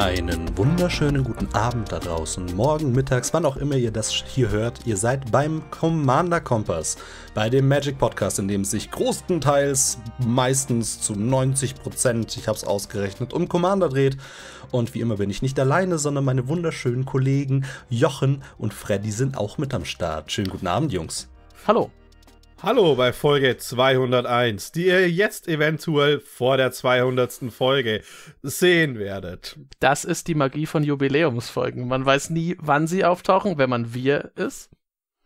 Einen wunderschönen guten Abend da draußen, morgen, mittags, wann auch immer ihr das hier hört. Ihr seid beim Commander Kompass, bei dem Magic Podcast, in dem es sich großenteils meistens zu 90 Prozent, ich habe es ausgerechnet, um Commander dreht. Und wie immer bin ich nicht alleine, sondern meine wunderschönen Kollegen Jochen und Freddy sind auch mit am Start. Schönen guten Abend, Jungs. Hallo. Hallo bei Folge 201, die ihr jetzt eventuell vor der 200. Folge sehen werdet. Das ist die Magie von Jubiläumsfolgen. Man weiß nie, wann sie auftauchen, wenn man wir ist.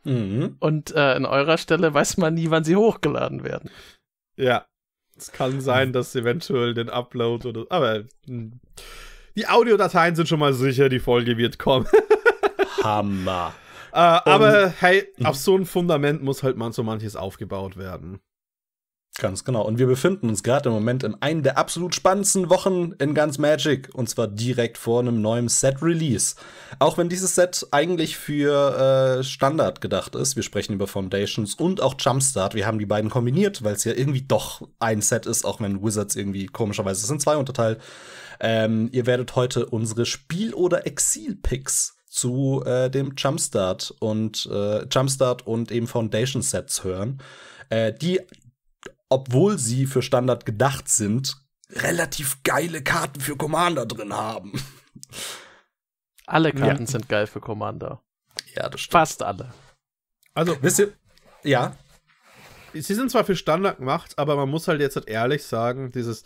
Mhm. Und äh, an eurer Stelle weiß man nie, wann sie hochgeladen werden. Ja, es kann sein, dass eventuell den Upload oder. Aber hm, die Audiodateien sind schon mal sicher, die Folge wird kommen. Hammer. Äh, aber hey, mhm. auf so ein Fundament muss halt man so manches aufgebaut werden. Ganz genau. Und wir befinden uns gerade im Moment in einem der absolut spannendsten Wochen in ganz Magic. Und zwar direkt vor einem neuen Set-Release. Auch wenn dieses Set eigentlich für äh, Standard gedacht ist. Wir sprechen über Foundations und auch Jumpstart. Wir haben die beiden kombiniert, weil es ja irgendwie doch ein Set ist, auch wenn Wizards irgendwie komischerweise sind zwei unterteilt. Ähm, ihr werdet heute unsere Spiel- oder Exil-Picks zu äh, dem Jumpstart und äh, Jumpstart und eben Foundation Sets hören, äh, die, obwohl sie für Standard gedacht sind, relativ geile Karten für Commander drin haben. Alle Karten ja. sind geil für Commander. Ja, das stimmt. Fast alle. Also, wisst ihr, ja. Sie sind zwar für Standard gemacht, aber man muss halt jetzt halt ehrlich sagen, dieses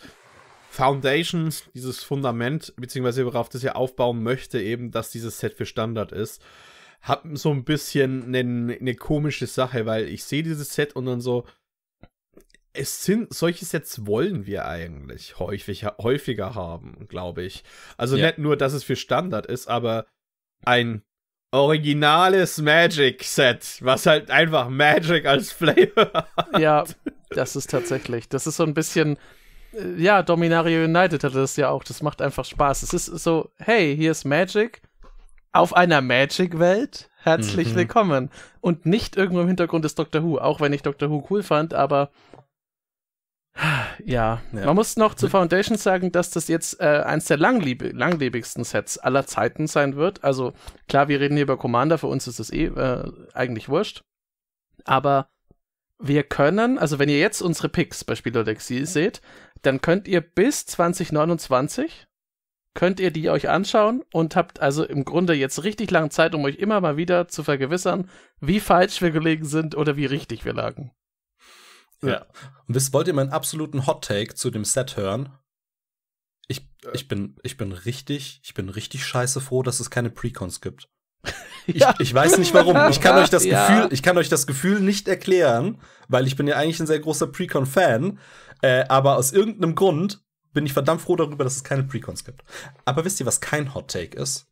Foundations, dieses Fundament, beziehungsweise worauf das ja aufbauen möchte, eben, dass dieses Set für Standard ist, hat so ein bisschen eine, eine komische Sache, weil ich sehe dieses Set und dann so, es sind solche Sets wollen wir eigentlich häufig, häufiger haben, glaube ich. Also ja. nicht nur, dass es für Standard ist, aber ein originales Magic Set, was halt einfach Magic als Flavor hat. Ja, das ist tatsächlich. Das ist so ein bisschen äh, ja, Dominario United hatte das ja auch. Das macht einfach Spaß. Es ist so, hey, hier ist Magic auf einer Magic-Welt. Herzlich mhm. willkommen. Und nicht irgendwo im Hintergrund ist Doctor Who, auch wenn ich Doctor Who cool fand, aber ja. ja. Man muss noch zu Foundation sagen, dass das jetzt äh, eins der langleb langlebigsten Sets aller Zeiten sein wird. Also klar, wir reden hier über Commander, für uns ist das eh äh, eigentlich wurscht. Aber wir können, also wenn ihr jetzt unsere Picks bei Spielodexie seht, dann könnt ihr bis 2029 könnt ihr die euch anschauen und habt also im Grunde jetzt richtig lange Zeit, um euch immer mal wieder zu vergewissern, wie falsch wir gelegen sind oder wie richtig wir lagen. Ja. Und wisst, wollt ihr meinen absoluten Hot Take zu dem Set hören? Ich, äh. ich, bin, ich bin richtig, ich bin richtig scheiße froh, dass es keine Precons gibt. Ich, ja. ich, weiß nicht warum. Ich kann euch das ja. Gefühl, ich kann euch das Gefühl nicht erklären, weil ich bin ja eigentlich ein sehr großer Precon-Fan. Äh, aber aus irgendeinem Grund bin ich verdammt froh darüber, dass es keine Precons gibt. Aber wisst ihr, was kein Hot Take ist?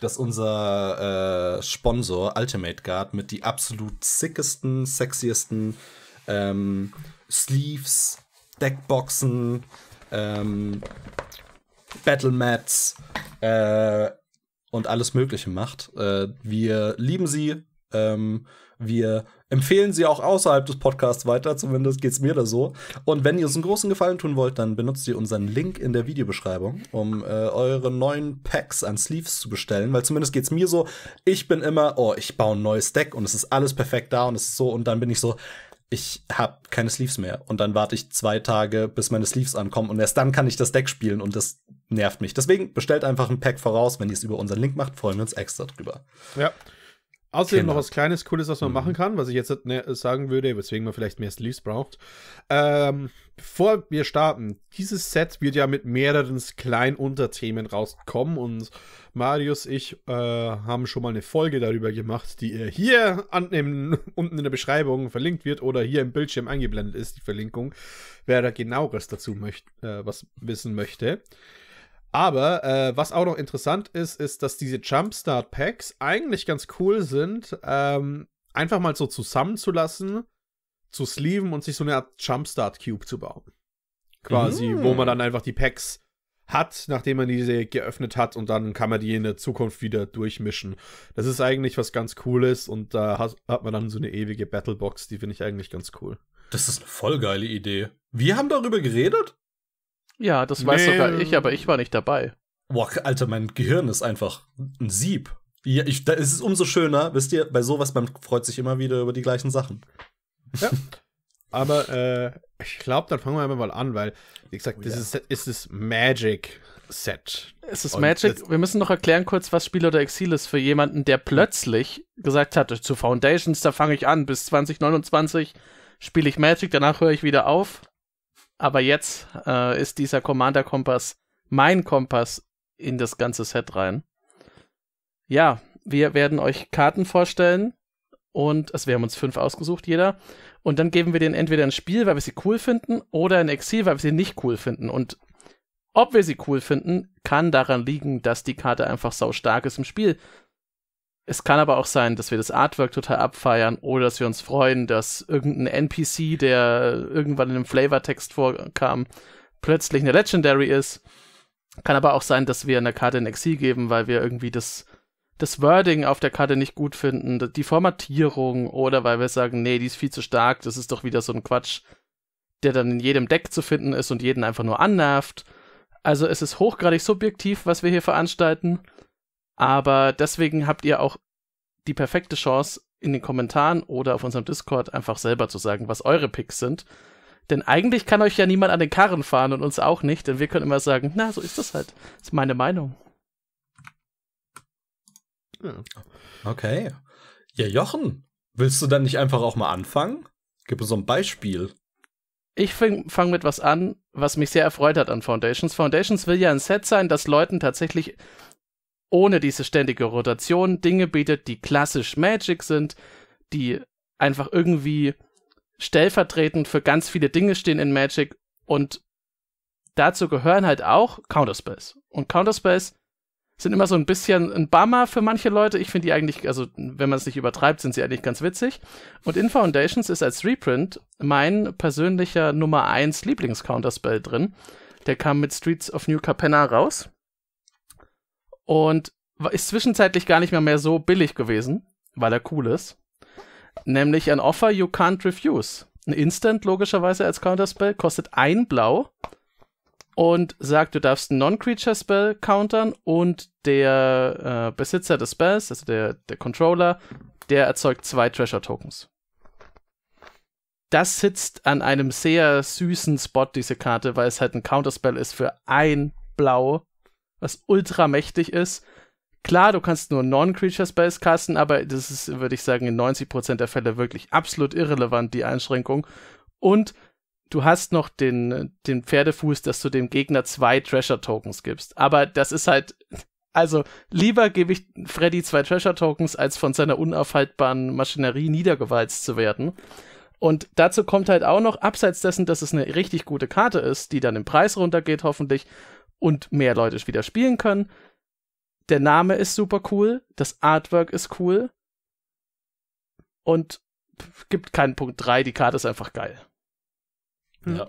Dass unser äh, Sponsor Ultimate Guard mit die absolut sickesten, sexiesten ähm, Sleeves, Deckboxen, ähm, Battle äh, und alles Mögliche macht. Äh, wir lieben sie. Ähm, wir empfehlen sie auch außerhalb des Podcasts weiter, zumindest geht es mir da so. Und wenn ihr uns einen großen Gefallen tun wollt, dann benutzt ihr unseren Link in der Videobeschreibung, um äh, eure neuen Packs an Sleeves zu bestellen, weil zumindest geht es mir so. Ich bin immer, oh, ich baue ein neues Deck und es ist alles perfekt da und es ist so. Und dann bin ich so, ich habe keine Sleeves mehr. Und dann warte ich zwei Tage, bis meine Sleeves ankommen und erst dann kann ich das Deck spielen und das nervt mich. Deswegen bestellt einfach ein Pack voraus. Wenn ihr es über unseren Link macht, freuen wir uns extra drüber. Ja. Außerdem genau. noch was Kleines, Cooles, was man mhm. machen kann, was ich jetzt ne, sagen würde, weswegen man vielleicht mehr Sleeves braucht. Ähm, bevor wir starten, dieses Set wird ja mit mehreren kleinen Unterthemen rauskommen und Marius, ich äh, haben schon mal eine Folge darüber gemacht, die ihr hier an, im, unten in der Beschreibung verlinkt wird oder hier im Bildschirm eingeblendet ist, die Verlinkung, wer da genaueres dazu möcht, äh, was wissen möchte. Aber äh, was auch noch interessant ist, ist, dass diese Jumpstart Packs eigentlich ganz cool sind, ähm, einfach mal so zusammenzulassen, zu sleeven und sich so eine Art Jumpstart Cube zu bauen. Quasi, mhm. wo man mm. dann einfach die Packs hat, nachdem man diese geöffnet hat und dann kann man die in der Zukunft wieder durchmischen. Das ist eigentlich was ganz Cooles und da hat, hat man dann so eine ewige Battlebox, die finde ich eigentlich ganz cool. Das ist eine voll geile Idee. Wir haben darüber geredet? Ja, das nee. weiß sogar ich, aber ich war nicht dabei. Boah, Alter, mein Gehirn ist einfach ein Sieb. Ja, ich, da ist es umso schöner, wisst ihr, bei sowas, man freut sich immer wieder über die gleichen Sachen. Ja. aber äh, ich glaube, dann fangen wir mal an, weil, wie gesagt, oh, dieses ja. Set ist das Magic Set. Es ist Und Magic. Wir müssen noch erklären kurz, was Spiel oder Exil ist für jemanden, der plötzlich gesagt hat, zu Foundations, da fange ich an, bis 2029 spiele ich Magic, danach höre ich wieder auf. Aber jetzt äh, ist dieser Commander-Kompass mein Kompass in das ganze Set rein. Ja, wir werden euch Karten vorstellen und also wir haben uns fünf ausgesucht, jeder. Und dann geben wir denen entweder ein Spiel, weil wir sie cool finden, oder ein Exil, weil wir sie nicht cool finden. Und ob wir sie cool finden, kann daran liegen, dass die Karte einfach sau stark ist im Spiel. Es kann aber auch sein, dass wir das Artwork total abfeiern oder dass wir uns freuen, dass irgendein NPC, der irgendwann in einem Flavortext vorkam, plötzlich eine Legendary ist. Kann aber auch sein, dass wir eine Karte in Exil geben, weil wir irgendwie das, das Wording auf der Karte nicht gut finden, die Formatierung oder weil wir sagen, nee, die ist viel zu stark, das ist doch wieder so ein Quatsch, der dann in jedem Deck zu finden ist und jeden einfach nur annervt. Also es ist hochgradig subjektiv, was wir hier veranstalten. Aber deswegen habt ihr auch die perfekte Chance, in den Kommentaren oder auf unserem Discord einfach selber zu sagen, was eure Picks sind. Denn eigentlich kann euch ja niemand an den Karren fahren und uns auch nicht, denn wir können immer sagen, na, so ist das halt. Das ist meine Meinung. Okay. Ja, Jochen, willst du dann nicht einfach auch mal anfangen? Gib uns so ein Beispiel. Ich fange mit was an, was mich sehr erfreut hat an Foundations. Foundations will ja ein Set sein, das Leuten tatsächlich ohne diese ständige Rotation Dinge bietet, die klassisch Magic sind, die einfach irgendwie stellvertretend für ganz viele Dinge stehen in Magic und dazu gehören halt auch Counterspells. Und Counterspells sind immer so ein bisschen ein Bummer für manche Leute. Ich finde die eigentlich, also wenn man es nicht übertreibt, sind sie eigentlich ganz witzig. Und in Foundations ist als Reprint mein persönlicher Nummer 1 Lieblings-Counterspell drin. Der kam mit Streets of New Capenna raus. Und ist zwischenzeitlich gar nicht mehr, mehr so billig gewesen, weil er cool ist. Nämlich ein Offer you can't refuse. Ein Instant, logischerweise als Counterspell, kostet ein Blau und sagt, du darfst einen Non-Creature-Spell countern und der äh, Besitzer des Spells, also der, der Controller, der erzeugt zwei Treasure-Tokens. Das sitzt an einem sehr süßen Spot, diese Karte, weil es halt ein Counterspell ist für ein Blau was ultra mächtig ist. Klar, du kannst nur Non-Creature Spells casten, aber das ist, würde ich sagen, in 90% der Fälle wirklich absolut irrelevant, die Einschränkung. Und du hast noch den, den Pferdefuß, dass du dem Gegner zwei Treasure-Tokens gibst. Aber das ist halt, also lieber gebe ich Freddy zwei Treasure-Tokens, als von seiner unaufhaltbaren Maschinerie niedergewalzt zu werden. Und dazu kommt halt auch noch, abseits dessen, dass es eine richtig gute Karte ist, die dann im Preis runtergeht, hoffentlich, und mehr Leute wieder spielen können. Der Name ist super cool, das Artwork ist cool und gibt keinen Punkt 3, die Karte ist einfach geil. Hm. Ja.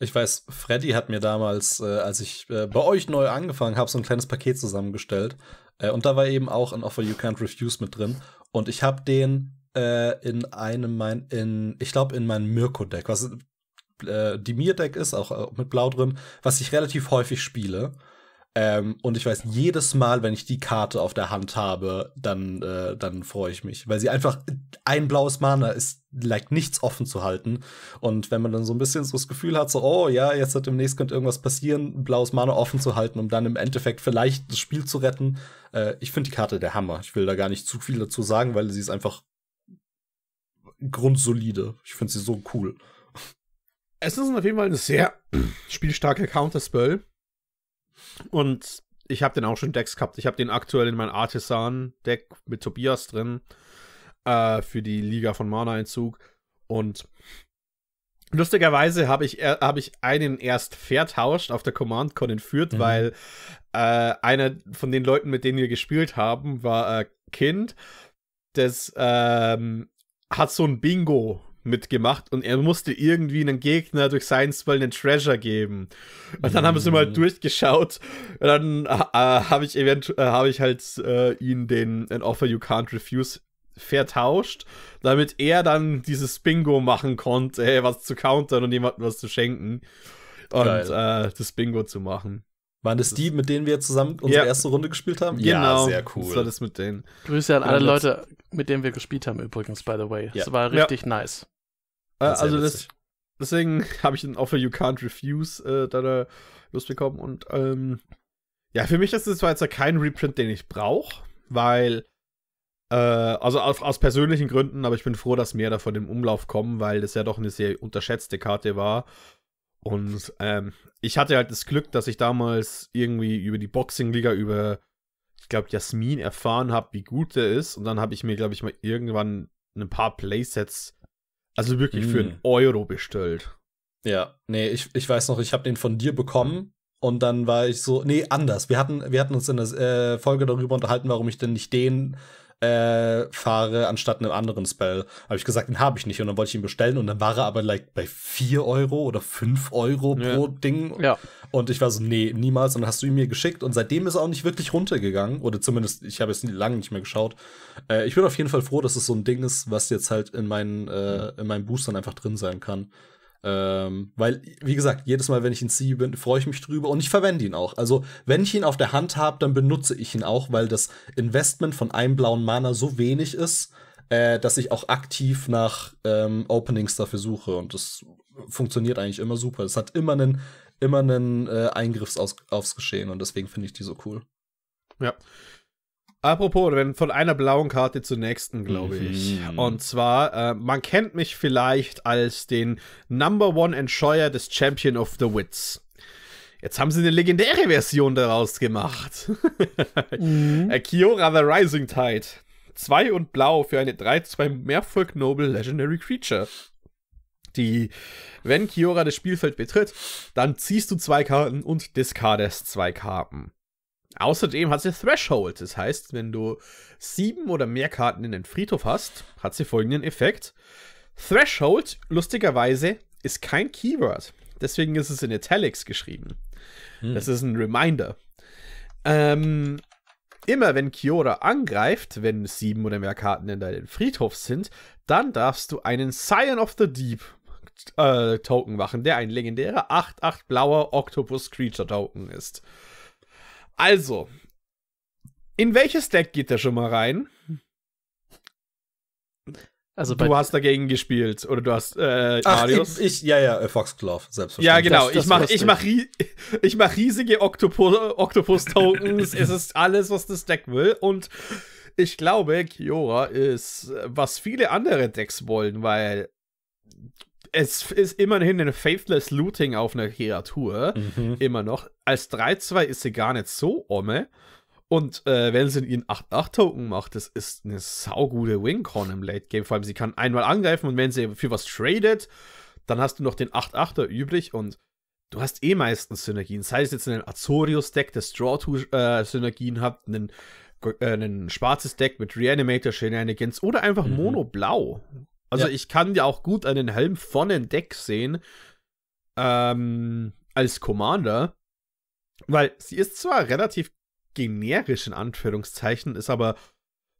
Ich weiß, Freddy hat mir damals, äh, als ich äh, bei euch neu angefangen habe, so ein kleines Paket zusammengestellt. Äh, und da war eben auch ein Offer You Can't Refuse mit drin. Und ich habe den äh, in einem mein, in, ich glaube, in meinem Mirko-Deck, was äh, Mir deck ist, auch mit Blau drin, was ich relativ häufig spiele. Ähm, und ich weiß, jedes Mal, wenn ich die Karte auf der Hand habe, dann, äh, dann freue ich mich. Weil sie einfach ein blaues Mana ist, like nichts offen zu halten. Und wenn man dann so ein bisschen so das Gefühl hat, so, oh ja, jetzt hat demnächst könnte irgendwas passieren, blaues Mana offen zu halten, um dann im Endeffekt vielleicht das Spiel zu retten. Äh, ich finde die Karte der Hammer. Ich will da gar nicht zu viel dazu sagen, weil sie ist einfach grundsolide. Ich finde sie so cool. Es ist auf jeden Fall ein sehr spielstarker Counter-Spell. Und ich habe den auch schon Decks gehabt. Ich habe den aktuell in meinem Artisan-Deck mit Tobias drin. Äh, für die Liga von Mana-Einzug. Und lustigerweise habe ich, äh, hab ich einen erst vertauscht auf der Command-Con entführt, mhm. weil äh, einer von den Leuten, mit denen wir gespielt haben, war äh, Kind. Das ähm, hat so ein Bingo mitgemacht und er musste irgendwie einen Gegner durch seinen Spell einen Treasure geben. Und dann haben sie mal mhm. durchgeschaut. Und dann äh, äh habe ich eventuell äh, habe ich halt äh, ihn den An Offer You Can't Refuse vertauscht, damit er dann dieses Bingo machen konnte, was zu countern und jemandem was zu schenken und äh, das Bingo zu machen. Waren das die, mit denen wir zusammen unsere ja. erste Runde gespielt haben? Genau. Ja, sehr cool. Das war das mit denen. Grüße an alle Leute, mit denen wir gespielt haben übrigens, by the way. Ja. Das war richtig ja. nice. Das äh, also das, deswegen habe ich den Offer You Can't Refuse äh, da losbekommen und ähm, ja, für mich ist es zwar jetzt kein Reprint, den ich brauche, weil äh, also auf, aus persönlichen Gründen, aber ich bin froh, dass mehr davon im Umlauf kommen, weil das ja doch eine sehr unterschätzte Karte war und ähm, ich hatte halt das Glück, dass ich damals irgendwie über die Boxing-Liga, über, ich glaube, Jasmin erfahren habe, wie gut der ist. Und dann habe ich mir, glaube ich, mal irgendwann ein paar Playsets, also wirklich hm. für mm. einen Euro bestellt. Ja, nee, ich, ich weiß noch, ich habe den von dir bekommen und dann war ich so, nee, anders. Wir hatten, wir hatten uns in der äh, Folge darüber unterhalten, warum ich denn nicht den äh, fahre, anstatt einem anderen Spell. Habe ich gesagt, den habe ich nicht. Und dann wollte ich ihn bestellen. Und dann war er aber like, bei 4 Euro oder 5 Euro pro Ding. Ja. Und ich war so, nee, niemals. Und dann hast du ihn mir geschickt. Und seitdem ist er auch nicht wirklich runtergegangen. Oder zumindest, ich habe jetzt lange nicht mehr geschaut. Äh, ich bin auf jeden Fall froh, dass es so ein Ding ist, was jetzt halt in meinen, äh, mhm. in meinen Boostern einfach drin sein kann. Ähm, weil, wie gesagt, jedes Mal, wenn ich ihn ziehe, bin, freue ich mich drüber und ich verwende ihn auch. Also, wenn ich ihn auf der Hand habe, dann benutze ich ihn auch, weil das Investment von einem blauen Mana so wenig ist, äh, dass ich auch aktiv nach ähm, Openings dafür suche und das funktioniert eigentlich immer super. Es hat immer einen, immer einen äh, Eingriff aufs, aufs Geschehen und deswegen finde ich die so cool. Ja. Apropos, wenn von einer blauen Karte zur nächsten, glaube mhm. ich. Und zwar, äh, man kennt mich vielleicht als den Number One Enscheuer des Champion of the Wits. Jetzt haben sie eine legendäre Version daraus gemacht. mhm. Akiora the Rising Tide. Zwei und Blau für eine 3-2 Mehrfolk Noble Legendary Creature. Die, wenn Kiora das Spielfeld betritt, dann ziehst du zwei Karten und discardest zwei Karten. Außerdem hat sie Threshold. Das heißt, wenn du sieben oder mehr Karten in den Friedhof hast, hat sie folgenden Effekt. Threshold, lustigerweise, ist kein Keyword. Deswegen ist es in Italics geschrieben. Hm. Das ist ein Reminder. Ähm, immer wenn Kiora angreift, wenn sieben oder mehr Karten in deinem Friedhof sind, dann darfst du einen Scion of the Deep äh, Token machen, der ein legendärer 8-8 blauer Octopus Creature Token ist. Also, in welches Deck geht der schon mal rein? Also du hast dagegen gespielt oder du hast äh, Ach, Marius. Ich, ich, ja, ja, äh, Foxglove, selbstverständlich. Ja, genau. Das, das ich mache ich mach, ri mach riesige Octopus-Tokens. es ist alles, was das Deck will. Und ich glaube, Kiora ist, äh, was viele andere Decks wollen, weil es ist immerhin ein Faithless Looting auf einer Kreatur. Mhm. Immer noch. Als 3-2 ist sie gar nicht so omme. Und äh, wenn sie ihren 8-8-Token macht, das ist eine saugute Wincon im Late Game. Vor allem, sie kann einmal angreifen und wenn sie für was tradet, dann hast du noch den 8-8er übrig und du hast eh meistens Synergien. Sei es jetzt einen Azorius-Deck, das Straw-Synergien äh, hat, einen, äh, einen schwarzes Deck mit Reanimator-Shenanigans oder einfach mhm. Mono-Blau. Also ja. ich kann ja auch gut einen Helm von den Deck sehen ähm, als Commander, weil sie ist zwar relativ generisch in Anführungszeichen, ist aber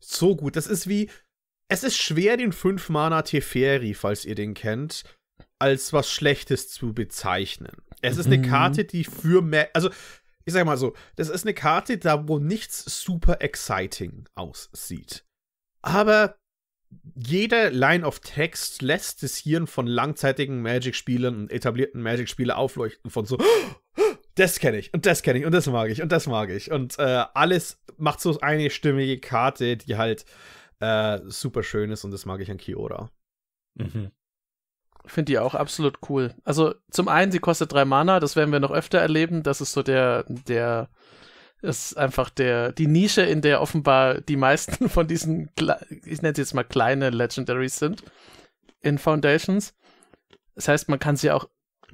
so gut. Das ist wie, es ist schwer, den 5-Mana Teferi, falls ihr den kennt, als was Schlechtes zu bezeichnen. Es ist eine mhm. Karte, die für mehr, also ich sag mal so, das ist eine Karte, da wo nichts super exciting aussieht. Aber jede Line of Text lässt das Hirn von langzeitigen Magic-Spielern und etablierten Magic-Spielern aufleuchten von so, das kenne ich und das kenne ich und das mag ich und das mag ich. Und äh, alles macht so eine stimmige Karte, die halt äh, super schön ist und das mag ich an Kiora. Mhm. Finde die auch absolut cool. Also zum einen, sie kostet drei Mana, das werden wir noch öfter erleben. Das ist so der, der ist einfach der, die Nische, in der offenbar die meisten von diesen, ich nenne es jetzt mal kleine Legendaries sind, in Foundations. Das heißt, man kann sie auch,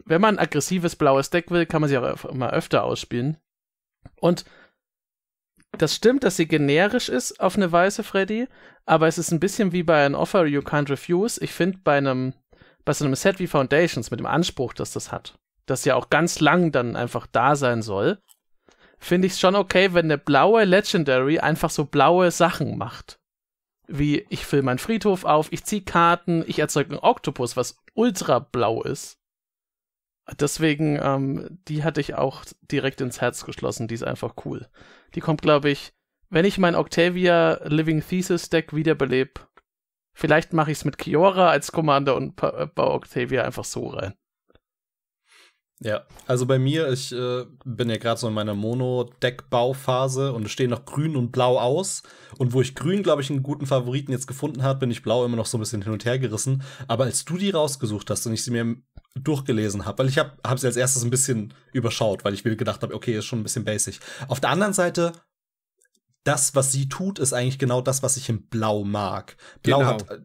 wenn man ein aggressives blaues Deck will, kann man sie auch immer öfter ausspielen. Und das stimmt, dass sie generisch ist auf eine Weise, Freddy, aber es ist ein bisschen wie bei einem Offer You Can't Refuse. Ich finde bei einem, bei so einem Set wie Foundations mit dem Anspruch, dass das hat, das ja auch ganz lang dann einfach da sein soll, finde ich es schon okay, wenn eine blaue Legendary einfach so blaue Sachen macht. Wie ich fülle meinen Friedhof auf, ich ziehe Karten, ich erzeuge einen Oktopus, was ultra blau ist. Deswegen, ähm, die hatte ich auch direkt ins Herz geschlossen. Die ist einfach cool. Die kommt, glaube ich, wenn ich mein Octavia Living Thesis Deck wiederbelebe, vielleicht mache ich es mit Kiora als Commander und äh, baue Octavia einfach so rein. Ja, also bei mir, ich äh, bin ja gerade so in meiner Mono-Deck-Bauphase und es stehen noch grün und blau aus. Und wo ich grün, glaube ich, einen guten Favoriten jetzt gefunden habe, bin ich blau immer noch so ein bisschen hin und her gerissen. Aber als du die rausgesucht hast und ich sie mir durchgelesen habe, weil ich habe hab sie als erstes ein bisschen überschaut, weil ich mir gedacht habe, okay, ist schon ein bisschen basic. Auf der anderen Seite das, was sie tut, ist eigentlich genau das, was ich im Blau mag. Blau genau. hat, äh,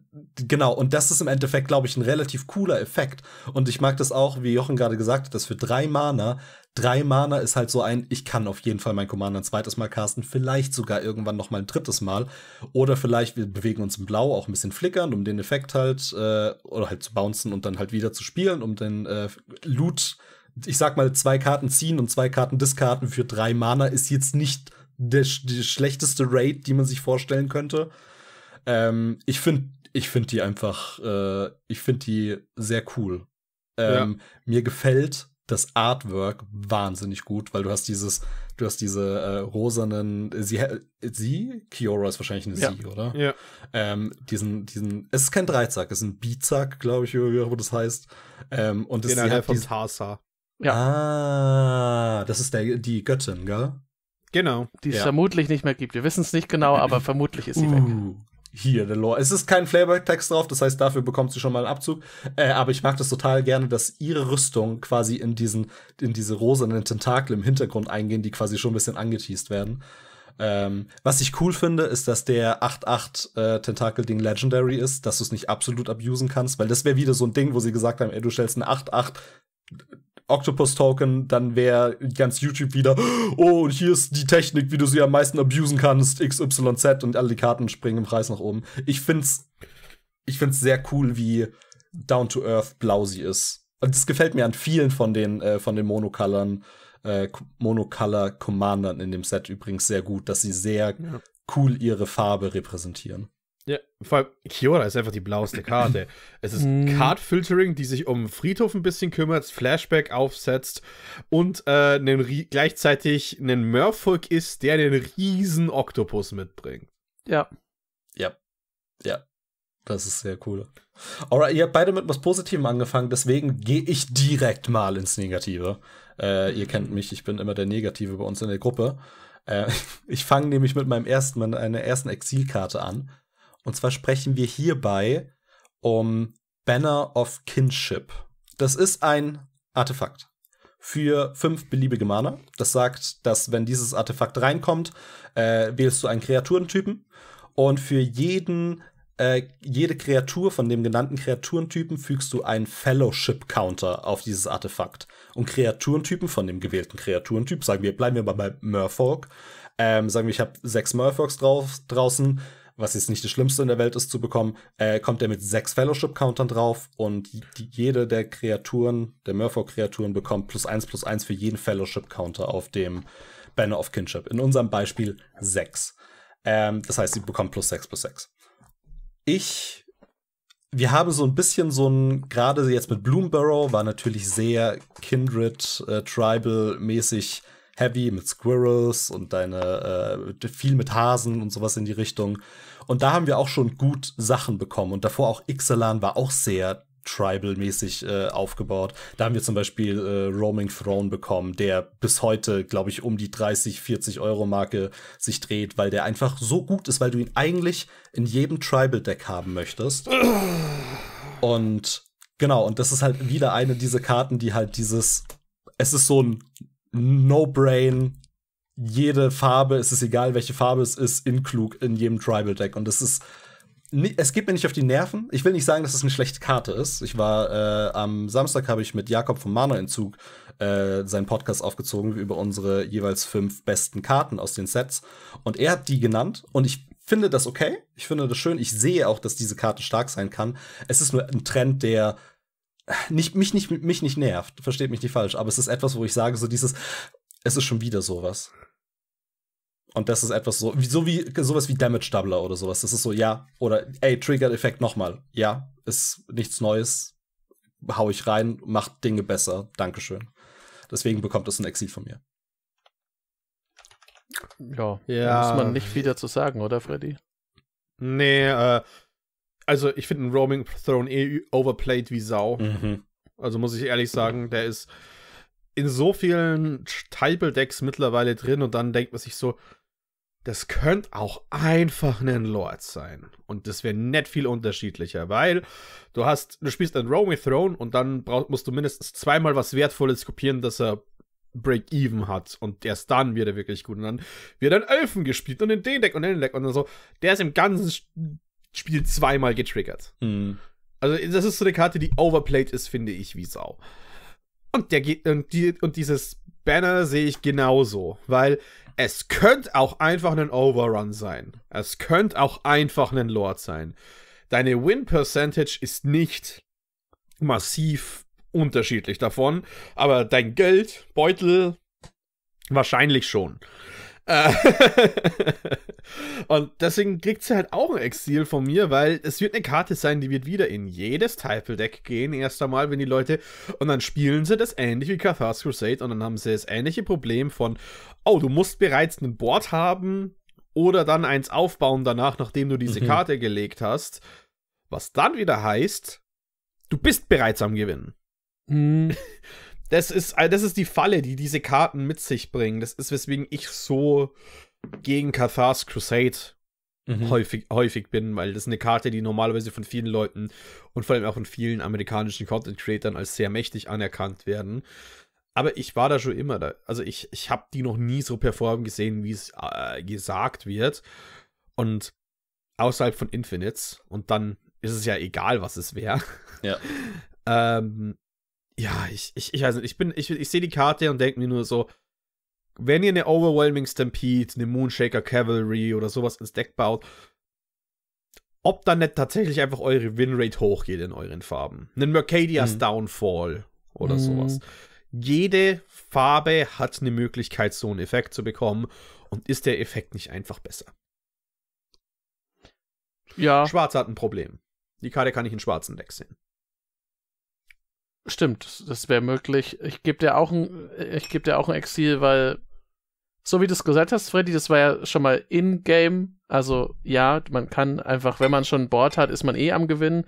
genau, und das ist im Endeffekt, glaube ich, ein relativ cooler Effekt. Und ich mag das auch, wie Jochen gerade gesagt hat, dass für drei Mana, drei Mana ist halt so ein, ich kann auf jeden Fall mein Commander ein zweites Mal casten, vielleicht sogar irgendwann noch mal ein drittes Mal. Oder vielleicht, wir bewegen uns im Blau auch ein bisschen flickern, um den Effekt halt, äh, oder halt zu bouncen und dann halt wieder zu spielen, um den äh, Loot, ich sag mal, zwei Karten ziehen und zwei Karten diskarten für drei Mana ist jetzt nicht der, die schlechteste Raid, die man sich vorstellen könnte. Ähm, ich finde ich find die einfach, äh, ich finde die sehr cool. Ähm, ja. Mir gefällt das Artwork wahnsinnig gut, weil du hast dieses, du hast diese äh, rosanen, sie, sie, Kiora ist wahrscheinlich eine ja. sie, oder? Ja. Ähm, diesen, diesen, es ist kein Dreizack, es ist ein Bizack, glaube ich, wie auch immer das heißt. Ähm, und es das, genau, sie halt hat von Tarsa. Ja. Ah, das ist der, die Göttin, gell? Genau. Die es vermutlich nicht mehr gibt. Wir wissen es nicht genau, aber vermutlich ist sie uh. weg hier, der Lore. Es ist kein Flavortext drauf, das heißt, dafür bekommt sie schon mal einen Abzug. Äh, aber ich mag das total gerne, dass ihre Rüstung quasi in diesen, in diese rosanen Tentakel im Hintergrund eingehen, die quasi schon ein bisschen angeteased werden. Ähm, was ich cool finde, ist, dass der 8-8 äh, Tentakel-Ding Legendary ist, dass du es nicht absolut abusen kannst, weil das wäre wieder so ein Ding, wo sie gesagt haben, ey, du stellst eine 8-8 Octopus-Token, dann wäre ganz YouTube wieder, oh, und hier ist die Technik, wie du sie am meisten abusen kannst, XYZ und alle die Karten springen im Preis nach oben. Ich find's, ich find's sehr cool, wie down to earth blau sie ist. Und das gefällt mir an vielen von den, äh, von den Monocolern, äh, Monocolor Commandern in dem Set übrigens sehr gut, dass sie sehr ja. cool ihre Farbe repräsentieren. Ja, vor allem Kiora ist einfach die blaueste Karte. es ist mhm. Card-Filtering, die sich um Friedhof ein bisschen kümmert, Flashback aufsetzt und äh, einen, gleichzeitig einen Merfolk ist, der einen riesen Oktopus mitbringt. Ja. Ja. Ja. Das ist sehr cool. Alright, ihr habt beide mit was Positivem angefangen, deswegen gehe ich direkt mal ins Negative. Äh, ihr kennt mich, ich bin immer der Negative bei uns in der Gruppe. Äh, ich fange nämlich mit meinem ersten, meiner ersten Exilkarte an. Und zwar sprechen wir hierbei um Banner of Kinship. Das ist ein Artefakt für fünf beliebige Mana. Das sagt, dass wenn dieses Artefakt reinkommt, äh, wählst du einen Kreaturentypen und für jeden äh, jede Kreatur von dem genannten Kreaturentypen fügst du einen Fellowship-Counter auf dieses Artefakt. Und Kreaturentypen von dem gewählten Kreaturentyp, sagen wir, bleiben wir mal bei Murfolk, ähm, sagen wir, ich habe sechs Murfolks drauf, draußen, was jetzt nicht das Schlimmste in der Welt ist zu bekommen, äh, kommt er mit sechs Fellowship-Countern drauf und die, jede der Kreaturen, der murphor kreaturen bekommt plus eins plus eins für jeden Fellowship-Counter auf dem Banner of Kinship. In unserem Beispiel sechs. Ähm, das heißt, sie bekommt plus sechs plus sechs. Ich, wir haben so ein bisschen so ein, gerade jetzt mit Bloomborough war natürlich sehr Kindred, äh, Tribal-mäßig heavy mit Squirrels und deine äh, viel mit Hasen und sowas in die Richtung. Und da haben wir auch schon gut Sachen bekommen. Und davor auch Ixalan war auch sehr Tribal-mäßig äh, aufgebaut. Da haben wir zum Beispiel äh, Roaming Throne bekommen, der bis heute, glaube ich, um die 30, 40 Euro Marke sich dreht, weil der einfach so gut ist, weil du ihn eigentlich in jedem Tribal-Deck haben möchtest. Und genau, und das ist halt wieder eine dieser Karten, die halt dieses, es ist so ein No-Brain, jede Farbe, es ist egal, welche Farbe es ist, in klug in jedem Tribal Deck. Und das ist. Es geht mir nicht auf die Nerven. Ich will nicht sagen, dass es eine schlechte Karte ist. Ich war äh, am Samstag habe ich mit Jakob vom Mana-Entzug äh, seinen Podcast aufgezogen über unsere jeweils fünf besten Karten aus den Sets. Und er hat die genannt und ich finde das okay. Ich finde das schön. Ich sehe auch, dass diese Karte stark sein kann. Es ist nur ein Trend, der äh, nicht, mich, nicht, mich nicht nervt. Versteht mich nicht falsch. Aber es ist etwas, wo ich sage, so dieses, es ist schon wieder sowas. Und das ist etwas so, wie, so wie sowas wie Damage Doubler oder sowas. Das ist so, ja, oder ey, Trigger-Effekt nochmal. Ja, ist nichts Neues. Hau ich rein, macht Dinge besser. Dankeschön. Deswegen bekommt das ein Exil von mir. Ja, ja. muss man nicht viel dazu sagen, oder, Freddy? Nee, äh, also ich finde einen Roaming Throne eh overplayed wie Sau. Mhm. Also muss ich ehrlich sagen, der ist in so vielen Stapel-Decks mittlerweile drin und dann denkt man sich so, das könnte auch einfach ein Lord sein. Und das wäre nicht viel unterschiedlicher, weil du hast, du spielst einen Romy Throne und dann brauch, musst du mindestens zweimal was Wertvolles kopieren, dass er Break-Even hat. Und erst dann wird er wirklich gut. Und dann wird ein Elfen gespielt und in den Deck und in den Deck und dann so. Der ist im ganzen Spiel zweimal getriggert. Mhm. Also, das ist so eine Karte, die overplayed ist, finde ich, wie Sau. Und der geht, und, die, und dieses Banner sehe ich genauso, weil es könnte auch einfach ein Overrun sein. Es könnte auch einfach ein Lord sein. Deine Win Percentage ist nicht massiv unterschiedlich davon, aber dein Geld, Beutel, wahrscheinlich schon. Äh, und deswegen kriegt sie halt auch ein Exil von mir, weil es wird eine Karte sein, die wird wieder in jedes Typel-Deck gehen, erst einmal, wenn die Leute. Und dann spielen sie das ähnlich wie Cathar's Crusade und dann haben sie das ähnliche Problem von, oh, du musst bereits ein Board haben oder dann eins aufbauen danach, nachdem du diese mhm. Karte gelegt hast. Was dann wieder heißt, du bist bereits am Gewinnen. Mhm. das ist, äh, das ist die Falle, die diese Karten mit sich bringen. Das ist, weswegen ich so gegen Cathars Crusade mhm. häufig, häufig bin, weil das ist eine Karte, die normalerweise von vielen Leuten und vor allem auch von vielen amerikanischen Content Creators als sehr mächtig anerkannt werden. Aber ich war da schon immer da. Also ich, ich habe die noch nie so performen gesehen, wie es äh, gesagt wird. Und außerhalb von Infinites. Und dann ist es ja egal, was es wäre. Ja. ähm, ja, ich, ich, ich weiß nicht, ich bin, ich, ich sehe die Karte und denke mir nur so, wenn ihr eine Overwhelming Stampede, eine Moonshaker Cavalry oder sowas ins Deck baut, ob dann nicht tatsächlich einfach eure Winrate hochgeht in euren Farben. Einen Mercadias mhm. Downfall oder mhm. sowas. Jede Farbe hat eine Möglichkeit, so einen Effekt zu bekommen. Und ist der Effekt nicht einfach besser? Ja. Schwarz hat ein Problem. Die Karte kann ich in schwarzen Deck sehen. Stimmt, das wäre möglich. Ich gebe dir auch ein, ich gebe dir auch ein Exil, weil, so wie du es gesagt hast, Freddy, das war ja schon mal in-game. Also, ja, man kann einfach, wenn man schon ein Board hat, ist man eh am Gewinnen.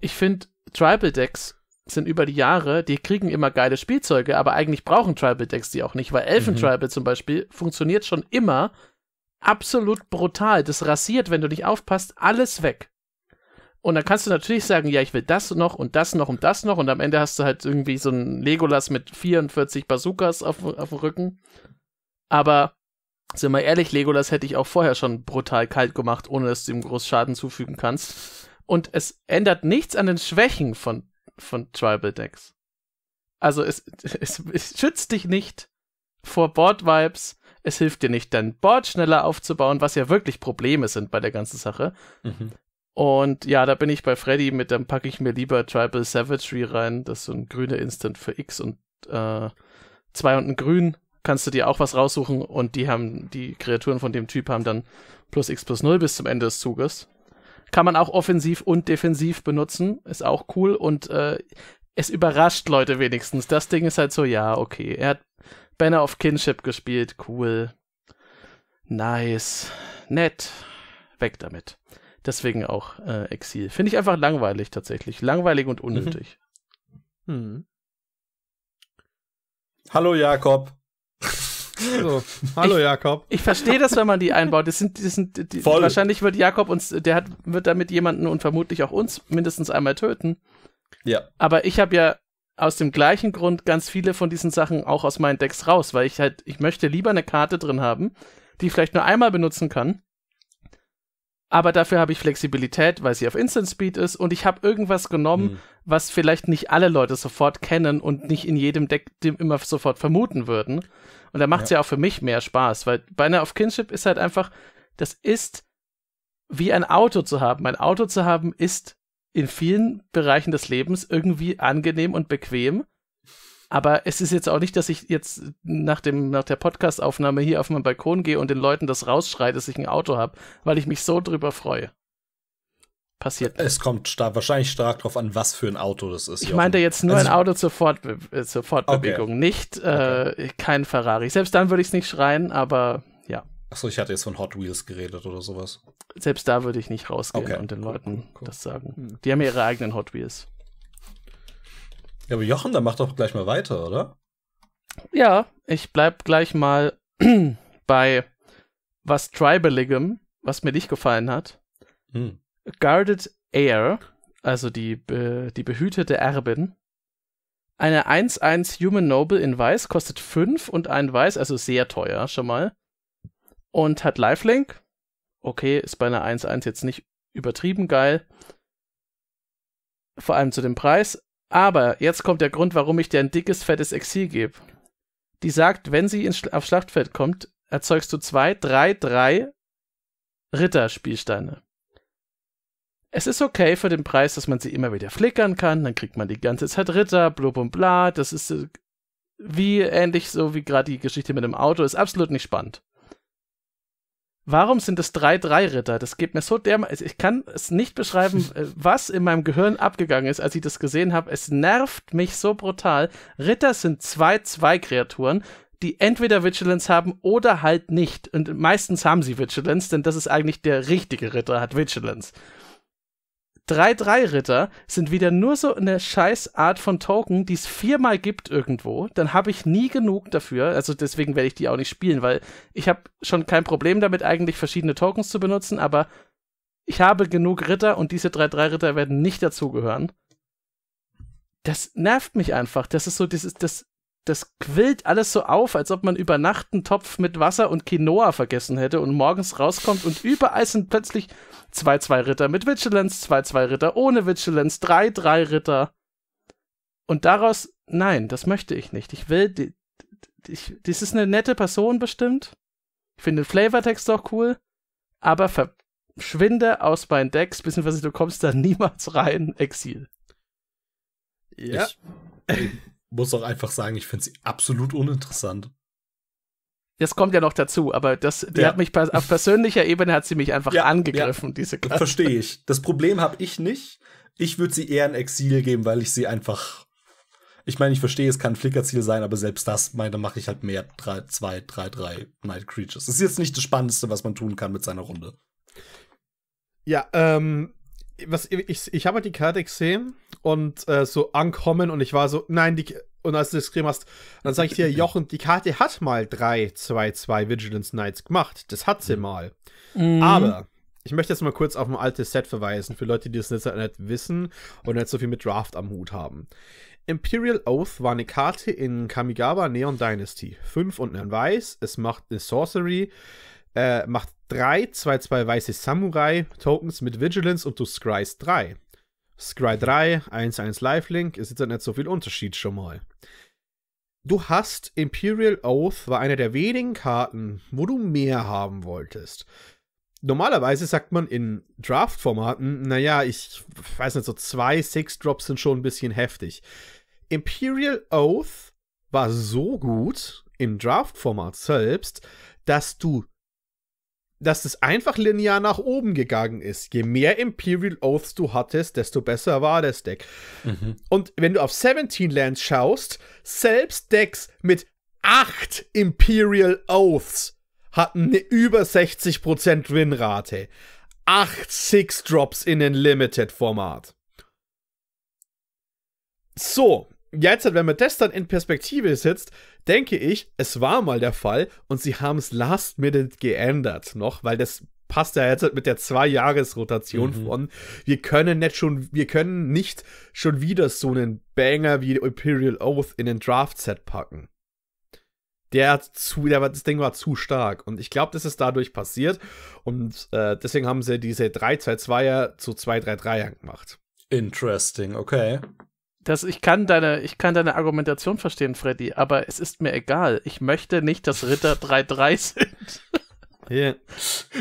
Ich finde, Tribal Decks sind über die Jahre, die kriegen immer geile Spielzeuge, aber eigentlich brauchen Tribal Decks die auch nicht, weil Elfen mhm. Tribal mhm. zum Beispiel funktioniert schon immer absolut brutal. Das rasiert, wenn du nicht aufpasst, alles weg. Und dann kannst du natürlich sagen, ja, ich will das noch und das noch und das noch. Und am Ende hast du halt irgendwie so ein Legolas mit 44 Bazookas auf, auf dem Rücken. Aber sind wir ehrlich, Legolas hätte ich auch vorher schon brutal kalt gemacht, ohne dass du ihm groß Schaden zufügen kannst. Und es ändert nichts an den Schwächen von, von Tribal Decks. Also es, es, es schützt dich nicht vor Board-Vibes. Es hilft dir nicht, dein Board schneller aufzubauen, was ja wirklich Probleme sind bei der ganzen Sache. Mhm. Und ja, da bin ich bei Freddy mit, dann packe ich mir lieber Tribal Savagery rein. Das ist so ein grüner Instant für X und äh, zwei und ein Grün. Kannst du dir auch was raussuchen und die haben, die Kreaturen von dem Typ haben dann plus X plus 0 bis zum Ende des Zuges. Kann man auch offensiv und defensiv benutzen, ist auch cool und äh, es überrascht Leute wenigstens. Das Ding ist halt so, ja, okay. Er hat Banner of Kinship gespielt, cool. Nice. Nett. Weg damit. Deswegen auch äh, Exil. Finde ich einfach langweilig tatsächlich. Langweilig und mhm. unnötig. Mhm. Hm. Hallo Jakob. So. Hallo ich, Jakob. Ich verstehe das, wenn man die einbaut. Das sind, das sind die, Voll. wahrscheinlich wird Jakob uns, der hat, wird damit jemanden und vermutlich auch uns mindestens einmal töten. Ja. Aber ich habe ja aus dem gleichen Grund ganz viele von diesen Sachen auch aus meinen Decks raus, weil ich halt, ich möchte lieber eine Karte drin haben, die ich vielleicht nur einmal benutzen kann, aber dafür habe ich Flexibilität, weil sie auf Instant Speed ist und ich habe irgendwas genommen, mhm. was vielleicht nicht alle Leute sofort kennen und nicht in jedem Deck dem immer sofort vermuten würden. Und da macht es ja. ja. auch für mich mehr Spaß, weil Beinahe auf Kinship ist halt einfach, das ist wie ein Auto zu haben. Ein Auto zu haben ist in vielen Bereichen des Lebens irgendwie angenehm und bequem, aber es ist jetzt auch nicht, dass ich jetzt nach, dem, nach der Podcastaufnahme hier auf meinem Balkon gehe und den Leuten das rausschreie, dass ich ein Auto habe, weil ich mich so drüber freue. Passiert. Nicht. Es kommt star wahrscheinlich stark drauf an, was für ein Auto das ist. Ich meinte jetzt nur also ein Auto zur, Fortbe äh, zur Fortbewegung, okay. nicht äh, okay. kein Ferrari. Selbst dann würde ich es nicht schreien, aber ja. Achso, ich hatte jetzt von Hot Wheels geredet oder sowas. Selbst da würde ich nicht rausgehen okay. und den cool, Leuten cool, cool. das sagen. Die haben ihre eigenen Hot Wheels. Ja, aber Jochen, dann mach doch gleich mal weiter, oder? Ja, ich bleib gleich mal bei was Tribaligem, was mir nicht gefallen hat. Hm. Guarded Air, also die, die behütete Erbin. Eine 1-1 Human Noble in Weiß kostet 5 und ein Weiß, also sehr teuer schon mal. Und hat Lifelink. Okay, ist bei einer 1-1 jetzt nicht übertrieben geil. Vor allem zu dem Preis. Aber jetzt kommt der Grund, warum ich dir ein dickes, fettes Exil gebe. Die sagt, wenn sie ins, aufs Schlachtfeld kommt, erzeugst du zwei, drei, drei Ritterspielsteine. Es ist okay für den Preis, dass man sie immer wieder flickern kann, dann kriegt man die ganze Zeit Ritter, blub und bla, das ist äh, wie ähnlich so wie gerade die Geschichte mit dem Auto, ist absolut nicht spannend. Warum sind es drei Drei-Ritter? Das geht mir so dermaßen. Also ich kann es nicht beschreiben, äh, was in meinem Gehirn abgegangen ist, als ich das gesehen habe. Es nervt mich so brutal. Ritter sind zwei Zwei-Kreaturen, die entweder Vigilance haben oder halt nicht. Und meistens haben sie Vigilance, denn das ist eigentlich der richtige Ritter, hat Vigilance. 3-3-Ritter sind wieder nur so eine scheiß Art von Token, die es viermal gibt irgendwo. Dann habe ich nie genug dafür. Also deswegen werde ich die auch nicht spielen, weil ich habe schon kein Problem damit, eigentlich verschiedene Tokens zu benutzen, aber ich habe genug Ritter und diese 3-3-Ritter werden nicht dazugehören. Das nervt mich einfach. Das ist so, das ist, das das quillt alles so auf, als ob man über Nacht einen Topf mit Wasser und Quinoa vergessen hätte und morgens rauskommt und überall sind plötzlich 2-2 Ritter mit Vigilance, 2-2 Ritter ohne Vigilance, 3-3 Ritter. Und daraus, nein, das möchte ich nicht. Ich will, die, die, ich, das ist eine nette Person bestimmt. Ich finde den Flavortext auch cool, aber verschwinde aus meinen Decks, beziehungsweise du kommst da niemals rein. Exil. Ja. Ich, muss auch einfach sagen, ich finde sie absolut uninteressant. Das kommt ja noch dazu, aber das, die ja. hat mich auf persönlicher Ebene hat sie mich einfach ja, angegriffen, ja. diese Karte. Verstehe ich. Das Problem habe ich nicht. Ich würde sie eher in Exil geben, weil ich sie einfach. Ich meine, ich verstehe, es kann ein Flickerziel sein, aber selbst das, meine, mache ich halt mehr 3, 2, 3, 3 Night Creatures. Das ist jetzt nicht das Spannendste, was man tun kann mit seiner Runde. Ja, ähm, was, ich, ich habe halt die Karte gesehen und äh, so ankommen und ich war so, nein, die, und als du das gesehen hast, dann sage ich dir, Jochen, die Karte hat mal 3, 2, 2 Vigilance Knights gemacht. Das hat sie mhm. mal. Mhm. Aber ich möchte jetzt mal kurz auf ein altes Set verweisen, für Leute, die das nicht, halt nicht wissen und nicht so viel mit Draft am Hut haben. Imperial Oath war eine Karte in Kamigawa Neon Dynasty. 5 und ein Weiß, es macht eine Sorcery äh, macht 3, 2-2 weiße Samurai-Tokens mit Vigilance und du scryst 3. Scry 3, 1-1 Lifelink, ist jetzt nicht so viel Unterschied schon mal. Du hast Imperial Oath, war eine der wenigen Karten, wo du mehr haben wolltest. Normalerweise sagt man in Draft-Formaten, naja, ich weiß nicht, so zwei Six-Drops sind schon ein bisschen heftig. Imperial Oath war so gut im Draft-Format selbst, dass du dass es einfach linear nach oben gegangen ist. Je mehr Imperial Oaths du hattest, desto besser war das Deck. Mhm. Und wenn du auf 17 Lands schaust, selbst Decks mit 8 Imperial Oaths hatten eine über 60% Winrate. 8 Six Drops in den Limited Format. So, jetzt, halt, wenn man das dann in Perspektive setzt, denke ich, es war mal der Fall und sie haben es last minute geändert noch, weil das passt ja jetzt halt mit der Zwei-Jahres-Rotation mhm. von. Wir können nicht schon, wir können nicht schon wieder so einen Banger wie Imperial Oath in den Draft-Set packen. Der zu, der, das Ding war zu stark. Und ich glaube, das ist dadurch passiert. Und äh, deswegen haben sie diese 3-2-2er zu 2-3-3er gemacht. Interesting, okay das, ich, kann deine, ich kann deine Argumentation verstehen, Freddy, aber es ist mir egal. Ich möchte nicht, dass Ritter 3-3 sind. Yeah.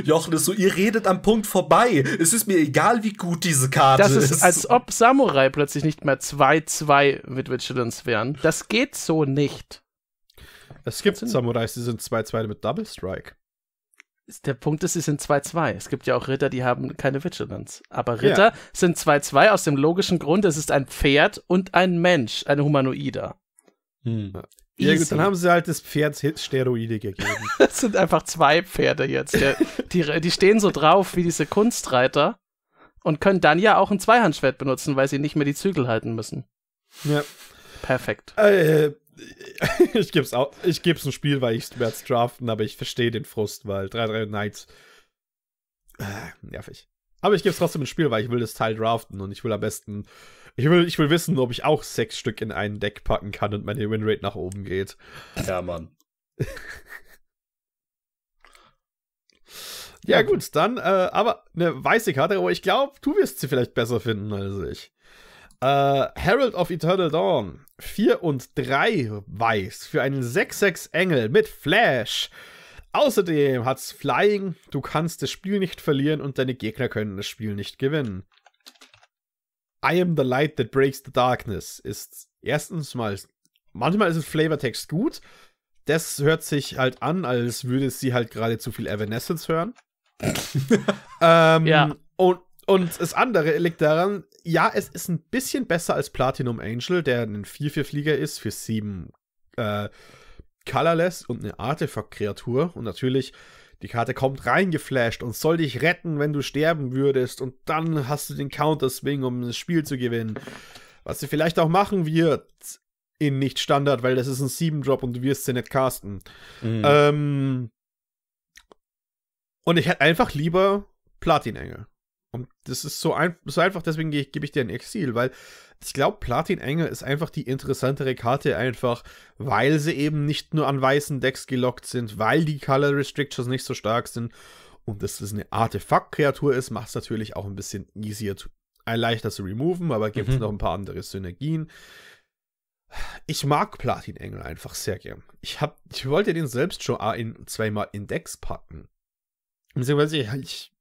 Jochen ist so, ihr redet am Punkt vorbei. Es ist mir egal, wie gut diese Karte das ist. Das ist, als ob Samurai plötzlich nicht mehr 2-2 mit Vigilance wären. Das geht so nicht. Es gibt Samurais, die sind 2-2 mit Double Strike der Punkt ist, sie sind 2-2. Es gibt ja auch Ritter, die haben keine Vigilance. Aber Ritter ja. sind 2-2 aus dem logischen Grund, es ist ein Pferd und ein Mensch, eine Humanoider. Hm. Ja, gut, dann haben sie halt das Pferd Steroide gegeben. das sind einfach zwei Pferde jetzt. Der, die, die stehen so drauf wie diese Kunstreiter und können dann ja auch ein Zweihandschwert benutzen, weil sie nicht mehr die Zügel halten müssen. Ja. Perfekt. Äh, ich geb's auch, ich geb's ein Spiel, weil ich werde draften, aber ich verstehe den Frust, weil 3-3 Knights äh, nervig. Aber ich gebe es trotzdem ein Spiel, weil ich will das Teil draften und ich will am besten, ich will, ich will wissen, ob ich auch sechs Stück in einen Deck packen kann und meine Winrate nach oben geht. Ja, Mann. ja, gut, dann, äh, aber eine weiße Karte, aber ich glaube, du wirst sie vielleicht besser finden als ich. Äh, Herald of Eternal Dawn. 4 und 3 weiß für einen 6-6 Engel mit Flash. Außerdem hat's Flying, du kannst das Spiel nicht verlieren und deine Gegner können das Spiel nicht gewinnen. I am the light that breaks the darkness ist erstens mal, manchmal ist es Flavortext gut. Das hört sich halt an, als würde sie halt gerade zu viel Evanescence hören. ähm, ja. Und und das andere liegt daran, ja, es ist ein bisschen besser als Platinum Angel, der ein 4-4-Flieger ist für 7 äh, Colorless und eine Artefakt-Kreatur. Und natürlich, die Karte kommt reingeflasht und soll dich retten, wenn du sterben würdest. Und dann hast du den Counter-Swing, um das Spiel zu gewinnen. Was sie vielleicht auch machen wird in Nicht-Standard, weil das ist ein 7-Drop und du wirst sie nicht casten. Mhm. Ähm, und ich hätte einfach lieber Platin-Engel. Und das ist so, ein, so einfach, deswegen gebe ich dir ein Exil, weil ich glaube, Platin-Engel ist einfach die interessantere Karte, einfach weil sie eben nicht nur an weißen Decks gelockt sind, weil die Color Restrictions nicht so stark sind und dass es eine Artefakt-Kreatur ist, macht es natürlich auch ein bisschen easier, zu, äh, leichter zu removen, aber gibt es mhm. noch ein paar andere Synergien. Ich mag Platin-Engel einfach sehr gern. Ich, hab, ich wollte den selbst schon in, zweimal in Decks packen. Beziehungsweise ich, ich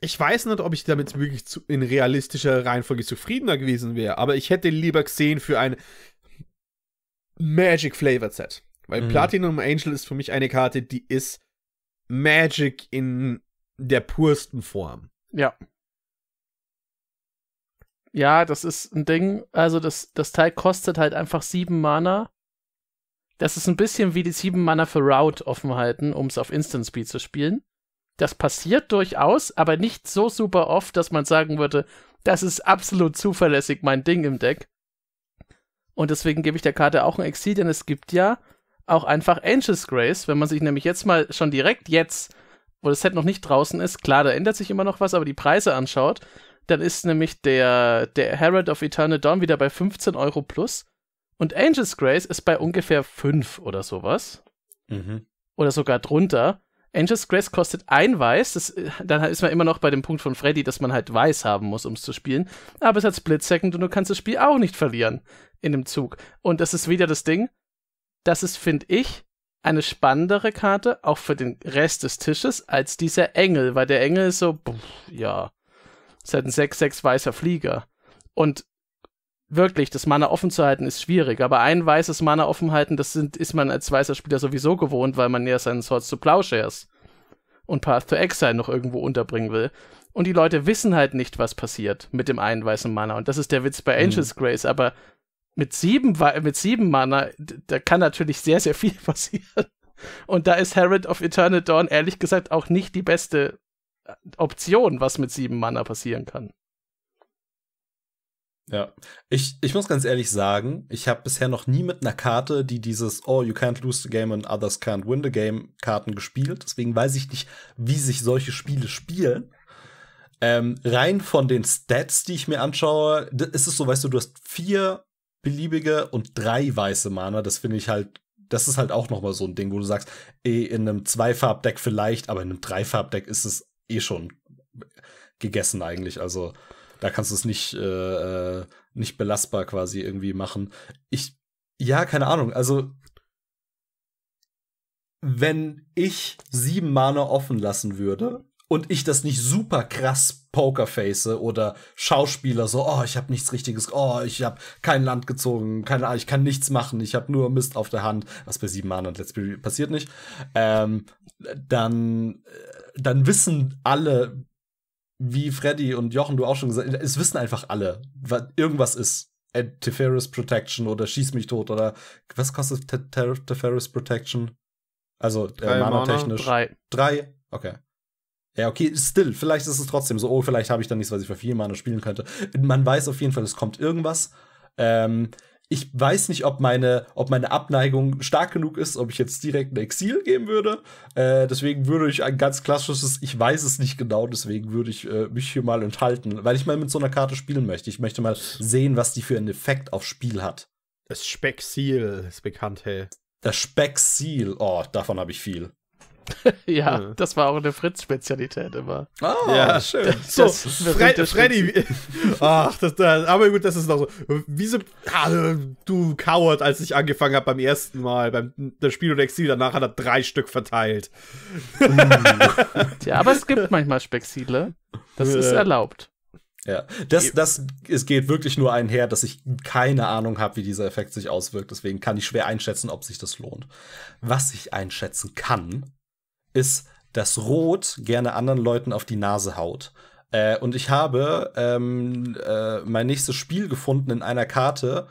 ich weiß nicht, ob ich damit wirklich zu, in realistischer Reihenfolge zufriedener gewesen wäre, aber ich hätte lieber gesehen für ein Magic Flavored Set. Weil mhm. Platinum Angel ist für mich eine Karte, die ist Magic in der pursten Form. Ja. Ja, das ist ein Ding. Also, das, das Teil kostet halt einfach sieben Mana. Das ist ein bisschen wie die sieben Mana für Route offen halten, um es auf Instant Speed zu spielen. Das passiert durchaus, aber nicht so super oft, dass man sagen würde, das ist absolut zuverlässig mein Ding im Deck. Und deswegen gebe ich der Karte auch ein Exil, denn es gibt ja auch einfach Angel's Grace, wenn man sich nämlich jetzt mal schon direkt jetzt, wo das Set noch nicht draußen ist, klar, da ändert sich immer noch was, aber die Preise anschaut, dann ist nämlich der, der Herald of Eternal Dawn wieder bei 15 Euro plus und Angel's Grace ist bei ungefähr 5 oder sowas. Mhm. Oder sogar drunter. Angel's Grace kostet ein Weiß. Das, äh, dann ist man immer noch bei dem Punkt von Freddy, dass man halt Weiß haben muss, um es zu spielen. Aber es hat Split Second und du kannst das Spiel auch nicht verlieren in dem Zug. Und das ist wieder das Ding. Das ist, finde ich, eine spannendere Karte, auch für den Rest des Tisches, als dieser Engel, weil der Engel ist so, pff, ja, ist halt ein 6-6 weißer Flieger. Und wirklich, das Mana offen zu halten, ist schwierig. Aber ein weißes Mana offen halten, das sind, ist man als weißer Spieler sowieso gewohnt, weil man ja seinen Swords to Plowshares und Path to Exile noch irgendwo unterbringen will. Und die Leute wissen halt nicht, was passiert mit dem einen weißen Mana. Und das ist der Witz bei mhm. Angels mhm. Grace. Aber mit sieben, mit sieben Mana, da kann natürlich sehr, sehr viel passieren. Und da ist Herod of Eternal Dawn ehrlich gesagt auch nicht die beste Option, was mit sieben Mana passieren kann. Ja, ich, ich muss ganz ehrlich sagen, ich habe bisher noch nie mit einer Karte, die dieses Oh, you can't lose the game and others can't win the game Karten gespielt. Deswegen weiß ich nicht, wie sich solche Spiele spielen. Ähm, rein von den Stats, die ich mir anschaue, ist es so, weißt du, du hast vier beliebige und drei weiße Mana. Das finde ich halt, das ist halt auch nochmal so ein Ding, wo du sagst, eh, in einem Zweifarbdeck vielleicht, aber in einem Dreifarbdeck ist es eh schon gegessen eigentlich. Also da kannst du es nicht, äh, äh, nicht belastbar quasi irgendwie machen. Ich, ja, keine Ahnung. Also, wenn ich sieben Mana offen lassen würde und ich das nicht super krass Pokerface oder Schauspieler so, oh, ich habe nichts richtiges, oh, ich habe kein Land gezogen, keine Ahnung, ich kann nichts machen, ich habe nur Mist auf der Hand, was bei sieben Mana und Let's Play passiert nicht. Ähm, dann äh, dann wissen alle wie Freddy und Jochen, du auch schon gesagt, es wissen einfach alle, was irgendwas ist. Äh, Teferis Protection oder Schieß mich tot oder was kostet Teferis Protection? Also äh, manatechnisch. Drei. Drei? Okay. Ja, okay, still, vielleicht ist es trotzdem so, oh, vielleicht habe ich dann nichts, was ich für vier Mana spielen könnte. Man weiß auf jeden Fall, es kommt irgendwas. Ähm, ich weiß nicht, ob meine, ob meine Abneigung stark genug ist, ob ich jetzt direkt ein Exil geben würde. Äh, deswegen würde ich ein ganz klassisches, ich weiß es nicht genau, deswegen würde ich äh, mich hier mal enthalten, weil ich mal mit so einer Karte spielen möchte. Ich möchte mal sehen, was die für einen Effekt aufs Spiel hat. Das Spexil ist bekannt, hey. Das Spexil, oh, davon habe ich viel. ja, ja, das war auch eine Fritz-Spezialität immer. Ah, ja, schön. Das, so, das Fre Freddy. Ach, das, das, aber gut, das ist noch so. Wieso, ah, du Coward, als ich angefangen habe beim ersten Mal, beim das Spiel und Exil, danach hat er drei Stück verteilt. Mm. ja, aber es gibt manchmal Spexile. Das ist erlaubt. Ja, das, das, es geht wirklich nur einher, dass ich keine Ahnung habe, wie dieser Effekt sich auswirkt. Deswegen kann ich schwer einschätzen, ob sich das lohnt. Was ich einschätzen kann, ist, dass Rot gerne anderen Leuten auf die Nase haut. Äh, und ich habe ähm, äh, mein nächstes Spiel gefunden in einer Karte,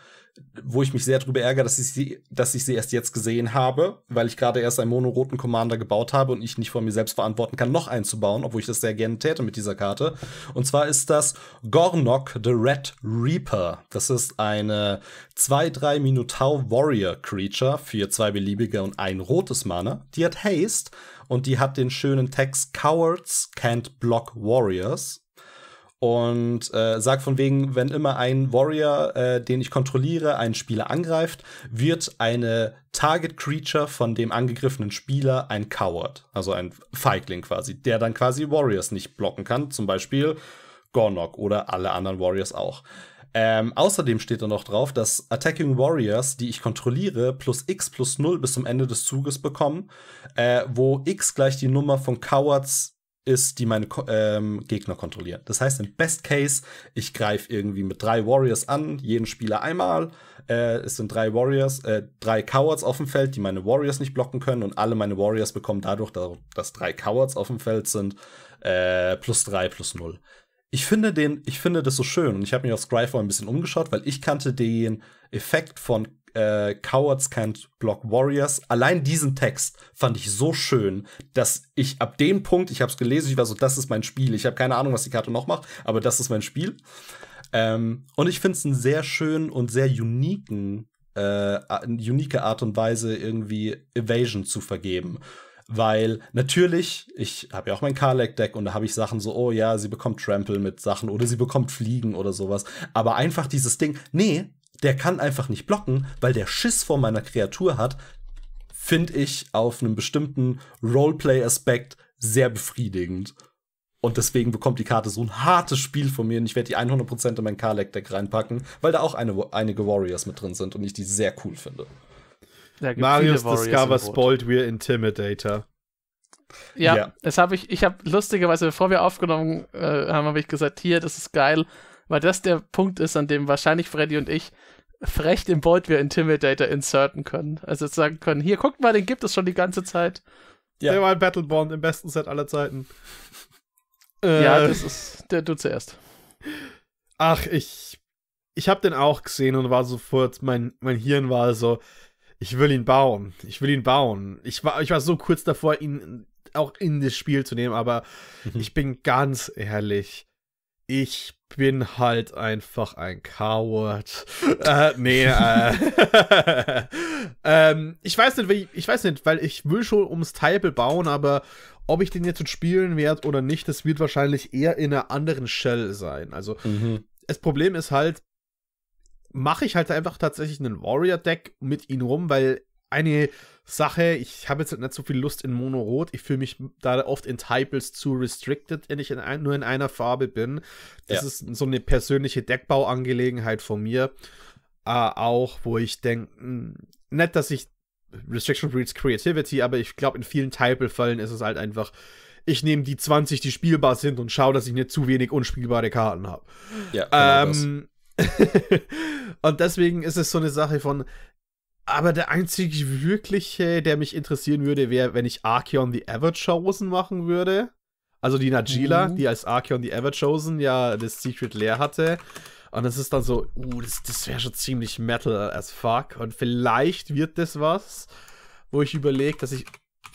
wo ich mich sehr drüber ärgere, dass ich sie, dass ich sie erst jetzt gesehen habe, weil ich gerade erst einen monoroten Commander gebaut habe und ich nicht von mir selbst verantworten kann, noch einzubauen, obwohl ich das sehr gerne täte mit dieser Karte. Und zwar ist das Gornok the Red Reaper. Das ist eine 2-3 Minotaur Warrior Creature für zwei beliebige und ein rotes Mana. Die hat Haste und die hat den schönen Text Cowards can't block Warriors und äh, sagt von wegen, wenn immer ein Warrior, äh, den ich kontrolliere, einen Spieler angreift, wird eine Target Creature von dem angegriffenen Spieler ein Coward, also ein Feigling quasi, der dann quasi Warriors nicht blocken kann, zum Beispiel Gornok oder alle anderen Warriors auch. Ähm, außerdem steht da noch drauf, dass Attacking Warriors, die ich kontrolliere, plus x plus 0 bis zum Ende des Zuges bekommen, äh, wo x gleich die Nummer von Cowards ist, die meine ähm, Gegner kontrollieren. Das heißt, im Best Case, ich greife irgendwie mit drei Warriors an, jeden Spieler einmal. Äh, es sind drei Warriors, äh, drei Cowards auf dem Feld, die meine Warriors nicht blocken können und alle meine Warriors bekommen dadurch, dass drei Cowards auf dem Feld sind, äh, plus drei, plus null. Ich finde den, ich finde das so schön und ich habe mich auf Scryfall ein bisschen umgeschaut, weil ich kannte den Effekt von äh, Cowards can't block warriors. Allein diesen Text fand ich so schön, dass ich ab dem Punkt, ich habe es gelesen, ich war so, das ist mein Spiel. Ich habe keine Ahnung, was die Karte noch macht, aber das ist mein Spiel. Ähm, und ich finde es einen sehr schönen und sehr uniken, äh, unique Art und Weise, irgendwie Evasion zu vergeben weil natürlich, ich habe ja auch mein Karlek-Deck und da habe ich Sachen so, oh ja, sie bekommt Trample mit Sachen oder sie bekommt Fliegen oder sowas. Aber einfach dieses Ding, nee, der kann einfach nicht blocken, weil der Schiss vor meiner Kreatur hat, finde ich auf einem bestimmten Roleplay-Aspekt sehr befriedigend. Und deswegen bekommt die Karte so ein hartes Spiel von mir und ich werde die 100% in mein Karlek-Deck reinpacken, weil da auch eine, einige Warriors mit drin sind und ich die sehr cool finde. Marius discovers Bold We're Intimidator. Ja, yeah. das habe ich, ich habe lustigerweise, bevor wir aufgenommen äh, haben, habe ich gesagt, hier, das ist geil, weil das der Punkt ist, an dem wahrscheinlich Freddy und ich frech den wir Intimidator inserten können. Also sagen können, hier, guckt mal, den gibt es schon die ganze Zeit. Ja. Der war ein Battleborn im besten Set aller Zeiten. Ja, äh, das ist der du zuerst. Ach, ich ich habe den auch gesehen und war sofort mein mein Hirn war so ich will ihn bauen. Ich will ihn bauen. Ich war ich war so kurz davor ihn auch in das Spiel zu nehmen, aber mhm. ich bin ganz ehrlich, ich bin halt einfach ein Coward. äh, nee, äh, ähm, ich weiß nicht, ich, weiß nicht, weil ich will schon ums Teil bauen, aber ob ich den jetzt spielen werde oder nicht, das wird wahrscheinlich eher in einer anderen Shell sein. Also mhm. das Problem ist halt, mache ich halt einfach tatsächlich einen Warrior-Deck mit ihm rum, weil eine Sache. Ich habe jetzt nicht so viel Lust in Monorot. Ich fühle mich da oft in Typels zu restricted, wenn ich in ein, nur in einer Farbe bin. Das ja. ist so eine persönliche Deckbauangelegenheit von mir. Äh, auch, wo ich denke, hm, nicht, dass ich Restriction breeds Creativity, aber ich glaube, in vielen Typel-Fällen ist es halt einfach, ich nehme die 20, die spielbar sind und schaue, dass ich nicht zu wenig unspielbare Karten habe. Ja, genau ähm, und deswegen ist es so eine Sache von, aber der einzige wirkliche, der mich interessieren würde, wäre, wenn ich Archeon the Everchosen machen würde. Also die Najila, mhm. die als Archeon the Everchosen ja das Secret Lair hatte. Und das ist dann so, uh, das, das wäre schon ziemlich Metal as fuck. Und vielleicht wird das was, wo ich überlege, dass ich.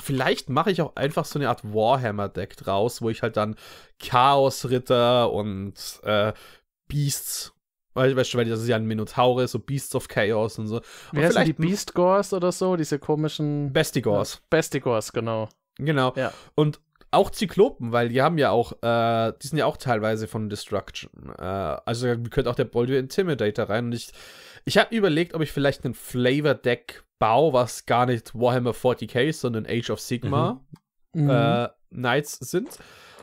Vielleicht mache ich auch einfach so eine Art Warhammer-Deck draus, wo ich halt dann Chaos-Ritter und äh, Beasts weißt du, weil das ist ja ein Minotaur so Beasts of Chaos und so. Und Wie vielleicht die Beast Gores oder so, diese komischen. Bestigors. Ja, Bestigors, genau. Genau. Ja. Und auch Zyklopen, weil die haben ja auch, äh, die sind ja auch teilweise von Destruction. Äh, also gehört auch der Boulder Intimidator rein. Und ich, ich habe überlegt, ob ich vielleicht ein Flavor-Deck baue, was gar nicht Warhammer 40k ist, sondern Age of Sigma mhm. mhm. äh, Knights sind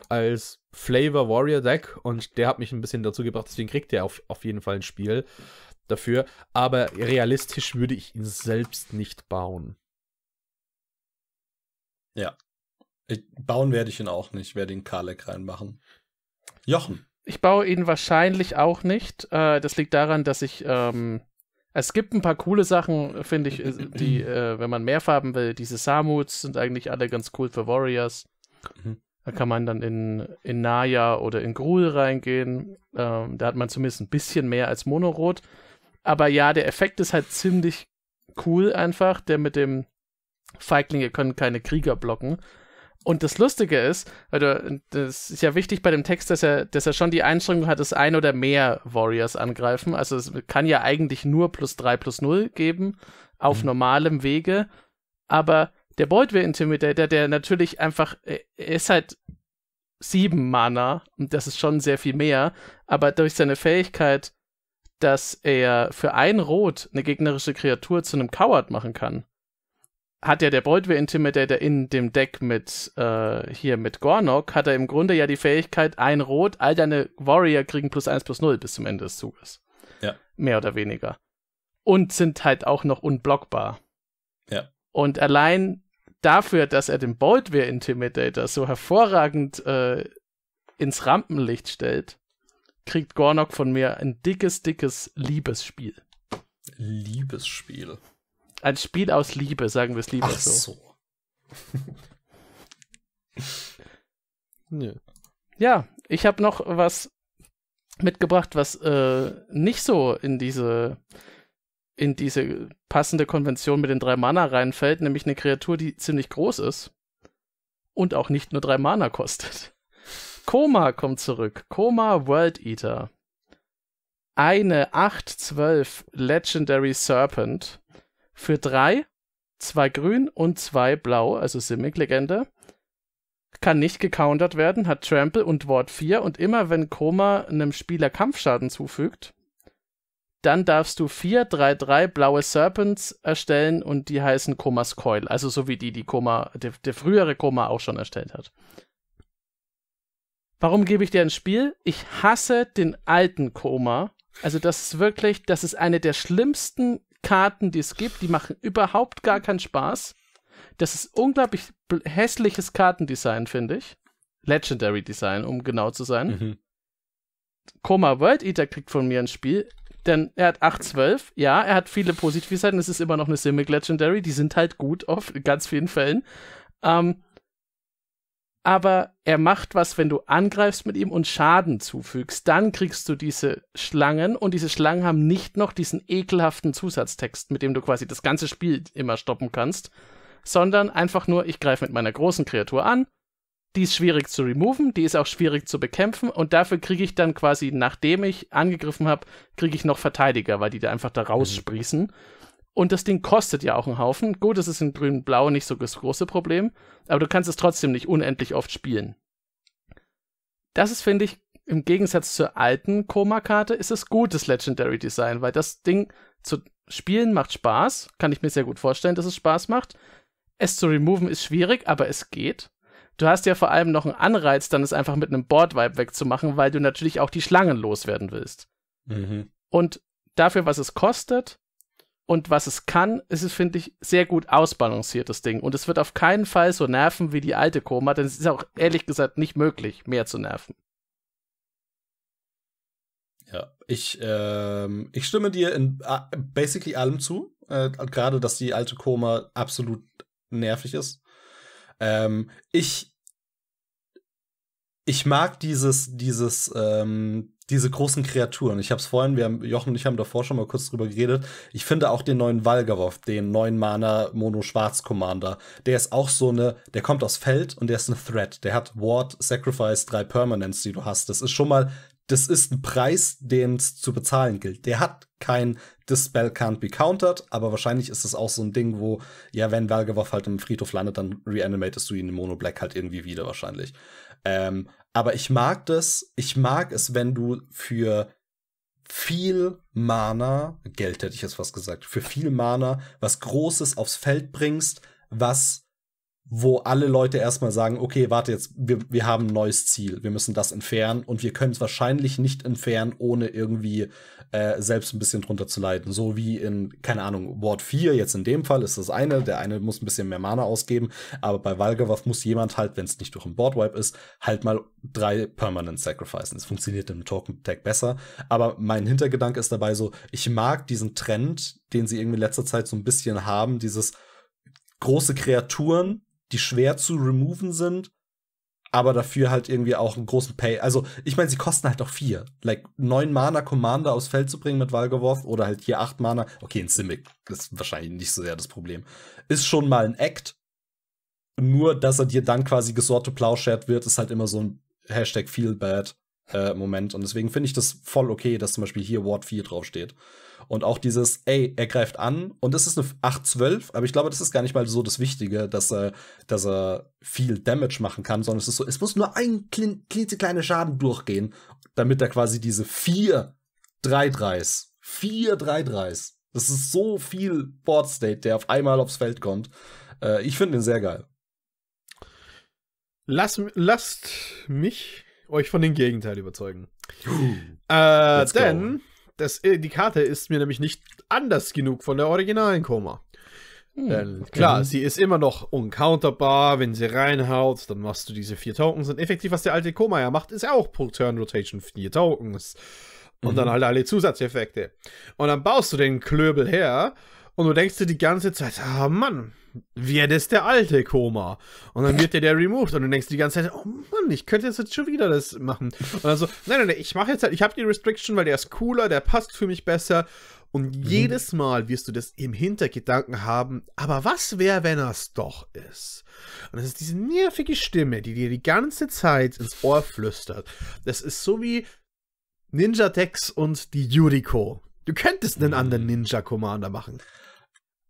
als Flavor Warrior Deck und der hat mich ein bisschen dazu gebracht, deswegen kriegt er auf, auf jeden Fall ein Spiel dafür. Aber realistisch würde ich ihn selbst nicht bauen. Ja. Ich, bauen werde ich ihn auch nicht, werde ihn Kalek reinmachen. Jochen. Ich baue ihn wahrscheinlich auch nicht. Äh, das liegt daran, dass ich. Ähm, es gibt ein paar coole Sachen, finde ich, äh, die, äh, wenn man mehr Farben will, diese Samuts sind eigentlich alle ganz cool für Warriors. Mhm. Da kann man dann in, in Naya oder in Gruel reingehen. Ähm, da hat man zumindest ein bisschen mehr als Monorot. Aber ja, der Effekt ist halt ziemlich cool einfach, der mit dem Feiglinge können keine Krieger blocken. Und das Lustige ist, weil du, das ist ja wichtig bei dem Text, dass er, dass er schon die Einschränkung hat, dass ein oder mehr Warriors angreifen. Also es kann ja eigentlich nur plus drei plus null geben auf mhm. normalem Wege. Aber der Boldwear Intimidator, der natürlich einfach, äh, er ist halt sieben Mana und das ist schon sehr viel mehr, aber durch seine Fähigkeit, dass er für ein Rot eine gegnerische Kreatur zu einem Coward machen kann, hat ja der Boldwear Intimidator in dem Deck mit äh, hier mit Gornok, hat er im Grunde ja die Fähigkeit, ein Rot, all deine Warrior kriegen plus eins plus null bis zum Ende des Zuges. Ja. Mehr oder weniger. Und sind halt auch noch unblockbar. Ja. Und allein dafür, dass er den Baldware Intimidator so hervorragend äh, ins Rampenlicht stellt, kriegt Gornok von mir ein dickes, dickes Liebesspiel. Liebesspiel. Ein Spiel aus Liebe, sagen wir es lieber Ach so. so. ja, ich habe noch was mitgebracht, was äh, nicht so in diese in diese passende Konvention mit den drei Mana reinfällt, nämlich eine Kreatur, die ziemlich groß ist und auch nicht nur drei Mana kostet. Koma kommt zurück. Koma World Eater. Eine 812 Legendary Serpent für drei, zwei grün und zwei blau, also Simic-Legende. Kann nicht gecountert werden, hat Trample und Ward 4 und immer wenn Koma einem Spieler Kampfschaden zufügt, dann darfst du 433 blaue Serpents erstellen und die heißen Komas Coil. Also so wie die, die Koma, der, der frühere Koma auch schon erstellt hat. Warum gebe ich dir ein Spiel? Ich hasse den alten Koma. Also das ist wirklich, das ist eine der schlimmsten Karten, die es gibt. Die machen überhaupt gar keinen Spaß. Das ist unglaublich hässliches Kartendesign, finde ich. Legendary Design, um genau zu sein. Mhm. Koma World Eater kriegt von mir ein Spiel. Denn er hat 8-12, ja, er hat viele positive Seiten, es ist immer noch eine Simic Legendary, die sind halt gut oft, in ganz vielen Fällen. Ähm, aber er macht was, wenn du angreifst mit ihm und Schaden zufügst. Dann kriegst du diese Schlangen und diese Schlangen haben nicht noch diesen ekelhaften Zusatztext, mit dem du quasi das ganze Spiel immer stoppen kannst, sondern einfach nur, ich greife mit meiner großen Kreatur an, die ist schwierig zu removen, die ist auch schwierig zu bekämpfen und dafür kriege ich dann quasi, nachdem ich angegriffen habe, kriege ich noch Verteidiger, weil die da einfach da raussprießen. Mhm. Und das Ding kostet ja auch einen Haufen. Gut, es ist in grün-blau nicht so das große Problem, aber du kannst es trotzdem nicht unendlich oft spielen. Das ist, finde ich, im Gegensatz zur alten Koma-Karte, ist es gutes Legendary-Design, weil das Ding zu spielen macht Spaß. Kann ich mir sehr gut vorstellen, dass es Spaß macht. Es zu removen ist schwierig, aber es geht du hast ja vor allem noch einen Anreiz, dann es einfach mit einem Board-Vibe wegzumachen, weil du natürlich auch die Schlangen loswerden willst. Mhm. Und dafür, was es kostet und was es kann, ist es, finde ich, sehr gut ausbalanciertes Ding. Und es wird auf keinen Fall so nerven wie die alte Koma, denn es ist auch ehrlich gesagt nicht möglich, mehr zu nerven. Ja, ich, ähm, ich stimme dir in basically allem zu. Äh, Gerade, dass die alte Koma absolut nervig ist. Ähm, ich ich mag dieses, dieses, ähm, diese großen Kreaturen. Ich habe es vorhin, wir haben, Jochen und ich haben davor schon mal kurz drüber geredet. Ich finde auch den neuen Valgavov, den neuen Mana Mono Schwarz Commander, der ist auch so eine, der kommt aus Feld und der ist eine Threat. Der hat Ward, Sacrifice, drei Permanents, die du hast. Das ist schon mal, das ist ein Preis, den es zu bezahlen gilt. Der hat kein this spell can't be countered, aber wahrscheinlich ist das auch so ein Ding, wo, ja, wenn Valgavoth halt im Friedhof landet, dann reanimatest du ihn in Mono Black halt irgendwie wieder wahrscheinlich. Ähm, aber ich mag das, ich mag es, wenn du für viel Mana, Geld hätte ich jetzt fast gesagt, für viel Mana was Großes aufs Feld bringst, was wo alle Leute erstmal sagen, okay, warte jetzt, wir, wir haben ein neues Ziel, wir müssen das entfernen und wir können es wahrscheinlich nicht entfernen, ohne irgendwie äh, selbst ein bisschen drunter zu leiden. So wie in, keine Ahnung, Ward 4 jetzt in dem Fall ist das eine, der eine muss ein bisschen mehr Mana ausgeben, aber bei Valgavoth muss jemand halt, wenn es nicht durch ein Boardwipe ist, halt mal drei Permanent Sacrificen. Es funktioniert im Token Tag besser, aber mein Hintergedanke ist dabei so, ich mag diesen Trend, den sie irgendwie in letzter Zeit so ein bisschen haben, dieses große Kreaturen, die schwer zu removen sind, aber dafür halt irgendwie auch einen großen Pay. Also, ich meine, sie kosten halt auch vier. Like, neun Mana Commander aufs Feld zu bringen mit Walgeworf oder halt hier acht Mana. Okay, ein Simic ist wahrscheinlich nicht so sehr das Problem. Ist schon mal ein Act. Nur, dass er dir dann quasi gesorte plauschert wird, ist halt immer so ein Hashtag Feel Bad äh, Moment. Und deswegen finde ich das voll okay, dass zum Beispiel hier Ward 4 draufsteht. Und auch dieses, ey, er greift an und es ist eine 8-12, aber ich glaube, das ist gar nicht mal so das Wichtige, dass er, dass er viel Damage machen kann, sondern es ist so, es muss nur ein klitzekleiner Schaden durchgehen, damit er quasi diese 4 3-3s, 4 3-3s, das ist so viel Board State, der auf einmal aufs Feld kommt. Äh, ich finde den sehr geil. Lass, lasst mich euch von dem Gegenteil überzeugen. Uh, äh, denn das, äh, die Karte ist mir nämlich nicht anders genug von der originalen Koma. Hm. Denn klar, mhm. sie ist immer noch uncounterbar. Wenn sie reinhaut, dann machst du diese vier Tokens. Und effektiv, was der alte Koma ja macht, ist ja auch pro Turn Rotation vier Tokens. Und mhm. dann halt alle Zusatzeffekte. Und dann baust du den Klöbel her und du denkst dir die ganze Zeit, oh Mann, wer das der alte Koma? Und dann wird dir der removed und du denkst die ganze Zeit, oh Mann, ich könnte jetzt, schon wieder das machen. Und dann so, nein, nein, nein, ich mache jetzt halt, ich habe die Restriction, weil der ist cooler, der passt für mich besser. Und mhm. jedes Mal wirst du das im Hintergedanken haben, aber was wäre, wenn er es doch ist? Und es ist diese nervige Stimme, die dir die ganze Zeit ins Ohr flüstert. Das ist so wie Ninja Dex und die Yuriko. Du könntest einen mhm. anderen Ninja Commander machen.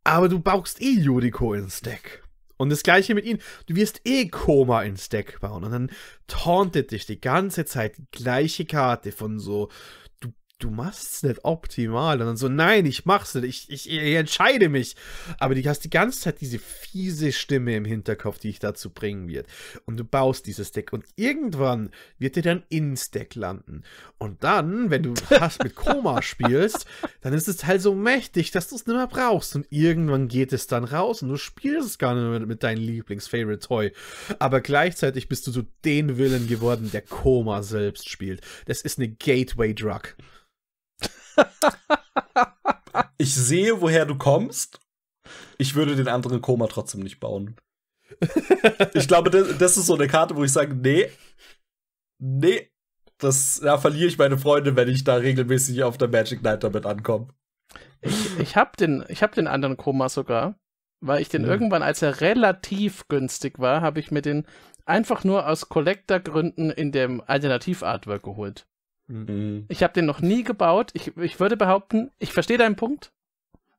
Aber du bauchst eh Judico ins Deck. Und das gleiche mit ihm. Du wirst eh Koma ins Deck bauen. Und dann tauntet dich die ganze Zeit die gleiche Karte von so du machst es nicht optimal. Und dann so, nein, ich mach's nicht, ich, ich, ich entscheide mich. Aber du hast die ganze Zeit diese fiese Stimme im Hinterkopf, die dich dazu bringen wird. Und du baust dieses Deck und irgendwann wird dir dann ins Deck landen. Und dann, wenn du hast mit Koma spielst, dann ist es halt so mächtig, dass du es nicht mehr brauchst. Und irgendwann geht es dann raus und du spielst es gar nicht mehr mit, deinem Lieblings-Favorite-Toy. Aber gleichzeitig bist du so den Willen geworden, der Koma selbst spielt. Das ist eine Gateway-Drug ich sehe, woher du kommst. Ich würde den anderen Koma trotzdem nicht bauen. ich glaube, das, das, ist so eine Karte, wo ich sage, nee, nee, das, da verliere ich meine Freunde, wenn ich da regelmäßig auf der Magic Knight damit ankomme. Ich, ich habe den, hab den anderen Koma sogar, weil ich den mhm. irgendwann, als er relativ günstig war, habe ich mir den einfach nur aus Collector-Gründen in dem Alternativ-Artwork geholt. Hm. Mhm. Ich habe den noch nie gebaut. Ich, ich würde behaupten, ich verstehe deinen Punkt.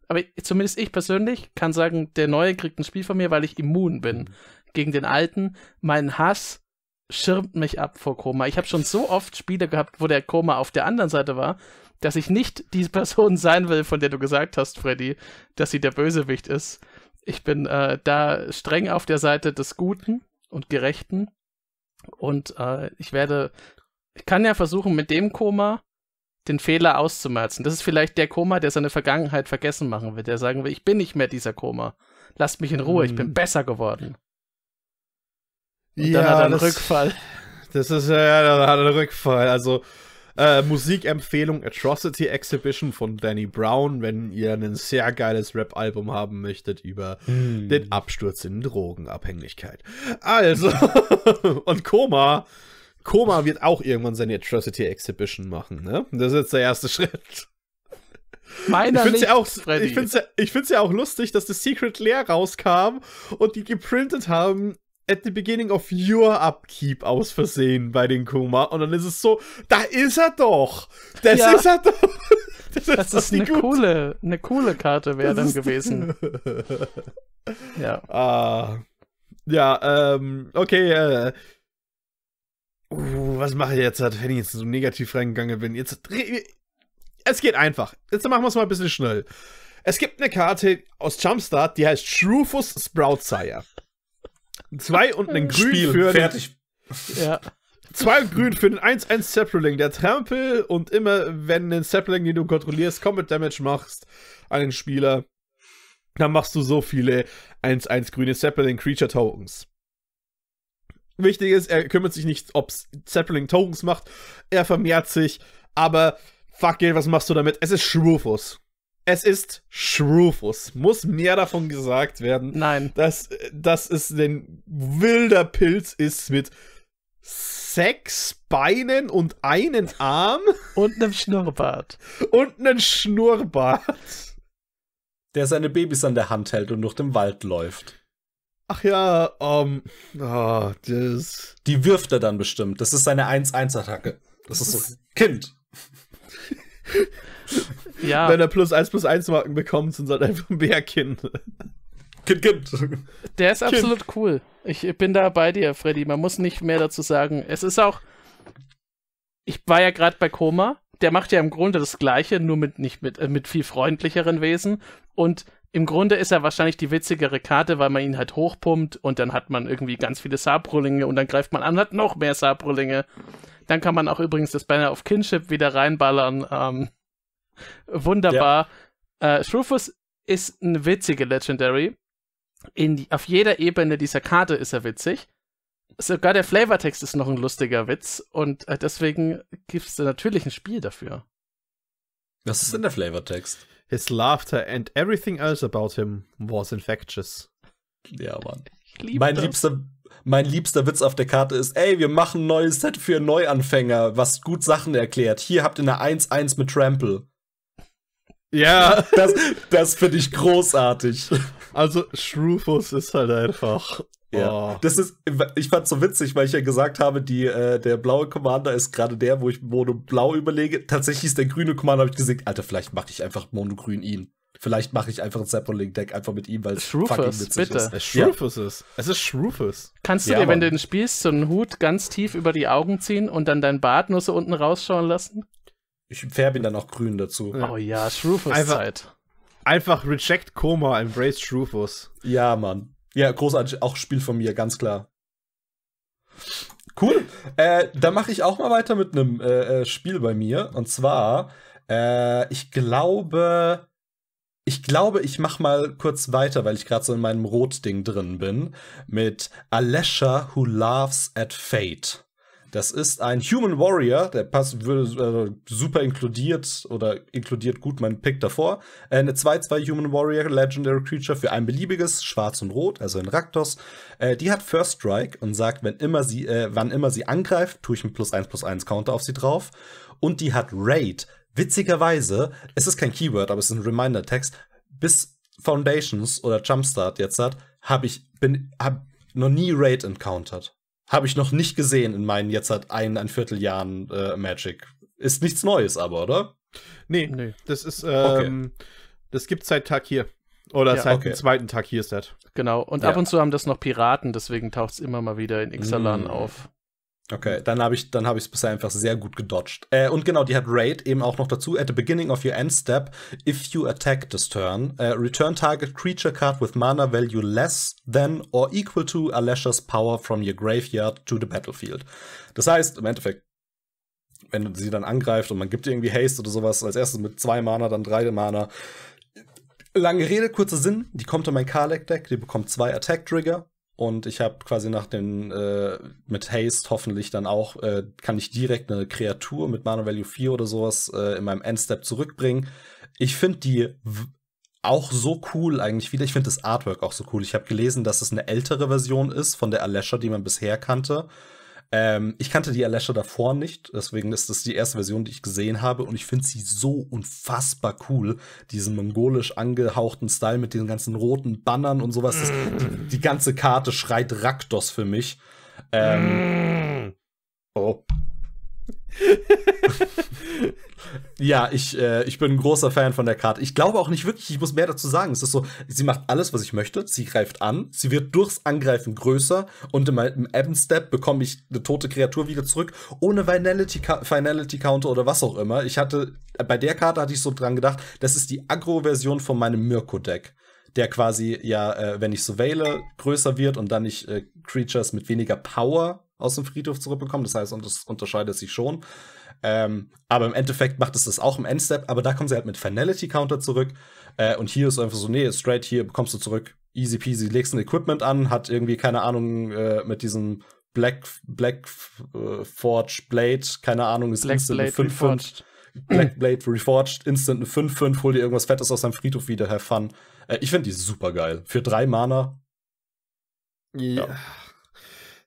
Aber zumindest ich persönlich kann sagen, der neue kriegt ein Spiel von mir, weil ich immun bin mhm. gegen den alten. Mein Hass schirmt mich ab vor Koma. Ich habe schon so oft Spiele gehabt, wo der Koma auf der anderen Seite war, dass ich nicht diese Person sein will, von der du gesagt hast, Freddy, dass sie der Bösewicht ist. Ich bin äh, da streng auf der Seite des Guten und Gerechten und äh, ich werde ich kann ja versuchen, mit dem Koma den Fehler auszumerzen. Das ist vielleicht der Koma, der seine Vergangenheit vergessen machen wird. der sagen will, ich bin nicht mehr dieser Koma. Lasst mich in Ruhe, ich bin hm. besser geworden. Und ja, dann hat er einen das, Rückfall. Das ist ja, dann hat er einen Rückfall. Also äh, Musikempfehlung Atrocity Exhibition von Danny Brown, wenn ihr ein sehr geiles Rap-Album haben möchtet über hm. den Absturz in Drogenabhängigkeit. Also, und Koma. Koma wird auch irgendwann seine Atrocity Exhibition machen, ne? Das ist jetzt der erste Schritt. Meiner ich finde es ja, auch, ich find's ja, ich ja auch lustig, dass das Secret Lair rauskam und die geprintet haben at the beginning of your upkeep aus Versehen bei den Koma. Und dann ist es so, da ist er doch! Das ja. ist er doch! Das, das ist, das eine, coole, eine coole Karte wäre dann gewesen. ja. Ah. Ja, ähm, okay, äh, Uh, was mache ich jetzt, wenn ich jetzt so negativ reingegangen bin? Jetzt. Es geht einfach. Jetzt machen wir es mal ein bisschen schnell. Es gibt eine Karte aus Jumpstart, die heißt Shrufus Sprout Sire. Zwei und einen Grün Spiel, für. Fertig. ja. Zwei Grün für den 1-1 Sapling, der Trampel und immer, wenn ein Sapling, den du kontrollierst, Combat Damage machst an den Spieler, dann machst du so viele 1-1 grüne Sapling Creature Tokens. Wichtig ist, er kümmert sich nicht, ob Zeppelin Tokens macht. Er vermehrt sich. Aber fuck it, was machst du damit? Es ist Schrufus. Es ist Schrufus. Muss mehr davon gesagt werden. Nein. Dass, dass es ein wilder Pilz ist mit sechs Beinen und einen Arm. Und einem Schnurrbart. Und einem Schnurrbart. Der seine Babys an der Hand hält und durch den Wald läuft. Ach ja, ähm, um, oh, ah, das. Die wirft er dann bestimmt. Das ist seine 1-1-Attacke. Das ist so Kind. ja. Wenn er plus 1 plus 1 Marken bekommt, sind halt einfach mehr Kind. Kind, Kind. Der ist kind. absolut cool. Ich bin da bei dir, Freddy. Man muss nicht mehr dazu sagen. Es ist auch. Ich war ja gerade bei Koma. Der macht ja im Grunde das Gleiche, nur mit nicht mit, äh, mit viel freundlicheren Wesen. Und im Grunde ist er wahrscheinlich die witzigere Karte, weil man ihn halt hochpumpt und dann hat man irgendwie ganz viele Saarbrüllinge und dann greift man an und hat noch mehr Saarbrüllinge. Dann kann man auch übrigens das Banner of Kinship wieder reinballern. Ähm, wunderbar. Ja. Äh, Shrufus ist ein witzige Legendary. Die, auf jeder Ebene dieser Karte ist er witzig. Sogar der Flavortext ist noch ein lustiger Witz und äh, deswegen gibt es natürlich ein Spiel dafür. Was ist denn der Flavortext? His laughter and everything else about him was infectious. Ja, Mann. Lieb mein das. liebster, mein liebster Witz auf der Karte ist, ey, wir machen ein neues Set für Neuanfänger, was gut Sachen erklärt. Hier habt ihr eine 1-1 mit Trample. Ja. Das, das finde ich großartig. Also, Shrufus ist halt einfach ja, oh. das ist, ich fand's so witzig, weil ich ja gesagt habe, die, äh, der blaue Commander ist gerade der, wo ich Mono Blau überlege. Tatsächlich ist der grüne Commander, habe ich gesagt, Alter, vielleicht mache ich einfach Mono Grün ihn. Vielleicht mache ich einfach ein Zeppelin-Deck einfach mit ihm, weil es fucking witzig bitte. ist. Shrufus ja. ist. Es ist Shrufus. Kannst du ja, dir, Mann. wenn du den spielst, so einen Hut ganz tief über die Augen ziehen und dann deinen Bart nur so unten rausschauen lassen? Ich färbe ihn dann auch grün dazu. Oh ja, Shrufus-Zeit. Einfach, einfach, reject Koma, embrace Shrufus. Ja, Mann. Ja, großartig, auch Spiel von mir, ganz klar. Cool. Äh, dann mache ich auch mal weiter mit einem äh, äh Spiel bei mir. Und zwar, äh, ich glaube, ich glaube, ich mache mal kurz weiter, weil ich gerade so in meinem Rotding drin bin, mit Alesha Who Laughs at Fate. Das ist ein Human Warrior, der passt würde, äh, super inkludiert oder inkludiert gut meinen Pick davor. Äh, eine 2-2 Human Warrior Legendary Creature für ein beliebiges, schwarz und rot, also ein Raktos. Äh, die hat First Strike und sagt, wenn immer sie, äh, wann immer sie angreift, tue ich einen plus 1 plus 1 Counter auf sie drauf. Und die hat Raid. Witzigerweise, es ist kein Keyword, aber es ist ein Reminder-Text, bis Foundations oder Jumpstart jetzt hat, habe ich, bin, hab noch nie Raid encountered. Habe ich noch nicht gesehen in meinen jetzt seit ein, ein Vierteljahren äh, Magic. Ist nichts Neues aber, oder? Nee, nee. das ist, ähm, okay. das gibt's seit Tag hier. Oder ja, seit okay. dem zweiten Tag hier ist das. Genau, und ja. ab und zu haben das noch Piraten, deswegen taucht es immer mal wieder in Ixalan mm. auf. Okay, dann habe ich dann habe es bisher einfach sehr gut gedodged. Äh, und genau, die hat Raid eben auch noch dazu. At the beginning of your end step, if you attack this turn, uh, return target creature card with mana value less than or equal to Alesha's power from your graveyard to the battlefield. Das heißt, im Endeffekt, wenn sie dann angreift und man gibt ihr irgendwie Haste oder sowas, als erstes mit zwei Mana, dann drei Mana. Lange Rede, kurzer Sinn, die kommt in mein Karlek-Deck, die bekommt zwei Attack-Trigger, und ich habe quasi nach den äh, mit Haste hoffentlich dann auch äh, kann ich direkt eine Kreatur mit Mana Value 4 oder sowas äh, in meinem Endstep zurückbringen. Ich finde die auch so cool eigentlich wieder. Ich finde das Artwork auch so cool. Ich habe gelesen, dass es eine ältere Version ist von der Alesha, die man bisher kannte ähm, ich kannte die Alesha davor nicht, deswegen ist das die erste Version, die ich gesehen habe und ich finde sie so unfassbar cool. Diesen mongolisch angehauchten Style mit den ganzen roten Bannern und sowas. Das, die, die, ganze Karte schreit Rakdos für mich. Ähm, mm. oh. Ja, ich, äh, ich bin ein großer Fan von der Karte. Ich glaube auch nicht wirklich, ich muss mehr dazu sagen. Es ist so, sie macht alles, was ich möchte. Sie greift an, sie wird durchs Angreifen größer und im, im ebon bekomme ich eine tote Kreatur wieder zurück, ohne Finality-Counter oder was auch immer. Ich hatte, bei der Karte hatte ich so dran gedacht, das ist die Agro-Version von meinem Mirko-Deck der quasi ja, äh, wenn ich surveille, größer wird und dann ich äh, Creatures mit weniger Power aus dem Friedhof zurückbekomme. Das heißt, und das unterscheidet sich schon. Ähm, aber im Endeffekt macht es das auch im Endstep, aber da kommen sie halt mit Finality Counter zurück. Äh, und hier ist einfach so, nee, straight hier bekommst du zurück. Easy peasy, legst ein Equipment an, hat irgendwie, keine Ahnung, äh, mit diesem Black, Black äh, Forge Blade, keine Ahnung, ist Black instant Blade 5, 5 Black Blade Reforged, instant 5-5, hol dir irgendwas Fettes aus deinem Friedhof wieder, have fun. Äh, ich finde die super geil. Für drei Mana. Ja. ja.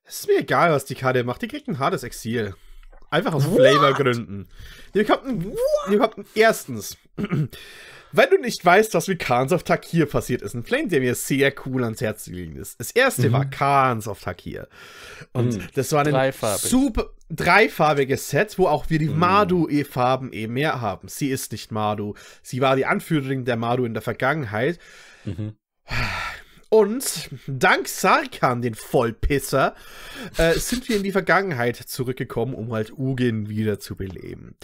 Es ist mir egal, was die Karte macht, die kriegt ein hartes Exil. Einfach aus Flavorgründen. Ihr habt, einen, ihr habt einen, erstens, wenn du nicht weißt, was mit Khans of Takir passiert ist, ein Flame, der mir sehr cool ans Herz gelegen ist. Das erste mhm. war Khans of Takir. Und mhm. das war ein Dreifarbig. super dreifarbiges Set, wo auch wir die mhm. Madu-Farben eben eh mehr haben. Sie ist nicht Madu. Sie war die Anführerin der Madu in der Vergangenheit. Mhm. Und dank Sarkan, den Vollpisser, äh, sind wir in die Vergangenheit zurückgekommen, um halt Ugin wieder zu beleben.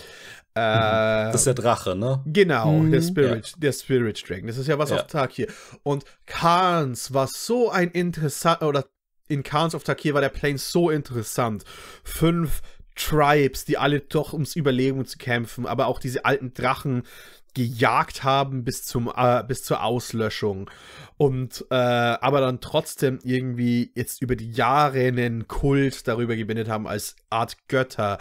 Äh, das ist der ähm, Drache, ne? Genau, mhm. der, Spirit, ja. der Spirit Dragon. Das ist ja was ja. auf Tag hier. Und Khans war so ein interessanter, oder in Khans auf Takir war der Plane so interessant. Fünf Tribes, die alle doch ums Überleben zu kämpfen, aber auch diese alten Drachen, gejagt haben bis, zum, äh, bis zur Auslöschung. Und äh, aber dann trotzdem irgendwie jetzt über die Jahre einen Kult darüber gebindet haben, als Art Götter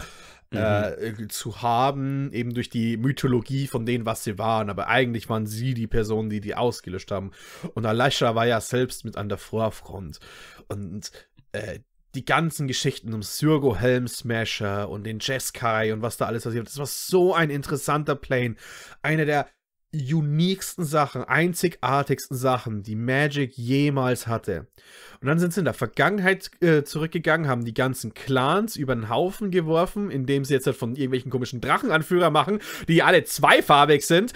äh, mhm. äh, zu haben, eben durch die Mythologie von denen, was sie waren. Aber eigentlich waren sie die Personen, die die ausgelöscht haben. Und Alasha war ja selbst mit an der Vorfront. Und äh, die ganzen Geschichten um Syrgo Helm Smasher und den Jeskai und was da alles passiert. Das war so ein interessanter Plane. Einer der uniquesten Sachen, einzigartigsten Sachen, die Magic jemals hatte. Und dann sind sie in der Vergangenheit äh, zurückgegangen, haben die ganzen Clans über den Haufen geworfen, indem sie jetzt halt von irgendwelchen komischen Drachenanführer machen, die alle zweifarbig sind.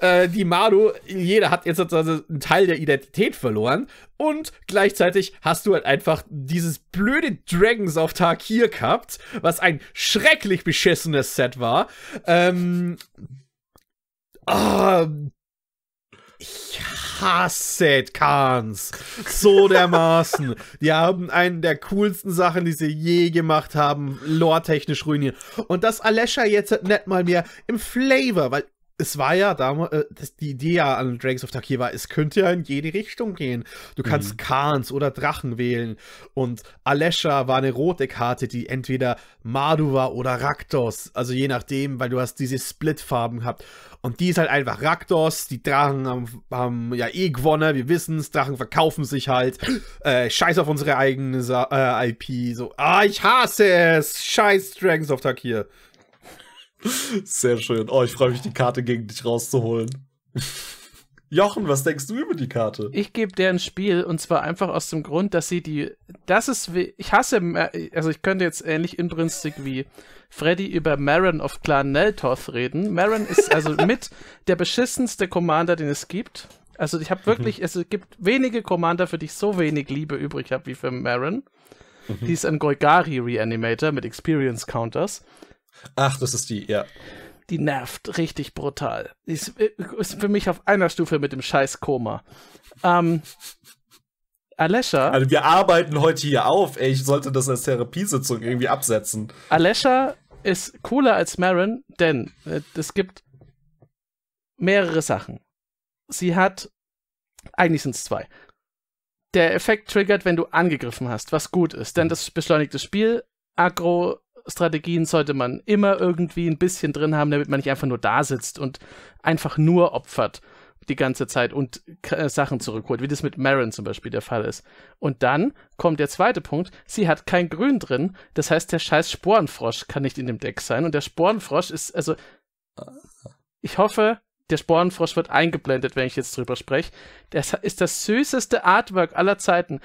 Äh, die Madu, jeder hat jetzt also einen Teil der Identität verloren. Und gleichzeitig hast du halt einfach dieses blöde Dragons auf Tag hier gehabt, was ein schrecklich beschissenes Set war. Ähm, Oh, ich hasse Kans so dermaßen. die haben einen der coolsten Sachen, die sie je gemacht haben, lore-technisch ruiniert. Und dass Alesha jetzt nicht mal mehr im Flavor, weil es war ja damals, äh, die Idee ja an Dragons of Tarkir war, es könnte ja in jede Richtung gehen. Du kannst mhm. Khans oder Drachen wählen. Und Alesha war eine rote Karte, die entweder Madu war oder Raktos, also je nachdem, weil du hast diese Split-Farben gehabt. Und die ist halt einfach Raktos, die Drachen haben, haben ja eh gewonnen, wir wissen's, Drachen verkaufen sich halt. Äh, scheiß auf unsere eigene äh, IP, so, ah, ich hasse es! Scheiß Dragons of Tarkir. Sehr schön. Oh, ich freue mich, die Karte gegen dich rauszuholen. Jochen, was denkst du über die Karte? Ich gebe der deren Spiel und zwar einfach aus dem Grund, dass sie die. Das ist. Ich hasse. Also, ich könnte jetzt ähnlich inbrünstig wie Freddy über Maron of Clan Neltoth reden. Maron ist also mit der beschissenste Commander, den es gibt. Also, ich habe mhm. wirklich. Es gibt wenige Commander, für die ich so wenig Liebe übrig habe wie für Maron. Mhm. Die ist ein Golgari Reanimator mit Experience Counters. Ach, das ist die, ja. Die nervt richtig brutal. Die ist, ist für mich auf einer Stufe mit dem scheiß Koma. Ähm, Alesha. Also wir arbeiten heute hier auf, ey. Ich sollte das als Therapiesitzung irgendwie absetzen. Alesha ist cooler als Marin, denn äh, es gibt mehrere Sachen. Sie hat. Eigentlich sind es zwei. Der Effekt triggert, wenn du angegriffen hast, was gut ist, denn das beschleunigt das Spiel. Agro Strategien sollte man immer irgendwie ein bisschen drin haben, damit man nicht einfach nur da sitzt und einfach nur opfert die ganze Zeit und äh, Sachen zurückholt, wie das mit Marin zum Beispiel der Fall ist. Und dann kommt der zweite Punkt, sie hat kein Grün drin, das heißt, der scheiß Sporenfrosch kann nicht in dem Deck sein und der Sporenfrosch ist, also, ich hoffe, der Sporenfrosch wird eingeblendet, wenn ich jetzt drüber spreche. Das ist das süßeste Artwork aller Zeiten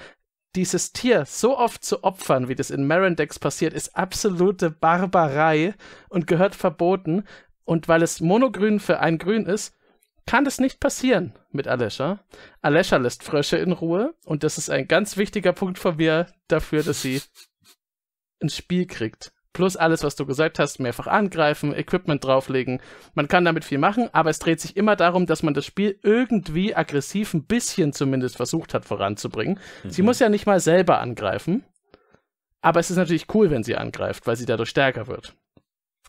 dieses Tier so oft zu opfern, wie das in Marendex passiert, ist absolute Barbarei und gehört verboten. Und weil es monogrün für ein Grün ist, kann das nicht passieren mit Alesha. Alesha lässt Frösche in Ruhe und das ist ein ganz wichtiger Punkt von mir dafür, dass sie ein Spiel kriegt plus alles, was du gesagt hast, mehrfach angreifen, Equipment drauflegen. Man kann damit viel machen, aber es dreht sich immer darum, dass man das Spiel irgendwie aggressiv ein bisschen zumindest versucht hat voranzubringen. Mhm. Sie muss ja nicht mal selber angreifen, aber es ist natürlich cool, wenn sie angreift, weil sie dadurch stärker wird.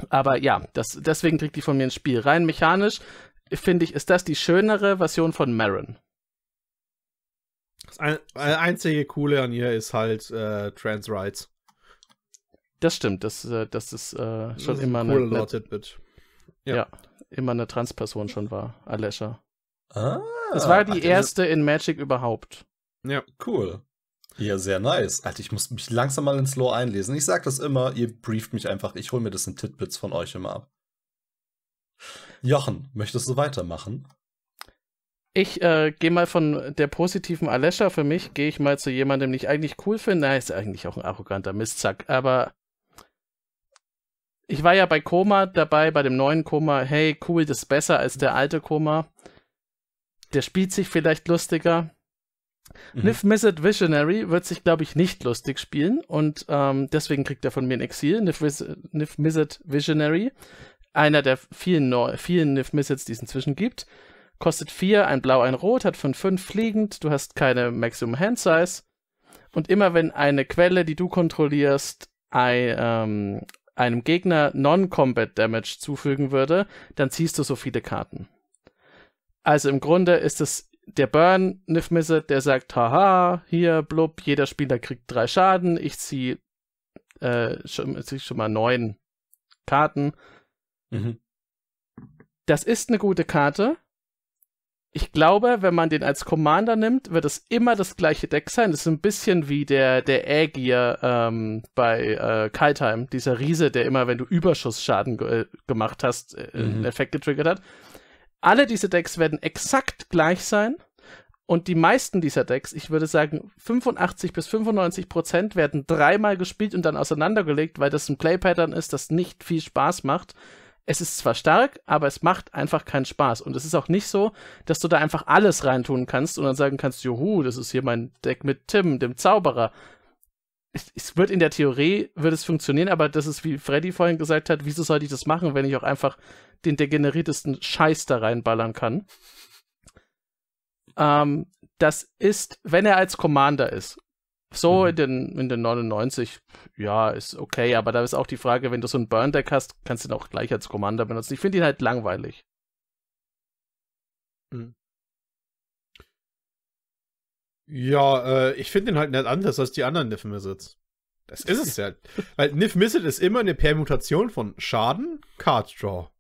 Aber ja, das, deswegen kriegt die von mir ein Spiel. Rein mechanisch finde ich, ist das die schönere Version von Marin. Das ein, äh, einzige Coole an ihr ist halt äh, Trans Rights. Das stimmt, das, äh, das ist äh, schon das immer ist ein eine. Lore Tidbit. Ja. ja. immer eine Transperson schon war, Alesha. Ah. das war die Ach, erste in Magic überhaupt. Ja, cool. Ja, sehr nice. Alter, ich muss mich langsam mal ins Lore einlesen. Ich sag das immer, ihr brieft mich einfach. Ich hol mir das in Titbits von euch immer ab. Jochen, möchtest du weitermachen? Ich äh, gehe mal von der positiven Alesha für mich, gehe ich mal zu jemandem, den ich eigentlich cool finde. Na, ist eigentlich auch ein arroganter Mistzack, aber ich war ja bei Koma dabei, bei dem neuen Koma. Hey, cool, das ist besser als der alte Koma. Der spielt sich vielleicht lustiger. Mhm. Live Missed Visionary wird sich, glaube ich, nicht lustig spielen und ähm, deswegen kriegt er von mir ein Exil. Niv, Niv Mizzet Visionary, einer der vielen, Neu vielen Niv Mizzets, die es inzwischen gibt, kostet vier, ein Blau, ein Rot, hat von fünf fliegend, du hast keine Maximum Hand Size und immer wenn eine Quelle, die du kontrollierst, ein, ähm, einem Gegner Non-Combat Damage zufügen würde, dann ziehst du so viele Karten. Also im Grunde ist es der Burn Nifmisse, der sagt, haha, hier, blub, jeder Spieler kriegt drei Schaden, ich zieh, äh, schon, zieh schon mal neun Karten. Mhm. Das ist eine gute Karte, ich glaube, wenn man den als Commander nimmt, wird es immer das gleiche Deck sein. Das ist ein bisschen wie der, der Aegir ähm, bei äh, Kaltheim, dieser Riese, der immer, wenn du Überschussschaden ge äh, gemacht hast, äh, mhm. einen Effekt getriggert hat. Alle diese Decks werden exakt gleich sein. Und die meisten dieser Decks, ich würde sagen 85 bis 95 Prozent, werden dreimal gespielt und dann auseinandergelegt, weil das ein Play-Pattern ist, das nicht viel Spaß macht es ist zwar stark, aber es macht einfach keinen Spaß. Und es ist auch nicht so, dass du da einfach alles reintun kannst und dann sagen kannst, juhu, das ist hier mein Deck mit Tim, dem Zauberer. Es, es wird in der Theorie, wird es funktionieren, aber das ist, wie Freddy vorhin gesagt hat, wieso sollte ich das machen, wenn ich auch einfach den degeneriertesten Scheiß da reinballern kann? Ähm, das ist, wenn er als Commander ist so mhm. in, den, in den 99, ja, ist okay, aber da ist auch die Frage, wenn du so ein Burn-Deck hast, kannst du ihn auch gleich als Commander benutzen. Ich finde ihn halt langweilig. Mhm. Ja, äh, ich finde ihn halt nicht anders als die anderen Niff Mizzets. Das ist es ja. Weil Niff Mizzet ist immer eine Permutation von Schaden, Card Draw.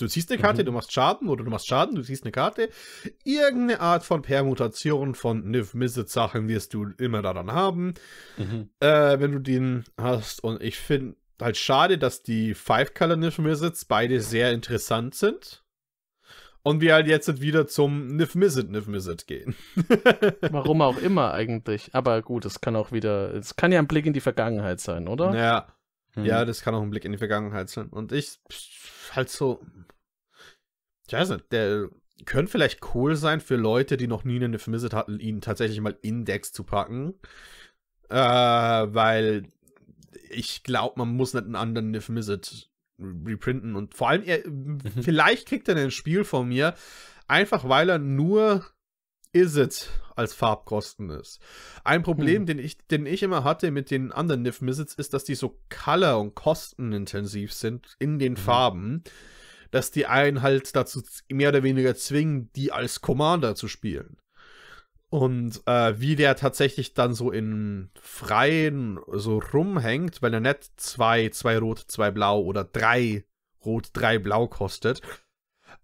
Du ziehst eine mhm. Karte, mhm. du machst Schaden oder du machst Schaden, du ziehst eine Karte. Irgendeine Art von Permutation von niv mizzet sachen wirst du immer daran haben, mhm. äh, wenn du den hast. Und ich finde halt schade, dass die Five-Color niv mizzets beide sehr interessant sind. Und wir halt jetzt wieder zum niv mizzet niv mizzet gehen. Warum auch immer eigentlich. Aber gut, es kann auch wieder, es kann ja ein Blick in die Vergangenheit sein, oder? Ja. Mhm. Ja, das kann auch ein Blick in die Vergangenheit sein. Und ich halt so. Ich weiß nicht, der könnte vielleicht cool sein für Leute, die noch nie eine vermisst hatten, ihn tatsächlich mal Index zu packen. Äh, weil ich glaube, man muss nicht einen anderen If Mizzet reprinten. Und vor allem, er, mhm. vielleicht kriegt er ein Spiel von mir, einfach weil er nur Is it als Farbkosten ist. Ein Problem, hm. den, ich, den ich immer hatte mit den anderen Niff Mizzets, ist, dass die so color- und kostenintensiv sind in den hm. Farben, dass die einen halt dazu mehr oder weniger zwingen, die als Commander zu spielen. Und äh, wie der tatsächlich dann so in Freien so rumhängt, weil er nicht zwei, zwei rot, zwei blau oder drei rot, drei blau kostet,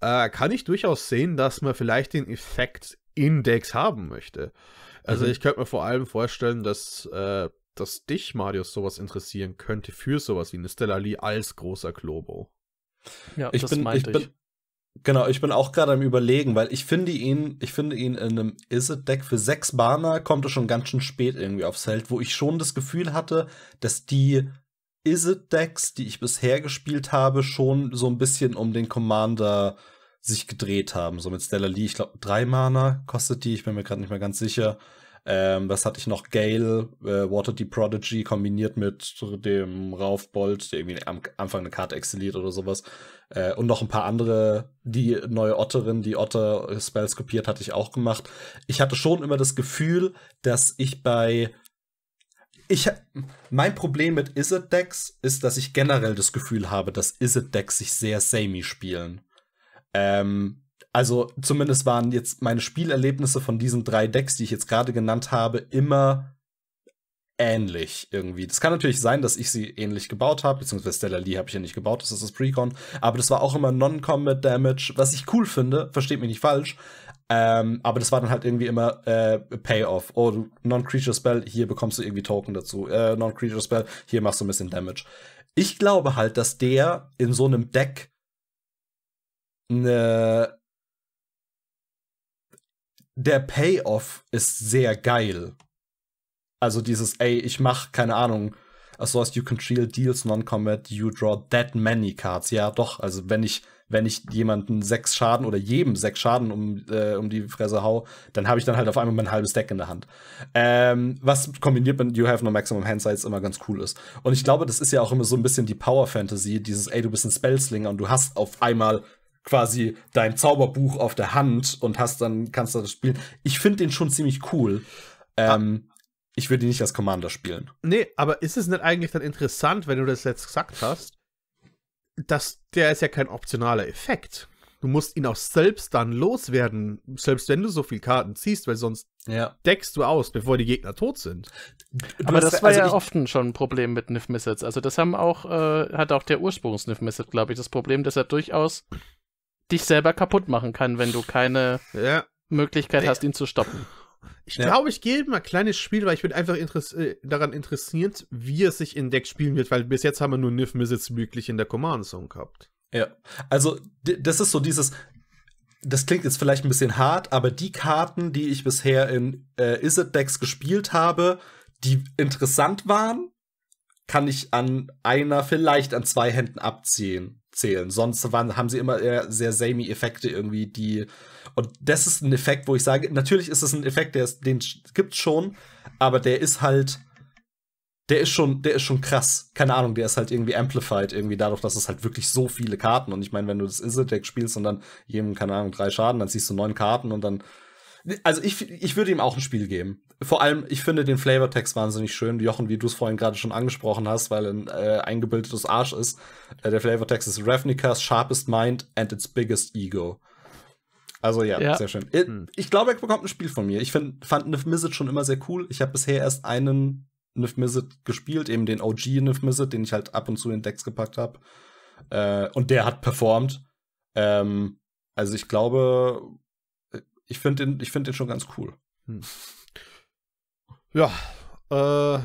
äh, kann ich durchaus sehen, dass man vielleicht den Effekt Index haben möchte. Also mhm. ich könnte mir vor allem vorstellen, dass, äh, dass dich, Marius, sowas interessieren könnte für sowas wie eine Stella Lee als großer Globo. Ja, ich das bin, meinte ich. Bin, genau, ich bin auch gerade am überlegen, weil ich finde ihn, ich finde ihn in einem is it deck für sechs Bahner kommt er schon ganz schön spät irgendwie aufs Feld, wo ich schon das Gefühl hatte, dass die is it decks die ich bisher gespielt habe, schon so ein bisschen um den Commander sich gedreht haben. So mit Stella Lee, ich glaube, drei Mana kostet die, ich bin mir gerade nicht mehr ganz sicher. Ähm, was hatte ich noch? Gale, äh, Water Deep Prodigy kombiniert mit dem Raufbold, der irgendwie am Anfang eine Karte exiliert oder sowas. Äh, und noch ein paar andere, die neue Otterin, die Otter-Spells kopiert, hatte ich auch gemacht. Ich hatte schon immer das Gefühl, dass ich bei. Ich, mein Problem mit Is it decks ist, dass ich generell das Gefühl habe, dass Is it decks sich sehr samey spielen. Ähm, also zumindest waren jetzt meine Spielerlebnisse von diesen drei Decks, die ich jetzt gerade genannt habe, immer ähnlich irgendwie. Das kann natürlich sein, dass ich sie ähnlich gebaut habe, beziehungsweise Stella Lee habe ich ja nicht gebaut, das ist das Precon, aber das war auch immer Non-Combat Damage, was ich cool finde, versteht mich nicht falsch, ähm, aber das war dann halt irgendwie immer äh, Payoff. Oh, Non-Creature Spell, hier bekommst du irgendwie Token dazu. Äh, Non-Creature Spell, hier machst du ein bisschen Damage. Ich glaube halt, dass der in so einem Deck eine der Payoff ist sehr geil. Also dieses, ey, ich mach, keine Ahnung, as long as you conceal deals non-combat, you draw that many cards. Ja, doch, also wenn ich, wenn ich jemanden sechs Schaden oder jedem sechs Schaden um, äh, um die Fresse hau, dann habe ich dann halt auf einmal mein halbes Deck in der Hand. Ähm, was kombiniert mit You Have No Maximum Hand Size immer ganz cool ist. Und ich glaube, das ist ja auch immer so ein bisschen die Power Fantasy, dieses, ey, du bist ein Spellslinger und du hast auf einmal quasi dein Zauberbuch auf der Hand und hast dann, kannst du das spielen. Ich finde den schon ziemlich cool. Ah. Ähm, ah. Ich würde ihn nicht als Commander spielen. Nee, aber ist es nicht eigentlich dann interessant, wenn du das jetzt gesagt hast, dass der ist ja kein optionaler Effekt. Du musst ihn auch selbst dann loswerden, selbst wenn du so viel Karten ziehst, weil sonst ja. deckst du aus, bevor die Gegner tot sind. Du Aber das war also ja oft schon ein Problem mit Niff Missets. Also das haben auch, äh, hat auch der Ursprungs Niff Misset, glaube ich, das Problem, dass er durchaus dich selber kaputt machen kann, wenn du keine ja. Möglichkeit hast, ihn zu stoppen. Ich ja. glaube, ich gebe mal ein kleines Spiel, weil ich bin einfach interess äh, daran interessiert, wie es sich in Deck spielen wird, weil bis jetzt haben wir nur Niff Misits möglich in der Command Zone gehabt. Ja, also das ist so dieses, das klingt jetzt vielleicht ein bisschen hart, aber die Karten, die ich bisher in äh, Izzet Decks gespielt habe, die interessant waren, kann ich an einer, vielleicht an zwei Händen abziehen zählen. Sonst waren, haben sie immer eher sehr samey Effekte irgendwie, die. Und das ist ein Effekt, wo ich sage, natürlich ist es ein Effekt, der ist, den gibt's schon, aber der ist halt. Der ist schon, der ist schon krass. Keine Ahnung, der ist halt irgendwie amplified, irgendwie dadurch, dass es halt wirklich so viele Karten. Und ich meine, wenn du das Insel-Deck spielst und dann jedem, keine Ahnung, drei Schaden, dann siehst du neun Karten und dann also ich, ich würde ihm auch ein Spiel geben. Vor allem, ich finde den Flavortext wahnsinnig schön, Jochen, wie du es vorhin gerade schon angesprochen hast, weil ein äh, eingebildetes Arsch ist. Äh, der Flavortext ist Ravnica's sharpest mind and its biggest ego. Also ja, ja. sehr schön. Äh, hm. Ich, glaube, er bekommt ein Spiel von mir. Ich find, fand Nif Mizzet schon immer sehr cool. Ich habe bisher erst einen Nif Mizzet gespielt, eben den OG Nif Mizzet, den ich halt ab und zu in Decks gepackt habe. Äh, und der hat performt. Ähm, also ich glaube, ich finde den, find den schon ganz cool. Hm. Ja, äh,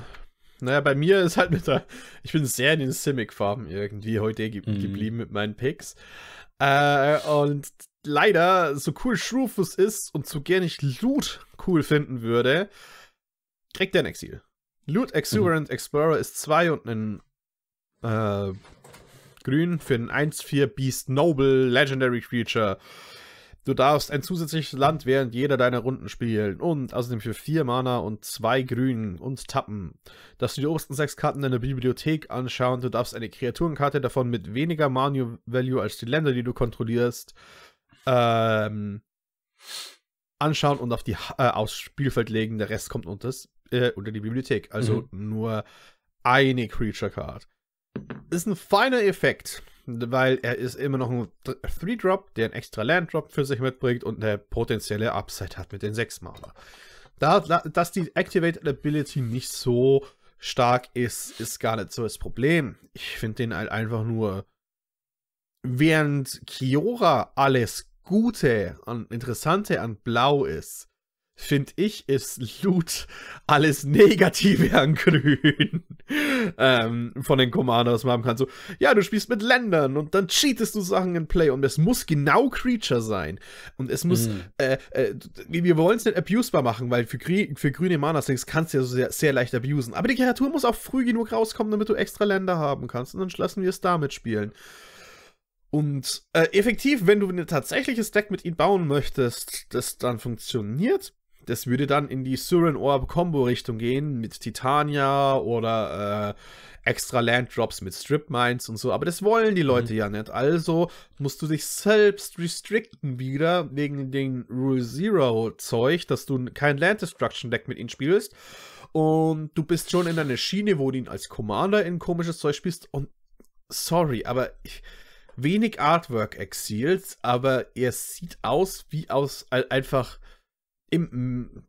naja, bei mir ist halt mit der, ich bin sehr in den Simic-Farben irgendwie heute ge mhm. geblieben mit meinen Picks. Äh, und leider, so cool Shrufus ist und so gern ich Loot cool finden würde, kriegt er ein Exil. Loot mhm. Exuberant mhm. Explorer ist 2 und ein äh, Grün für ein 1-4 Beast Noble Legendary Creature. Du darfst ein zusätzliches Land während jeder deiner Runden spielen und außerdem für vier Mana und zwei Grünen und tappen. Dass du die obersten sechs Karten deiner Bibliothek anschauen. Du darfst eine Kreaturenkarte davon mit weniger Manu Value als die Länder, die du kontrollierst, ähm, anschauen und auf die äh, aufs Spielfeld legen. Der Rest kommt unter, äh, unter die Bibliothek. Also mhm. nur eine Creature Card. Ist ein feiner Effekt weil er ist immer noch ein 3-Drop, der einen extra Land-Drop für sich mitbringt und eine potenzielle Upside hat mit den 6 Mana. Da, dass die Activated Ability nicht so stark ist, ist gar nicht so das Problem. Ich finde den halt einfach nur, während Kiora alles Gute und Interessante an Blau ist, finde ich, ist Loot alles Negative an Grün ähm, von den Commanders was man haben kann. So, ja, du spielst mit Ländern und dann cheatest du Sachen in Play und es muss genau Creature sein. Und es muss, mhm. äh, äh, wir wollen es nicht abusbar machen, weil für, für grüne Mana-Slings kannst du ja so sehr, sehr leicht abusen. Aber die Kreatur muss auch früh genug rauskommen, damit du extra Länder haben kannst. Und dann lassen wir es damit spielen. Und äh, effektiv, wenn du ein ne tatsächliches Deck mit ihm bauen möchtest, das dann funktioniert das würde dann in die Surin Orb Combo Richtung gehen mit Titania oder äh, extra Land Drops mit Strip Mines und so. Aber das wollen die Leute mhm. ja nicht. Also musst du dich selbst restricten wieder wegen den Rule Zero Zeug, dass du kein Land Destruction Deck mit ihnen spielst. Und du bist schon in einer Schiene, wo du ihn als Commander in komisches Zeug spielst. Und sorry, aber ich, wenig Artwork Exils, aber er sieht aus wie aus äh, einfach im,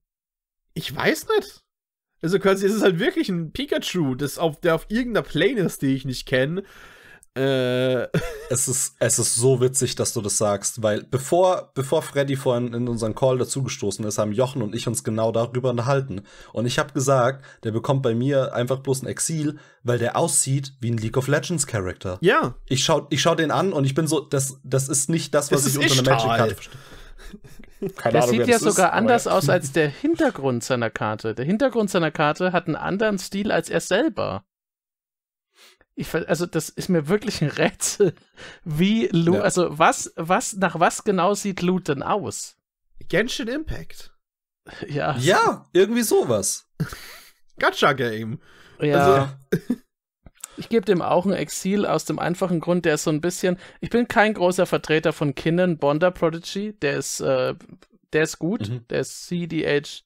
ich weiß nicht. Also quasi es ist halt wirklich ein Pikachu, das auf, der auf irgendeiner Plane ist, die ich nicht kenne. Äh. Es, ist, es ist so witzig, dass du das sagst, weil bevor, bevor Freddy vorhin in unseren Call dazugestoßen ist, haben Jochen und ich uns genau darüber unterhalten. Und ich habe gesagt, der bekommt bei mir einfach bloß ein Exil, weil der aussieht wie ein League of Legends Character. Ja. Ich schau, ich schau den an und ich bin so, das, das ist nicht das, was das ich unter einer Magic Karte verstehe. Keine das Ahnung, sieht ja ist, sogar anders aus als der Hintergrund seiner Karte. Der Hintergrund seiner Karte hat einen anderen Stil als er selber. Ich, also das ist mir wirklich ein Rätsel, wie Loot, ja. also was, was, nach was genau sieht Loot denn aus? Genshin Impact. Ja. Ja, irgendwie sowas. Gacha-Game. Ja. Also, Ich gebe dem auch ein Exil aus dem einfachen Grund, der ist so ein bisschen. Ich bin kein großer Vertreter von Kindern. Bonder Prodigy, der ist, äh, der ist gut. Mhm. Der ist CDH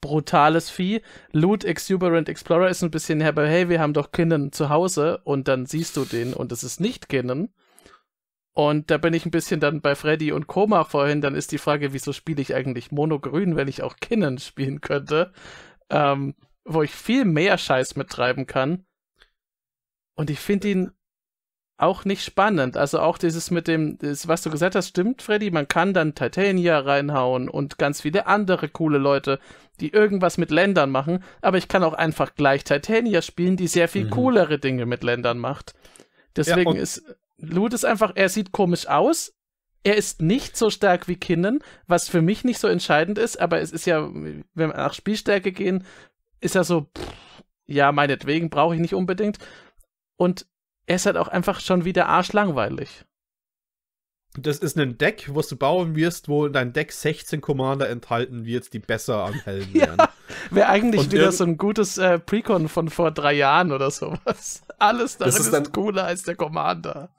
brutales Vieh. Loot Exuberant Explorer ist ein bisschen her, hey, wir haben doch Kindern zu Hause und dann siehst du den und es ist nicht Kindern. Und da bin ich ein bisschen dann bei Freddy und Koma vorhin, dann ist die Frage, wieso spiele ich eigentlich Monogrün, wenn ich auch Kindern spielen könnte? Ähm, wo ich viel mehr Scheiß mittreiben kann. Und ich finde ihn auch nicht spannend. Also auch dieses mit dem, das, was du gesagt hast, stimmt, Freddy, man kann dann Titania reinhauen und ganz viele andere coole Leute, die irgendwas mit Ländern machen, aber ich kann auch einfach gleich Titania spielen, die sehr viel mhm. coolere Dinge mit Ländern macht. Deswegen ja, ist Loot ist einfach, er sieht komisch aus, er ist nicht so stark wie Kindern, was für mich nicht so entscheidend ist, aber es ist ja, wenn wir nach Spielstärke gehen, ist er so, pff, ja, meinetwegen brauche ich nicht unbedingt. Und er ist halt auch einfach schon wieder arschlangweilig. Das ist ein Deck, was du bauen wirst, wo in deinem Deck 16 Commander enthalten wird, die besser am Helm werden. ja, wäre eigentlich Und wieder so ein gutes äh, Precon von vor drei Jahren oder sowas. Alles darin das ist, ist cooler als der Commander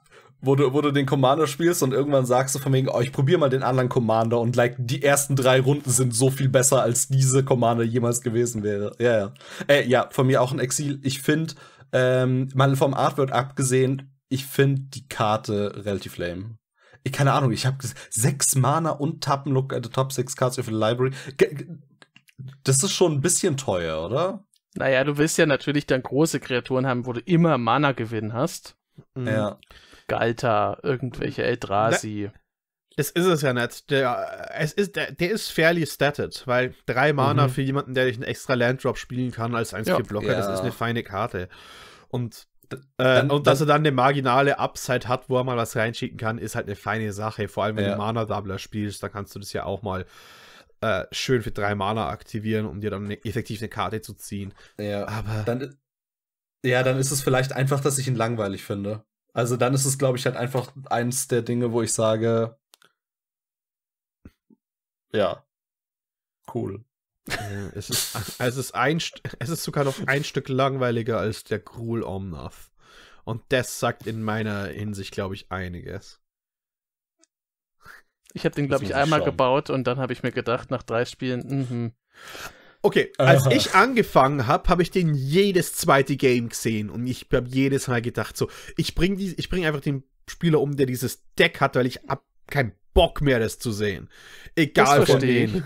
wo du, wo du den Commander spielst und irgendwann sagst du von wegen, oh, ich probiere mal den anderen Commander und like, die ersten drei Runden sind so viel besser, als diese Commander jemals gewesen wäre. Ja, ja. Äh, ja, von mir auch ein Exil. Ich finde, ähm, mal vom Artwork abgesehen, ich finde die Karte relativ lame. Ich, keine Ahnung, ich habe sechs Mana und Tappen Look at the Top Six Cards of the Library. das ist schon ein bisschen teuer, oder? Naja, du willst ja natürlich dann große Kreaturen haben, wo du immer mana gewinnen hast. Mhm. Ja. Galta, irgendwelche Eldrasi. Das ist es ja nicht. Der, äh, es ist, der, der ist fairly statted, weil drei Mana mhm. für jemanden, der dich einen extra Landdrop spielen kann als 1-4-Blocker, ja. das ist eine feine Karte. Und äh, dann, äh, und dass er dann eine marginale Upside hat, wo er mal was reinschicken kann, ist halt eine feine Sache. Vor allem, wenn ja. du Mana-Doubler spielst, dann kannst du das ja auch mal äh, schön für drei Mana aktivieren, um dir dann eine, effektiv eine Karte zu ziehen. Ja. Aber. Dann, ja, dann ist es vielleicht einfach, dass ich ihn langweilig finde. Also dann ist es, glaube ich, halt einfach eins der Dinge, wo ich sage, ja. Cool. Äh, es, ist, es, ist ein, es ist sogar noch ein Stück langweiliger als der Gruel Omnath. Und das sagt in meiner Hinsicht, glaube ich, einiges. Ich habe den, glaube ich, einmal schauen. gebaut und dann habe ich mir gedacht, nach drei Spielen, mh. Okay, äh. als Aha. ich angefangen habe, habe ich den jedes zweite Game gesehen und ich habe jedes Mal gedacht, so, ich bringe bring einfach den Spieler um, der dieses Deck hat, weil ich hab keinen Bock mehr, das zu sehen. Egal von denen.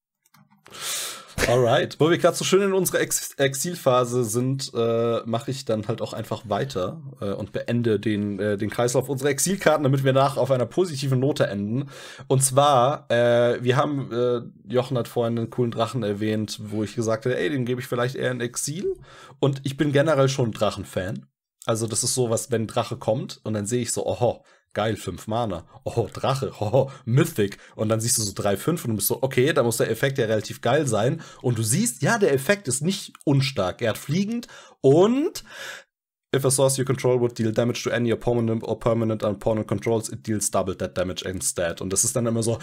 Alright. Wo wir gerade so schön in unserer Ex Exilphase sind, äh, mache ich dann halt auch einfach weiter äh, und beende den, äh, den Kreislauf unserer Exilkarten, damit wir nach auf einer positiven Note enden. Und zwar, äh, wir haben, äh, Jochen hat vorhin einen coolen Drachen erwähnt, wo ich gesagt habe, ey, den gebe ich vielleicht eher in Exil. Und ich bin generell schon Drachenfan. Also das ist so was, wenn ein Drache kommt und dann sehe ich so, oho, Geil, fünf Mana. Oh, Drache. Oh, Mythic. Und dann siehst du so drei fünf und du bist so, okay, da muss der Effekt ja relativ geil sein. Und du siehst, ja, der Effekt ist nicht unstark. Er hat fliegend und If a source you control would deal damage to any opponent or permanent opponent controls, it deals double that damage instead. Und das ist dann immer so,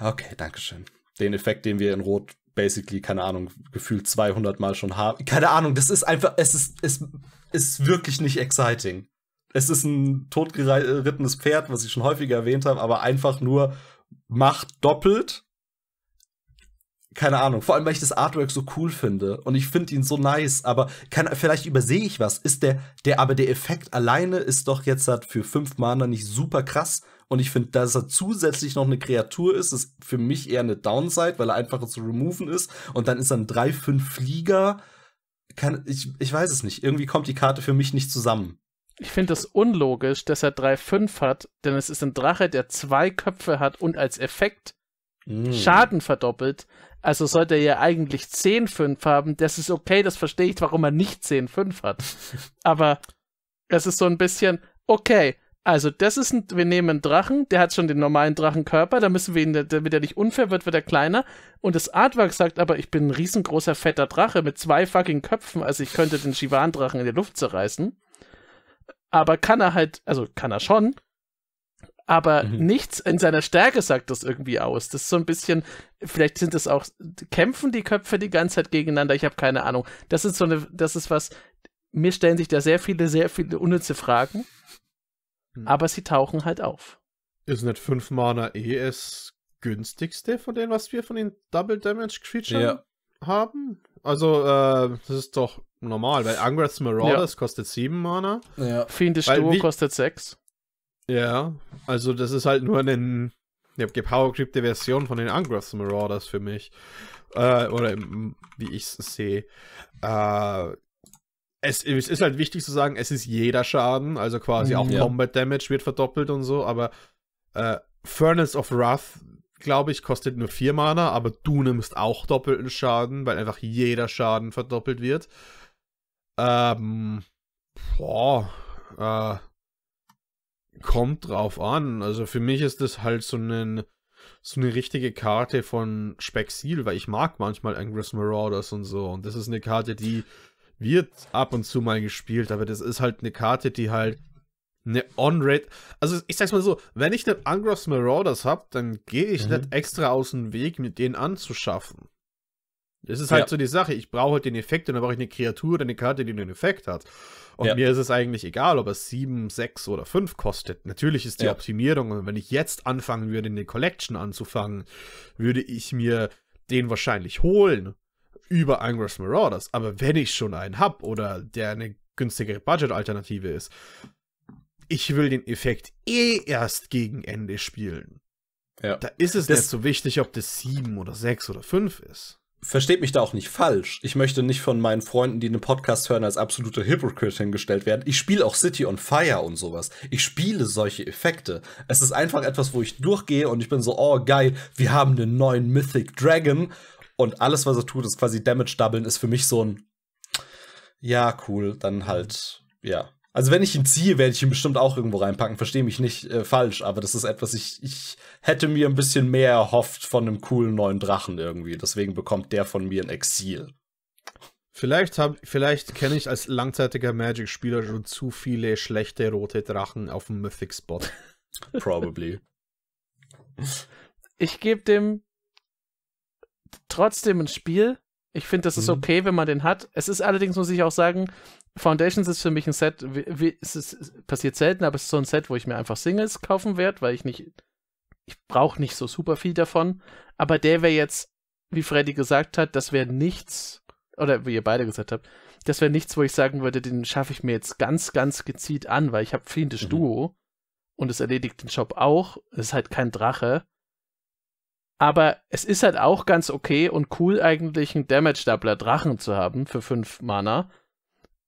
okay, dankeschön. Den Effekt, den wir in Rot basically, keine Ahnung, gefühlt 200 Mal schon haben. Keine Ahnung, das ist einfach, es ist, es ist wirklich nicht exciting es ist ein totgerittenes Pferd, was ich schon häufiger erwähnt habe, aber einfach nur macht doppelt. Keine Ahnung. Vor allem, weil ich das Artwork so cool finde. Und ich finde ihn so nice. Aber kann, vielleicht übersehe ich was. Ist der, der, aber der Effekt alleine ist doch jetzt halt für fünf Mana nicht super krass. Und ich finde, dass er zusätzlich noch eine Kreatur ist, ist für mich eher eine Downside, weil er einfacher zu removen ist. Und dann ist er ein 3-5-Flieger. Kann, ich, ich weiß es nicht. Irgendwie kommt die Karte für mich nicht zusammen. Ich finde es unlogisch, dass er 3-5 hat, denn es ist ein Drache, der zwei Köpfe hat und als Effekt mm. Schaden verdoppelt. Also sollte er ja eigentlich 10-5 haben. Das ist okay, das verstehe ich, warum er nicht 10-5 hat. Aber es ist so ein bisschen, okay, also das ist ein, wir nehmen einen Drachen, der hat schon den normalen Drachenkörper, da müssen wir ihn, damit er nicht unfair wird, wird er kleiner. Und das Artwork sagt aber, ich bin ein riesengroßer, fetter Drache mit zwei fucking Köpfen, also ich könnte den Shivan-Drachen in die Luft zerreißen aber kann er halt, also kann er schon, aber mhm. nichts in seiner Stärke sagt das irgendwie aus. Das ist so ein bisschen, vielleicht sind das auch, kämpfen die Köpfe die ganze Zeit gegeneinander, ich habe keine Ahnung. Das ist so eine, das ist was, mir stellen sich da sehr viele, sehr viele unnütze Fragen, mhm. aber sie tauchen halt auf. Ist nicht 5 Mana eh das günstigste von denen, was wir von den Double Damage Creatures? Ja haben. Also, äh, das ist doch normal, weil Angrath's Marauders ja. kostet 7 Mana. Ja. Fiendisch Duo wie... kostet 6. Ja, also das ist halt nur eine eine gepowercreepte Version von den Angrath's Marauders für mich. Äh, oder wie ich es sehe. Äh, es, es, ist halt wichtig zu sagen, es ist jeder Schaden, also quasi mhm, auch ja. Combat Damage wird verdoppelt und so, aber äh, Furnace of Wrath glaube ich, kostet nur 4 Mana, aber du nimmst auch doppelten Schaden, weil einfach jeder Schaden verdoppelt wird. Ähm, boah, äh, kommt drauf an. Also für mich ist das halt so, einen, so eine richtige Karte von Spexil, weil ich mag manchmal Angry's Marauders und so. Und das ist eine Karte, die wird ab und zu mal gespielt, aber das ist halt eine Karte, die halt eine On-Rate. Also ich sag's mal so, wenn ich einen Angross Marauders hab, dann gehe ich mhm. nicht extra aus dem Weg, mit denen anzuschaffen. Das ist halt ja. so die Sache. Ich brauche halt den Effekt und dann brauche ich eine Kreatur oder eine Karte, die einen Effekt hat. Und ja. mir ist es eigentlich egal, ob es 7, 6 oder 5 kostet. Natürlich ist die ja. Optimierung, und wenn ich jetzt anfangen würde, eine Collection anzufangen, würde ich mir den wahrscheinlich holen über Angross Marauders. Aber wenn ich schon einen hab oder der eine günstigere Budget-Alternative ist, ich will den Effekt eh erst gegen Ende spielen. Ja. Da ist es das nicht so wichtig, ob das sieben oder sechs oder fünf ist. Versteht mich da auch nicht falsch. Ich möchte nicht von meinen Freunden, die einen Podcast hören, als absolute Hypocrite hingestellt werden. Ich spiele auch City on Fire und sowas. Ich spiele solche Effekte. Es ist einfach etwas, wo ich durchgehe und ich bin so, oh geil, wir haben einen neuen Mythic Dragon. Und alles, was er tut, ist quasi Damage Doublen, ist für mich so ein, ja, cool, dann halt, ja, also wenn ich ihn ziehe, werde ich ihn bestimmt auch irgendwo reinpacken. Verstehe mich nicht äh, falsch, aber das ist etwas, ich, ich hätte mir ein bisschen mehr erhofft von einem coolen neuen Drachen irgendwie. Deswegen bekommt der von mir ein Exil. Vielleicht, vielleicht kenne ich als langzeitiger Magic-Spieler schon zu viele schlechte rote Drachen auf dem Mythic-Spot. Probably. Ich gebe dem trotzdem ein Spiel. Ich finde, das ist mhm. okay, wenn man den hat. Es ist allerdings, muss ich auch sagen, Foundations ist für mich ein Set, wie, wie, es ist, passiert selten, aber es ist so ein Set, wo ich mir einfach Singles kaufen werde, weil ich nicht, ich brauche nicht so super viel davon. Aber der wäre jetzt, wie Freddy gesagt hat, das wäre nichts, oder wie ihr beide gesagt habt, das wäre nichts, wo ich sagen würde, den schaffe ich mir jetzt ganz, ganz gezielt an, weil ich habe Fiendisch mhm. Duo und es erledigt den Job auch. Es ist halt kein Drache. Aber es ist halt auch ganz okay und cool, eigentlich einen Damage-Doubler Drachen zu haben für 5 Mana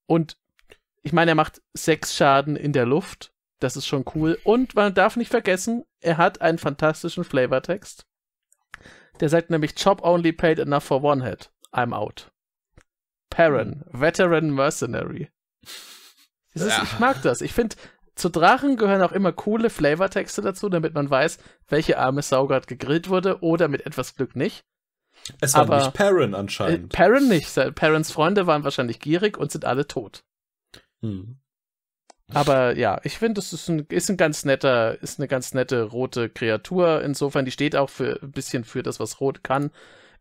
und ich meine, er macht sechs Schaden in der Luft. Das ist schon cool. Und man darf nicht vergessen, er hat einen fantastischen Flavortext. Der sagt nämlich, Job only paid enough for one head. I'm out. Perrin, hm. Veteran Mercenary. Ist, ja. Ich mag das. Ich finde, zu Drachen gehören auch immer coole Flavortexte dazu, damit man weiß, welche arme Sau gerade gegrillt wurde oder mit etwas Glück nicht. Es war aber nicht Perrin anscheinend. Äh, Perrin nicht. Perrins Freunde waren wahrscheinlich gierig und sind alle tot. Hm. Aber ja, ich finde, es ist ein, ist ein ganz netter, ist eine ganz nette rote Kreatur. Insofern, die steht auch für ein bisschen für das, was Rot kann.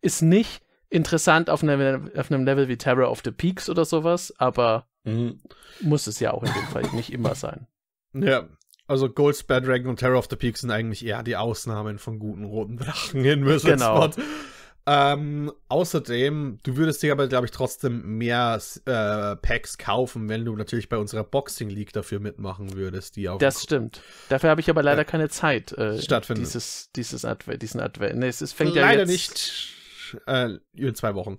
Ist nicht interessant auf einem, auf einem Level wie Terror of the Peaks oder sowas, aber mhm. muss es ja auch in dem Fall nicht immer sein. Ja, also Gold Spare Dragon und Terror of the Peaks sind eigentlich eher die Ausnahmen von guten roten Drachen in Wizardsport. Genau. Ähm, außerdem, du würdest dir aber, glaube ich, trotzdem mehr äh, Packs kaufen, wenn du natürlich bei unserer Boxing League dafür mitmachen würdest, die auch. Das stimmt. Dafür habe ich aber leider äh, keine Zeit. Äh, stattfinden. Dieses, dieses Advent, diesen Advent. Nee, es, es fängt leider ja Leider nicht äh, in zwei Wochen.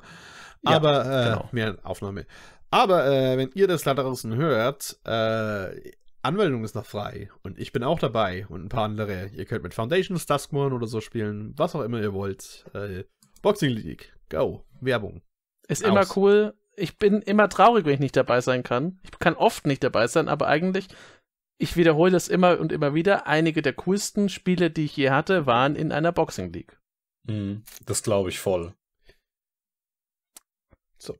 Ja, aber äh, genau. mehr Aufnahme. Aber äh, wenn ihr das da draußen hört, äh, Anmeldung ist noch frei und ich bin auch dabei und ein paar andere. Ihr könnt mit Foundations, Duskmoon oder so spielen, was auch immer ihr wollt. Äh, Boxing League, go, Werbung. Ist Aus. immer cool. Ich bin immer traurig, wenn ich nicht dabei sein kann. Ich kann oft nicht dabei sein, aber eigentlich, ich wiederhole das immer und immer wieder, einige der coolsten Spiele, die ich je hatte, waren in einer Boxing League. Mhm, das glaube ich voll. So.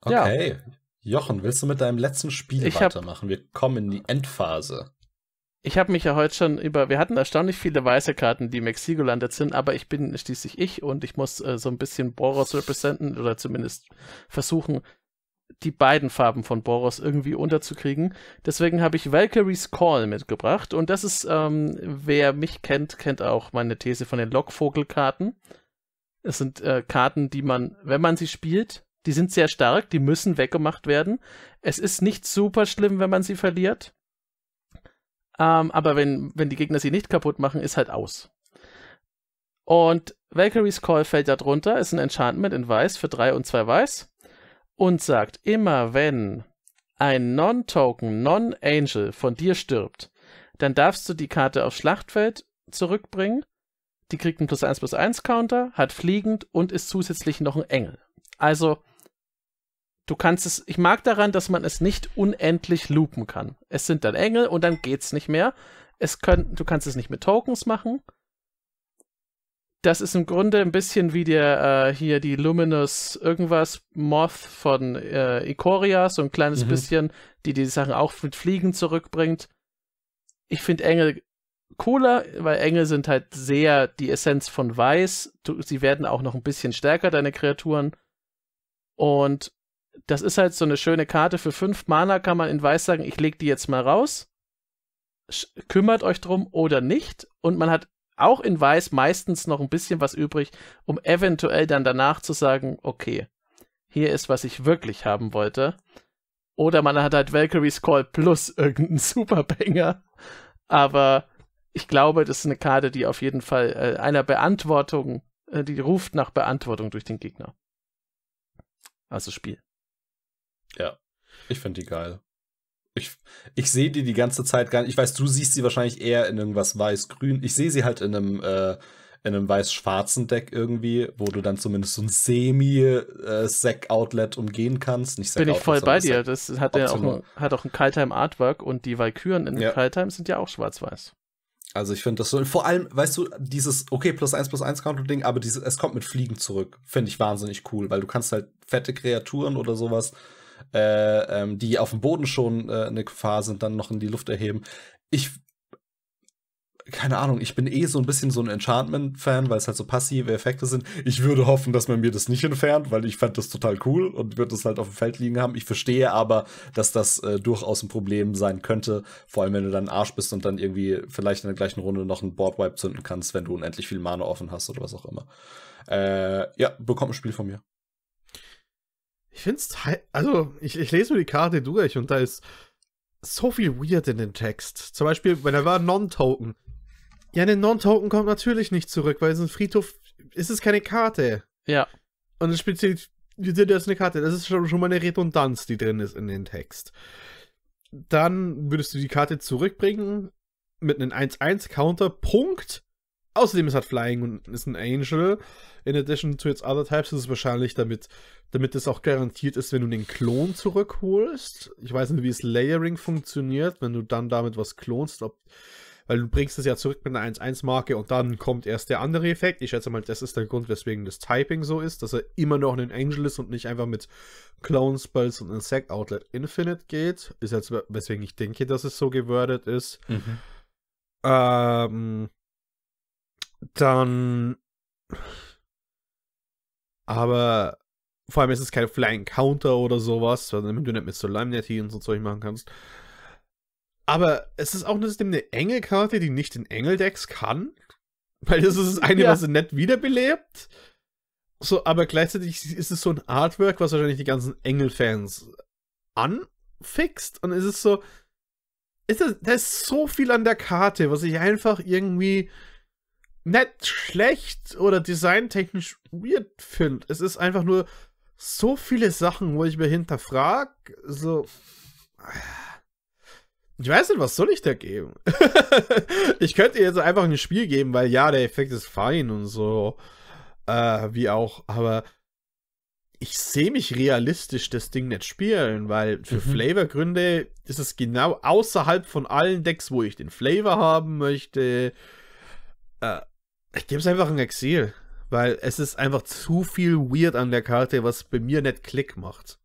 Okay. Ja. Jochen, willst du mit deinem letzten Spiel ich weitermachen? Wir kommen in die Endphase ich habe mich ja heute schon über, wir hatten erstaunlich viele weiße Karten, die Mexiko landet sind, aber ich bin schließlich ich und ich muss äh, so ein bisschen Boros representen oder zumindest versuchen, die beiden Farben von Boros irgendwie unterzukriegen. Deswegen habe ich Valkyries Call mitgebracht und das ist, ähm, wer mich kennt, kennt auch meine These von den Lockvogelkarten. Es sind äh, Karten, die man, wenn man sie spielt, die sind sehr stark, die müssen weggemacht werden. Es ist nicht super schlimm, wenn man sie verliert ähm, aber wenn, wenn die Gegner sie nicht kaputt machen, ist halt aus. Und Valkyries Call fällt da drunter, ist ein Enchantment in Weiß für 3 und 2 Weiß und sagt, immer wenn ein Non-Token, Non-Angel von dir stirbt, dann darfst du die Karte aufs Schlachtfeld zurückbringen. Die kriegt einen plus 1 plus 1 Counter, hat fliegend und ist zusätzlich noch ein Engel. Also du kannst es, ich mag daran, dass man es nicht unendlich loopen kann. Es sind dann Engel und dann geht's nicht mehr. Es können, du kannst es nicht mit Tokens machen. Das ist im Grunde ein bisschen wie der äh, hier die Luminous irgendwas Moth von äh, Ikoria, so ein kleines mhm. bisschen, die die Sachen auch mit Fliegen zurückbringt. Ich finde Engel cooler, weil Engel sind halt sehr die Essenz von Weiß. Du, sie werden auch noch ein bisschen stärker, deine Kreaturen. Und das ist halt so eine schöne Karte. Für fünf Mana kann man in Weiß sagen, ich lege die jetzt mal raus. Kümmert euch drum oder nicht. Und man hat auch in Weiß meistens noch ein bisschen was übrig, um eventuell dann danach zu sagen, okay, hier ist, was ich wirklich haben wollte. Oder man hat halt Valkyrie's Call plus irgendeinen Superbanger. Aber ich glaube, das ist eine Karte, die auf jeden Fall äh, einer Beantwortung, äh, die ruft nach Beantwortung durch den Gegner. Also Spiel. Ja, ich finde die geil. Ich, ich sehe die die ganze Zeit gar nicht. Ich weiß, du siehst sie wahrscheinlich eher in irgendwas weiß-grün. Ich sehe sie halt in einem, äh, einem weiß-schwarzen Deck irgendwie, wo du dann zumindest so ein Semi-Sack-Outlet äh, umgehen kannst. Nicht Bin ich voll bei dir. Das hat ja auch ein, hat auch ein Kaltheim-Artwork und die Valkyren in ja. Kaltheim sind ja auch schwarz-weiß. Also ich finde das so, vor allem, weißt du, dieses, okay, plus eins plus eins Counter-Ding, aber dieses, es kommt mit Fliegen zurück, finde ich wahnsinnig cool, weil du kannst halt fette Kreaturen oder sowas äh, ähm, die auf dem Boden schon äh, eine Gefahr sind, dann noch in die Luft erheben. Ich keine Ahnung, ich bin eh so ein bisschen so ein Enchantment-Fan, weil es halt so passive Effekte sind. Ich würde hoffen, dass man mir das nicht entfernt, weil ich fand das total cool und würde das halt auf dem Feld liegen haben. Ich verstehe aber, dass das äh, durchaus ein Problem sein könnte, vor allem wenn du dann Arsch bist und dann irgendwie vielleicht in der gleichen Runde noch einen Boardwipe zünden kannst, wenn du unendlich viel Mana offen hast oder was auch immer. Äh, ja, bekommt ein Spiel von mir. Ich finde es, also ich, ich lese mir die Karte durch und da ist so viel Weird in den Text. Zum Beispiel, wenn er war Non-Token. Ja, eine Non-Token kommt natürlich nicht zurück, weil es ein Friedhof ist es keine Karte. Ja. Und es speziell das eine Karte. Das ist schon, schon mal eine Redundanz, die drin ist in den Text. Dann würdest du die Karte zurückbringen mit einem 1-1-Counter, Punkt. Außerdem ist halt Flying und ist ein Angel. In addition to its other types ist es wahrscheinlich, damit, damit es auch garantiert ist, wenn du den Klon zurückholst. Ich weiß nicht, wie es Layering funktioniert, wenn du dann damit was klonst, ob, weil du bringst es ja zurück mit einer 1-1-Marke und dann kommt erst der andere Effekt. Ich schätze mal, das ist der Grund, weswegen das Typing so ist, dass er immer noch ein Angel ist und nicht einfach mit Clone Spells und Insect Outlet Infinite geht. Ist jetzt, weswegen ich denke, dass es so gewordet ist. Mhm. Ähm, dann. Aber vor allem ist es kein Flying Counter oder sowas, damit du nicht mit Solemnity und so Zeug machen kannst. Aber es ist auch eine, eine enge Karte, die nicht in Engel-Decks kann. Weil das ist das eine, ja. was sie nicht wiederbelebt. So, aber gleichzeitig ist es so ein Artwork, was wahrscheinlich die ganzen Engelfans anfixt. Und es ist so. Ist das, da ist so viel an der Karte, was ich einfach irgendwie nicht schlecht oder designtechnisch weird finde. Es ist einfach nur so viele Sachen, wo ich mir hinterfrag, so. Ah, ich weiß nicht, was soll ich da geben? ich könnte jetzt einfach ein Spiel geben, weil ja, der Effekt ist fein und so. Äh, wie auch, aber ich sehe mich realistisch das Ding nicht spielen, weil für mhm. Flavorgründe ist es genau außerhalb von allen Decks, wo ich den Flavor haben möchte. Äh, ich gebe es einfach in Exil, weil es ist einfach zu viel weird an der Karte, was bei mir nicht Klick macht.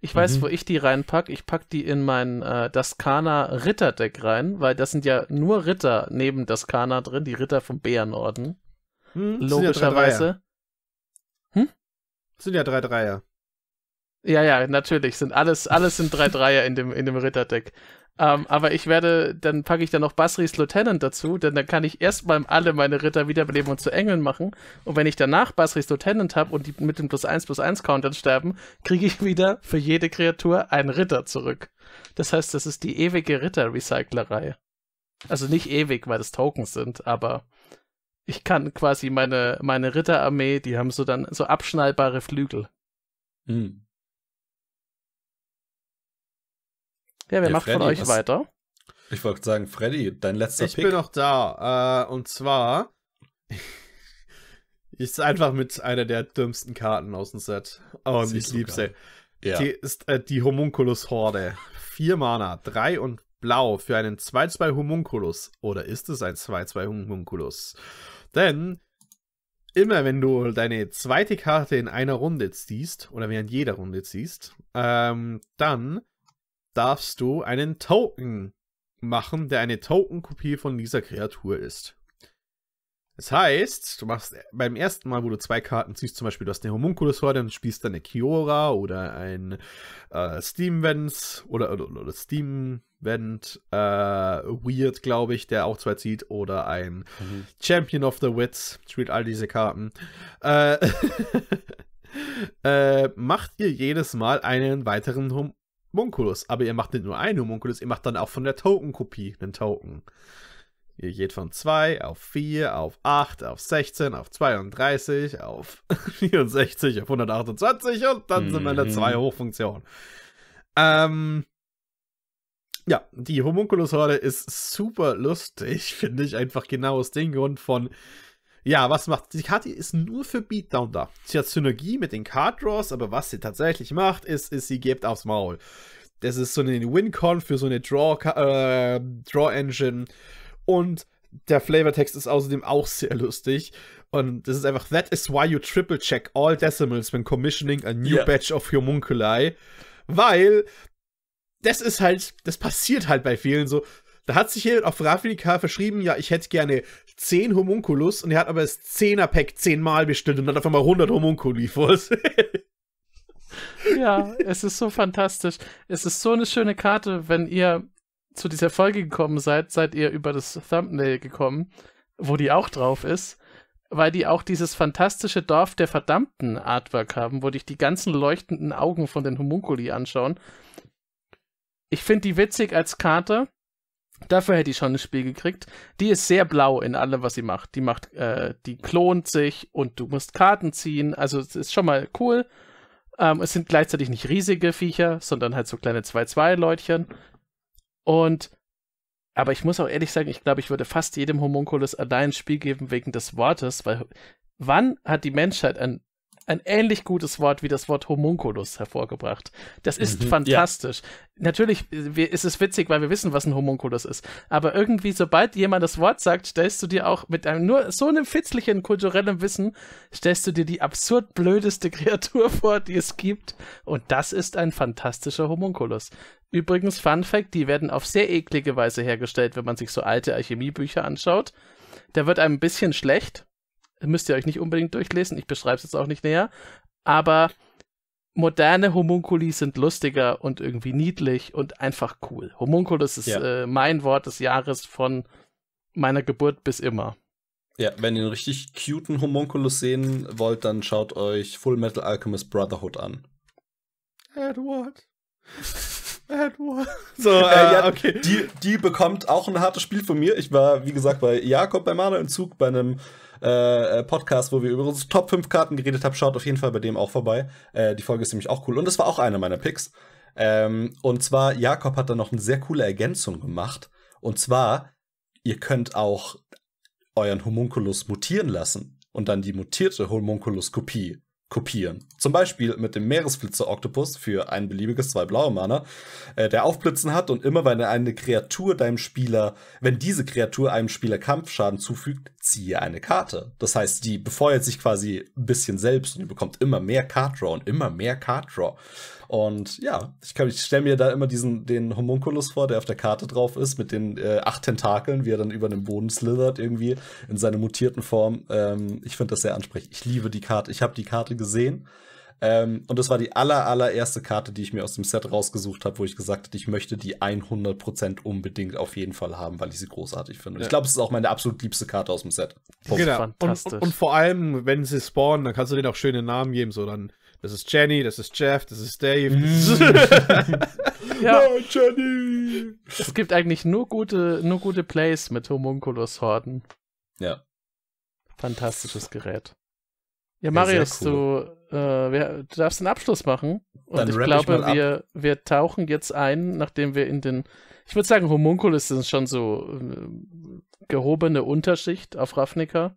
Ich weiß, mhm. wo ich die reinpacke. Ich packe die in mein äh, Daskana Ritterdeck rein, weil das sind ja nur Ritter neben Daskana drin, die Ritter vom Bärenorden. Hm, Logischerweise. Sind ja Hm? Sind ja drei Dreier. Ja, ja, natürlich. Sind alles, alles sind drei Dreier in dem, in dem Ritterdeck. Ähm, aber ich werde, dann packe ich dann noch Basris Lieutenant dazu, denn dann kann ich erstmal alle meine Ritter wiederbeleben und zu Engeln machen. Und wenn ich danach Basris Lieutenant habe und die mit dem plus 1 plus 1 Countern sterben, kriege ich wieder für jede Kreatur einen Ritter zurück. Das heißt, das ist die ewige Ritter-Recyclerei. Also nicht ewig, weil das Tokens sind, aber ich kann quasi meine, meine Ritterarmee, die haben so dann so abschnallbare Flügel. Hm. Ja, wer ja, macht Freddy, von euch was? weiter? Ich wollte sagen, Freddy, dein letzter ich Pick. Ich bin noch da. Äh, und zwar ist einfach mit einer der dümmsten Karten aus dem Set. Oh, und oh, ich lieb's, ey. Ja. Die ist äh, die Homunculus-Horde. Vier Mana, drei und blau für einen 2-2 Homunculus. Oder ist es ein 2-2 Homunculus? Denn immer wenn du deine zweite Karte in einer Runde ziehst, oder während jeder Runde ziehst, ähm, dann darfst du einen Token machen, der eine Token-Kopie von dieser Kreatur ist. Das heißt, du machst beim ersten Mal, wo du zwei Karten ziehst, zum Beispiel du hast eine Homunculus-Horde und spielst dann eine Kiora oder ein äh, Steam-Vent oder, oder, oder Steam-Vent äh, Weird, glaube ich, der auch zwei zieht oder ein mhm. Champion of the Wits, spielt all diese Karten. Äh, äh, macht ihr jedes Mal einen weiteren Homunculus Homunculus. Aber ihr macht nicht nur einen Homunculus, ihr macht dann auch von der Token-Kopie einen Token. Ihr geht von 2 auf 4, auf 8, auf 16, auf 32, auf 64, auf 128 und dann mhm. sind wir in der 2-Hochfunktion. Mhm. Ähm, ja, die Homunculus-Horde ist super lustig, finde ich einfach genau aus dem Grund von, ja, was macht die Karte? Ist nur für Beatdown da. Sie hat Synergie mit den Card Draws, aber was sie tatsächlich macht, ist, ist sie gibt aufs Maul. Das ist so eine Wincon für so eine Draw, äh, Draw Engine. Und der Flavortext ist außerdem auch sehr lustig. Und das ist einfach, that is why you triple check all decimals when commissioning a new yeah. batch of homunculi. Weil das ist halt, das passiert halt bei vielen so. Da hat sich jemand auf Ravnica verschrieben, ja, ich hätte gerne 10 Homunculus und er hat aber das 10er Pack 10 Mal bestellt und hat auf einmal 100 Homunculi voll. ja, es ist so fantastisch. Es ist so eine schöne Karte, wenn ihr zu dieser Folge gekommen seid, seid ihr über das Thumbnail gekommen, wo die auch drauf ist, weil die auch dieses fantastische Dorf der verdammten Artwork haben, wo dich die ganzen leuchtenden Augen von den Homunculi anschauen. Ich finde die witzig als Karte Dafür hätte ich schon ein Spiel gekriegt. Die ist sehr blau in allem, was sie macht. Die macht, äh, die klont sich und du musst Karten ziehen. Also es ist schon mal cool. Ähm, es sind gleichzeitig nicht riesige Viecher, sondern halt so kleine 2-2-Leutchen. Und aber ich muss auch ehrlich sagen, ich glaube, ich würde fast jedem Homunculus allein ein Spiel geben wegen des Wortes, weil wann hat die Menschheit ein ein ähnlich gutes Wort wie das Wort Homunculus hervorgebracht. Das ist mhm, fantastisch. Ja. Natürlich ist es witzig, weil wir wissen, was ein Homunculus ist. Aber irgendwie, sobald jemand das Wort sagt, stellst du dir auch mit einem nur so einem fitzlichen kulturellen Wissen, stellst du dir die absurd blödeste Kreatur vor, die es gibt. Und das ist ein fantastischer Homunculus. Übrigens, Fun Fact, die werden auf sehr eklige Weise hergestellt, wenn man sich so alte Alchemiebücher anschaut. Da wird einem ein bisschen schlecht, müsst ihr euch nicht unbedingt durchlesen. Ich beschreibe es jetzt auch nicht näher. Aber moderne Homunculi sind lustiger und irgendwie niedlich und einfach cool. Homunculus ist ja. äh, mein Wort des Jahres von meiner Geburt bis immer. Ja, wenn ihr einen richtig cuten Homunculus sehen wollt, dann schaut euch Full Metal Alchemist Brotherhood an. Edward. Edward. So, äh, äh ja, okay. Die, die bekommt auch ein hartes Spiel von mir. Ich war, wie gesagt, bei Jakob, bei Manuel im Zug, bei einem äh, äh, Podcast, wo wir über unsere Top 5 Karten geredet haben. Schaut auf jeden Fall bei dem auch vorbei. Äh, die Folge ist nämlich auch cool. Und das war auch einer meiner Picks. Ähm, und zwar, Jakob hat da noch eine sehr coole Ergänzung gemacht. Und zwar, ihr könnt auch euren Homunculus mutieren lassen und dann die mutierte Homunculus-Kopie kopieren. Zum Beispiel mit dem Meeresflitzer oktopus für ein beliebiges zwei blaue Mana, äh, der Aufblitzen hat und immer wenn eine Kreatur deinem Spieler, wenn diese Kreatur einem Spieler Kampfschaden zufügt, ziehe eine Karte. Das heißt, die befeuert sich quasi ein bisschen selbst und ihr bekommt immer mehr Card Draw und immer mehr Card Draw. Und ja, ich, ich stelle mir da immer diesen, den Homunculus vor, der auf der Karte drauf ist, mit den äh, acht Tentakeln, wie er dann über den Boden slithert irgendwie in seiner mutierten Form. Ähm, ich finde das sehr ansprechend. Ich liebe die Karte. Ich habe die Karte gesehen. Ähm, und das war die aller, allererste Karte, die ich mir aus dem Set rausgesucht habe, wo ich gesagt habe, ich möchte die 100% unbedingt auf jeden Fall haben, weil ich sie großartig finde. Ja. Ich glaube, es ist auch meine absolut liebste Karte aus dem Set. Punkt. Genau. Fantastisch. Genau. Und, und, und, vor allem, wenn sie spawnen, dann kannst du denen auch schöne Namen geben, so dann das ist Jenny, das ist Jeff, das ist Dave. Mm. ja. No, oh, Jenny! Es gibt eigentlich nur gute, nur gute Plays mit Homunculus-Horden. Ja. Fantastisches Gerät. Ja, Marius, cool. du, äh, wir, du darfst den Abschluss machen. Und Dann ich glaube, ich wir, wir tauchen jetzt ein, nachdem wir in den, ich würde sagen, Homunculus sind schon so gehobene Unterschicht auf Ravnica.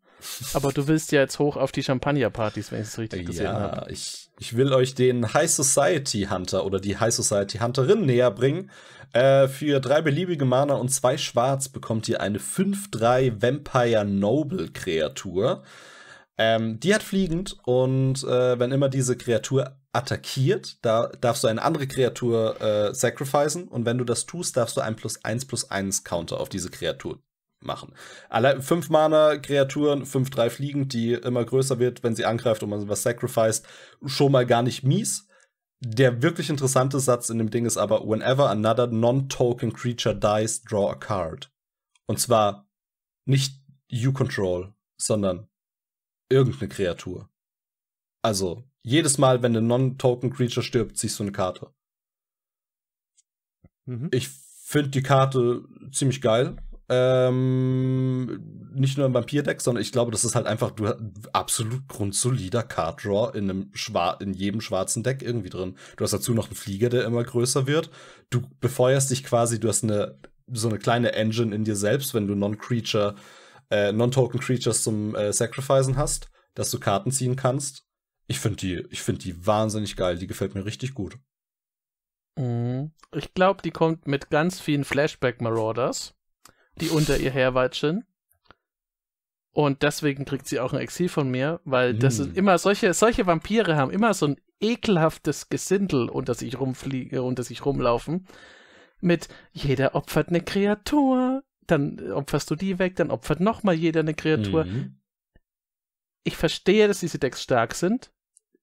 Aber du willst ja jetzt hoch auf die Champagner-Partys, wenn ich es richtig gesehen ja, habe. Ich, ich will euch den High Society Hunter oder die High Society Hunterin näher bringen. Äh, für drei beliebige Mana und zwei Schwarz bekommt ihr eine 5-3 Vampire Noble Kreatur. Ähm, die hat fliegend und äh, wenn immer diese Kreatur attackiert, da darfst du eine andere Kreatur äh, sacrificen und wenn du das tust, darfst du ein plus 1 plus 1 Counter auf diese Kreatur machen. Alle fünf Mana Kreaturen, fünf drei Fliegen, die immer größer wird, wenn sie angreift und man was sacrificed, schon mal gar nicht mies. Der wirklich interessante Satz in dem Ding ist aber whenever another non-token creature dies, draw a card. Und zwar nicht you control, sondern irgendeine Kreatur. Also jedes Mal, wenn eine non-token creature stirbt, ziehst du eine Karte. Mhm. Ich finde die Karte ziemlich geil. Ähm, nicht nur im Vampir-Deck, sondern ich glaube, das ist halt einfach du, absolut grundsolider Card-Draw in, in jedem schwarzen Deck irgendwie drin. Du hast dazu noch einen Flieger, der immer größer wird. Du befeuerst dich quasi, du hast eine, so eine kleine Engine in dir selbst, wenn du Non-Creature, äh, Non-Token-Creatures zum äh, Sacrificen hast, dass du Karten ziehen kannst. Ich finde die, ich finde die wahnsinnig geil. Die gefällt mir richtig gut. Mhm. Ich glaube, die kommt mit ganz vielen Flashback Marauders die unter ihr herwatschen. Und deswegen kriegt sie auch ein Exil von mir, weil mhm. das sind mm. immer solche, solche Vampire haben immer so ein ekelhaftes Gesindel unter sich rumfliegen, unter sich rumlaufen. Mit jeder opfert eine Kreatur, dann opferst du die weg, dann opfert nochmal jeder eine Kreatur. Mhm. Ich verstehe, dass diese Decks stark sind.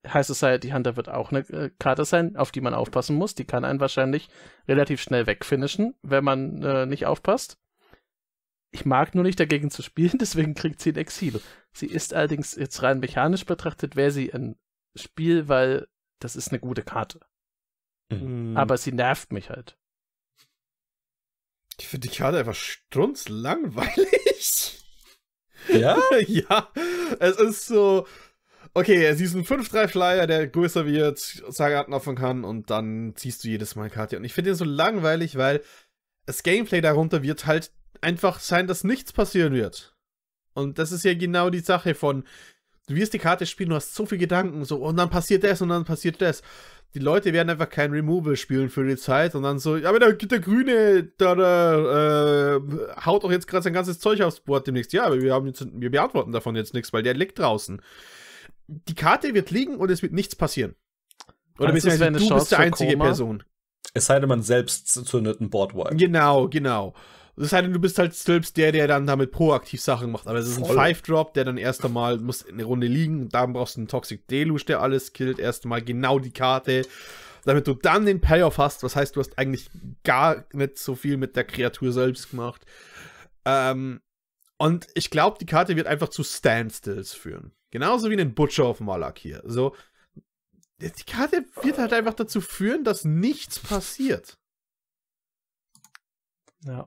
High Society Hunter wird auch eine äh, Karte sein, auf die man aufpassen muss. Die kann einen wahrscheinlich relativ schnell wegfinischen, wenn man äh, nicht aufpasst. Ich mag nur nicht dagegen zu spielen, deswegen kriegt sie ein Exil. Sie ist allerdings jetzt rein mechanisch betrachtet, wäre sie ein Spiel, weil das ist eine gute Karte. Mhm. mhm. Aber sie nervt mich halt. Ich finde die Karte einfach strunzlangweilig. Ja? ja, es ist so. Okay, sie ist ein 5-3-Flyer, der größer wird, Sagarten offen kann und dann ziehst du jedes Mal eine Karte. Und ich finde den so langweilig, weil das Gameplay darunter wird halt einfach sein, dass nichts passieren wird. Und das ist ja genau die Sache von, du wirst die Karte spielen, du hast so viel Gedanken, so, und dann passiert das und dann passiert das. Die Leute werden einfach kein Removal spielen für die Zeit und dann so, ja, aber der, der Grüne, der, der äh, haut doch jetzt gerade sein ganzes Zeug aufs Board demnächst. Ja, aber wir, haben jetzt, wir beantworten davon jetzt nichts, weil der liegt draußen. Die Karte wird liegen und es wird nichts passieren. Oder bist du bist die einzige Person. Es sei denn, man selbst zündet ein Boardwipe. Genau, genau. Das heißt, du bist halt selbst der, der dann damit proaktiv Sachen macht. Aber es ist ein Five-Drop, der dann erst einmal muss eine Runde liegen. Da brauchst du einen Toxic Deluge, der alles killt. Erst einmal genau die Karte. Damit du dann den Payoff hast. Was heißt, du hast eigentlich gar nicht so viel mit der Kreatur selbst gemacht. Ähm, und ich glaube, die Karte wird einfach zu Standstills führen. Genauso wie den Butcher auf Malak hier. So, die Karte wird halt einfach dazu führen, dass nichts passiert. Ja.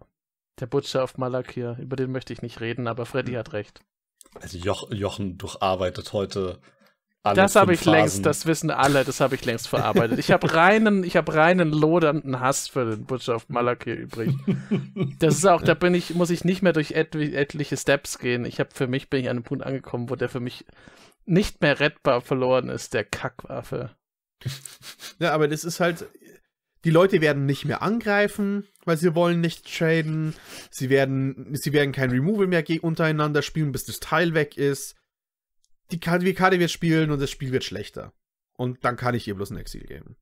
Der Butcher auf Malakir, über den möchte ich nicht reden, aber Freddy hm. hat recht. Also jo Jochen durcharbeitet heute alle Das habe ich Phasen. längst, das wissen alle, das habe ich längst verarbeitet. ich habe reinen, ich habe reinen lodernden Hass für den Butcher auf Malakir übrig. das ist auch, da bin ich, muss ich nicht mehr durch et etliche Steps gehen. Ich habe für mich bin ich an einem Punkt angekommen, wo der für mich nicht mehr rettbar verloren ist, der Kackwaffe. Ja, aber das ist halt, die Leute werden nicht mehr angreifen, weil sie wollen nicht traden. Sie werden, sie werden kein Removal mehr untereinander spielen, bis das Teil weg ist. Die Karte wird spielen und das Spiel wird schlechter. Und dann kann ich ihr bloß ein Exil geben.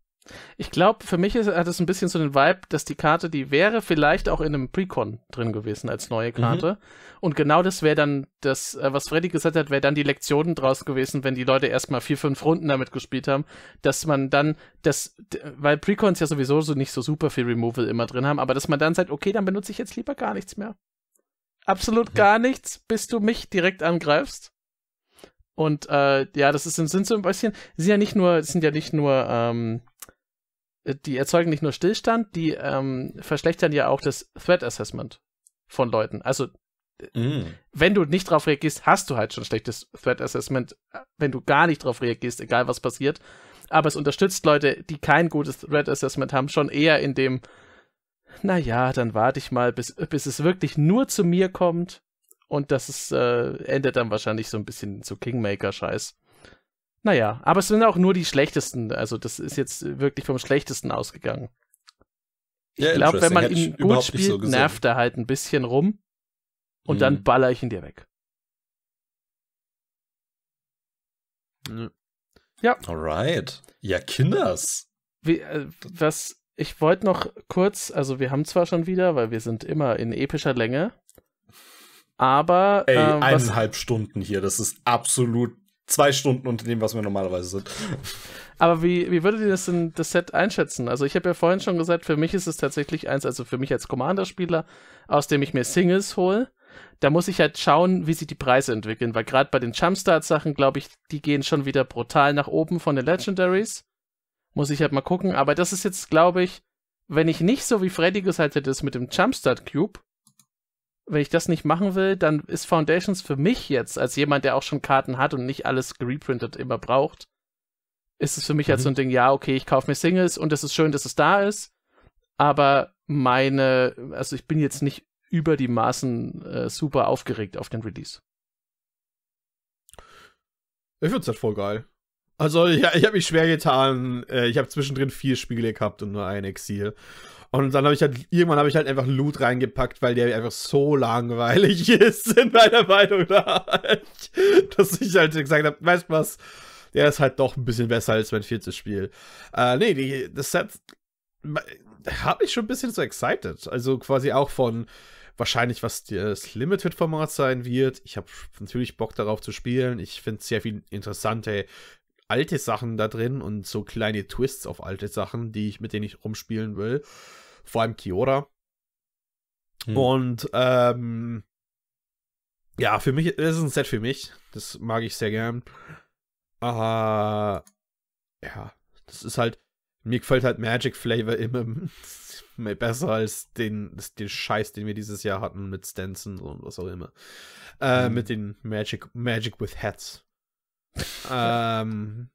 Ich glaube, für mich ist, hat es ein bisschen so den Vibe, dass die Karte, die wäre vielleicht auch in einem Precon drin gewesen als neue mhm. Karte. Mhm. Und genau das wäre dann das, äh, was Freddy gesagt hat, wäre dann die Lektionen draus gewesen, wenn die Leute erstmal vier, fünf Runden damit gespielt haben, dass man dann das, weil Precons ja sowieso so nicht so super viel Removal immer drin haben, aber dass man dann sagt, okay, dann benutze ich jetzt lieber gar nichts mehr. Absolut mhm. gar nichts, bis du mich direkt angreifst. Und äh, ja, das ist, sind so ein bisschen, sind ja nicht nur, sind ja nicht nur, ähm, äh, die erzeugen nicht nur Stillstand, die ähm, verschlechtern ja auch das Threat Assessment von Leuten. Also, äh, mm. wenn du nicht drauf reagierst, hast du halt schon schlechtes Threat Assessment, äh, wenn du gar nicht drauf reagierst, egal was passiert. Aber es unterstützt Leute, die kein gutes Threat Assessment haben, schon eher in dem, naja, dann warte ich mal, bis, bis es wirklich nur zu mir kommt. Und das ist, äh, endet dann wahrscheinlich so ein bisschen zu Kingmaker-Scheiß. Naja, aber es sind auch nur die schlechtesten. Also, das ist jetzt wirklich vom schlechtesten ausgegangen. Ich ja, glaube, wenn man ihn gut spielt, so nervt er halt ein bisschen rum. Und mhm. dann baller ich ihn dir weg. Ja. Alright. Ja, Kinders. Wie, äh, was, ich wollte noch kurz, also wir haben zwar schon wieder, weil wir sind immer in epischer Länge, aber. Ey, äh, eineinhalb Stunden hier, das ist absolut zwei Stunden unter dem, was wir normalerweise sind. Aber wie, wie würdet ihr das denn das Set einschätzen? Also ich habe ja vorhin schon gesagt, für mich ist es tatsächlich eins, also für mich als Commander-Spieler, aus dem ich mir Singles hole. Da muss ich halt schauen, wie sich die Preise entwickeln, weil gerade bei den Jumpstart-Sachen, glaube ich, die gehen schon wieder brutal nach oben von den Legendaries. Muss ich halt mal gucken. Aber das ist jetzt, glaube ich, wenn ich nicht so wie Freddy gesagt hätte, das mit dem Jumpstart Cube, wenn ich das nicht machen will, dann ist Foundations für mich jetzt, als jemand, der auch schon Karten hat und nicht alles gereprintet immer braucht, ist es für mich halt mhm. als so ein Ding, ja, okay, ich kaufe mir Singles und es ist schön, dass es da ist, aber meine, also ich bin jetzt nicht über die Maßen äh, super aufgeregt auf den Release. Ich find's halt voll geil. Also ja, ich habe mich schwer getan. Äh, ich habe zwischendrin vier Spiele gehabt und nur ein Exil. Und dann habe ich halt, irgendwann habe ich halt einfach Loot reingepackt, weil der einfach so langweilig ist, in meiner Meinung nach. Dass ich halt gesagt habe, weißt du was, der ist halt doch ein bisschen besser als mein viertes Spiel. Äh, nee, die, das hat, hat mich schon ein bisschen so excited. Also quasi auch von wahrscheinlich, was das Limited-Format sein wird. Ich habe natürlich Bock darauf zu spielen. Ich finde es sehr viel interessante alte Sachen da drin und so kleine Twists auf alte Sachen, die ich, mit denen ich rumspielen will. Vor allem Kiora. Hm. Und ähm, ja, für mich, das ist ein Set für mich. Das mag ich sehr gern. Aber ja, das ist halt, mir gefällt halt Magic Flavor immer besser als den, den Scheiß, den wir dieses Jahr hatten mit Stanson und was auch immer. Äh, mhm. Mit den Magic, Magic with Hats. Ähm,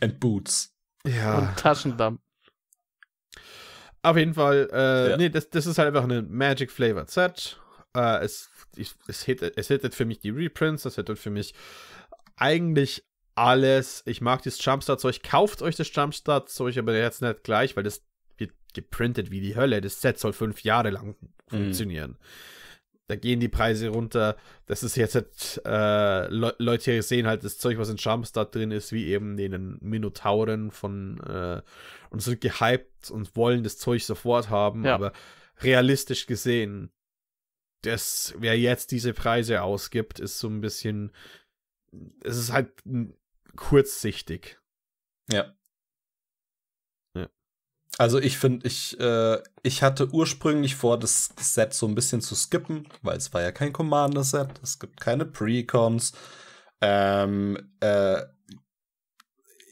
And Boots. Ja. Und Taschendamm. Auf jeden Fall, äh, ja. nee, das, das ist halt einfach ein Magic Flavored Set. Äh, es, ich, es, hittet, es hittet für mich die Reprints, das hittet für mich eigentlich alles. Ich mag dieses Jumpstart-Zeug. Kauft euch das Jumpstart-Zeug, aber jetzt nicht gleich, weil das wird geprintet wie die Hölle. Das Set soll fünf Jahre lang mhm. funktionieren da gehen die Preise runter. Das ist jetzt halt, äh, Le Leute sehen halt das Zeug, was in Jumpstart drin ist, wie eben den Minotauren von äh, und sind gehypt und wollen das Zeug sofort haben, ja. aber realistisch gesehen, das, wer jetzt diese Preise ausgibt, ist so ein bisschen, es ist halt kurzsichtig. Ja. Also ich finde, ich, äh, ich hatte ursprünglich vor, das, Set so ein bisschen zu skippen, weil es war ja kein Commander-Set, es gibt keine Precons. Ähm, äh,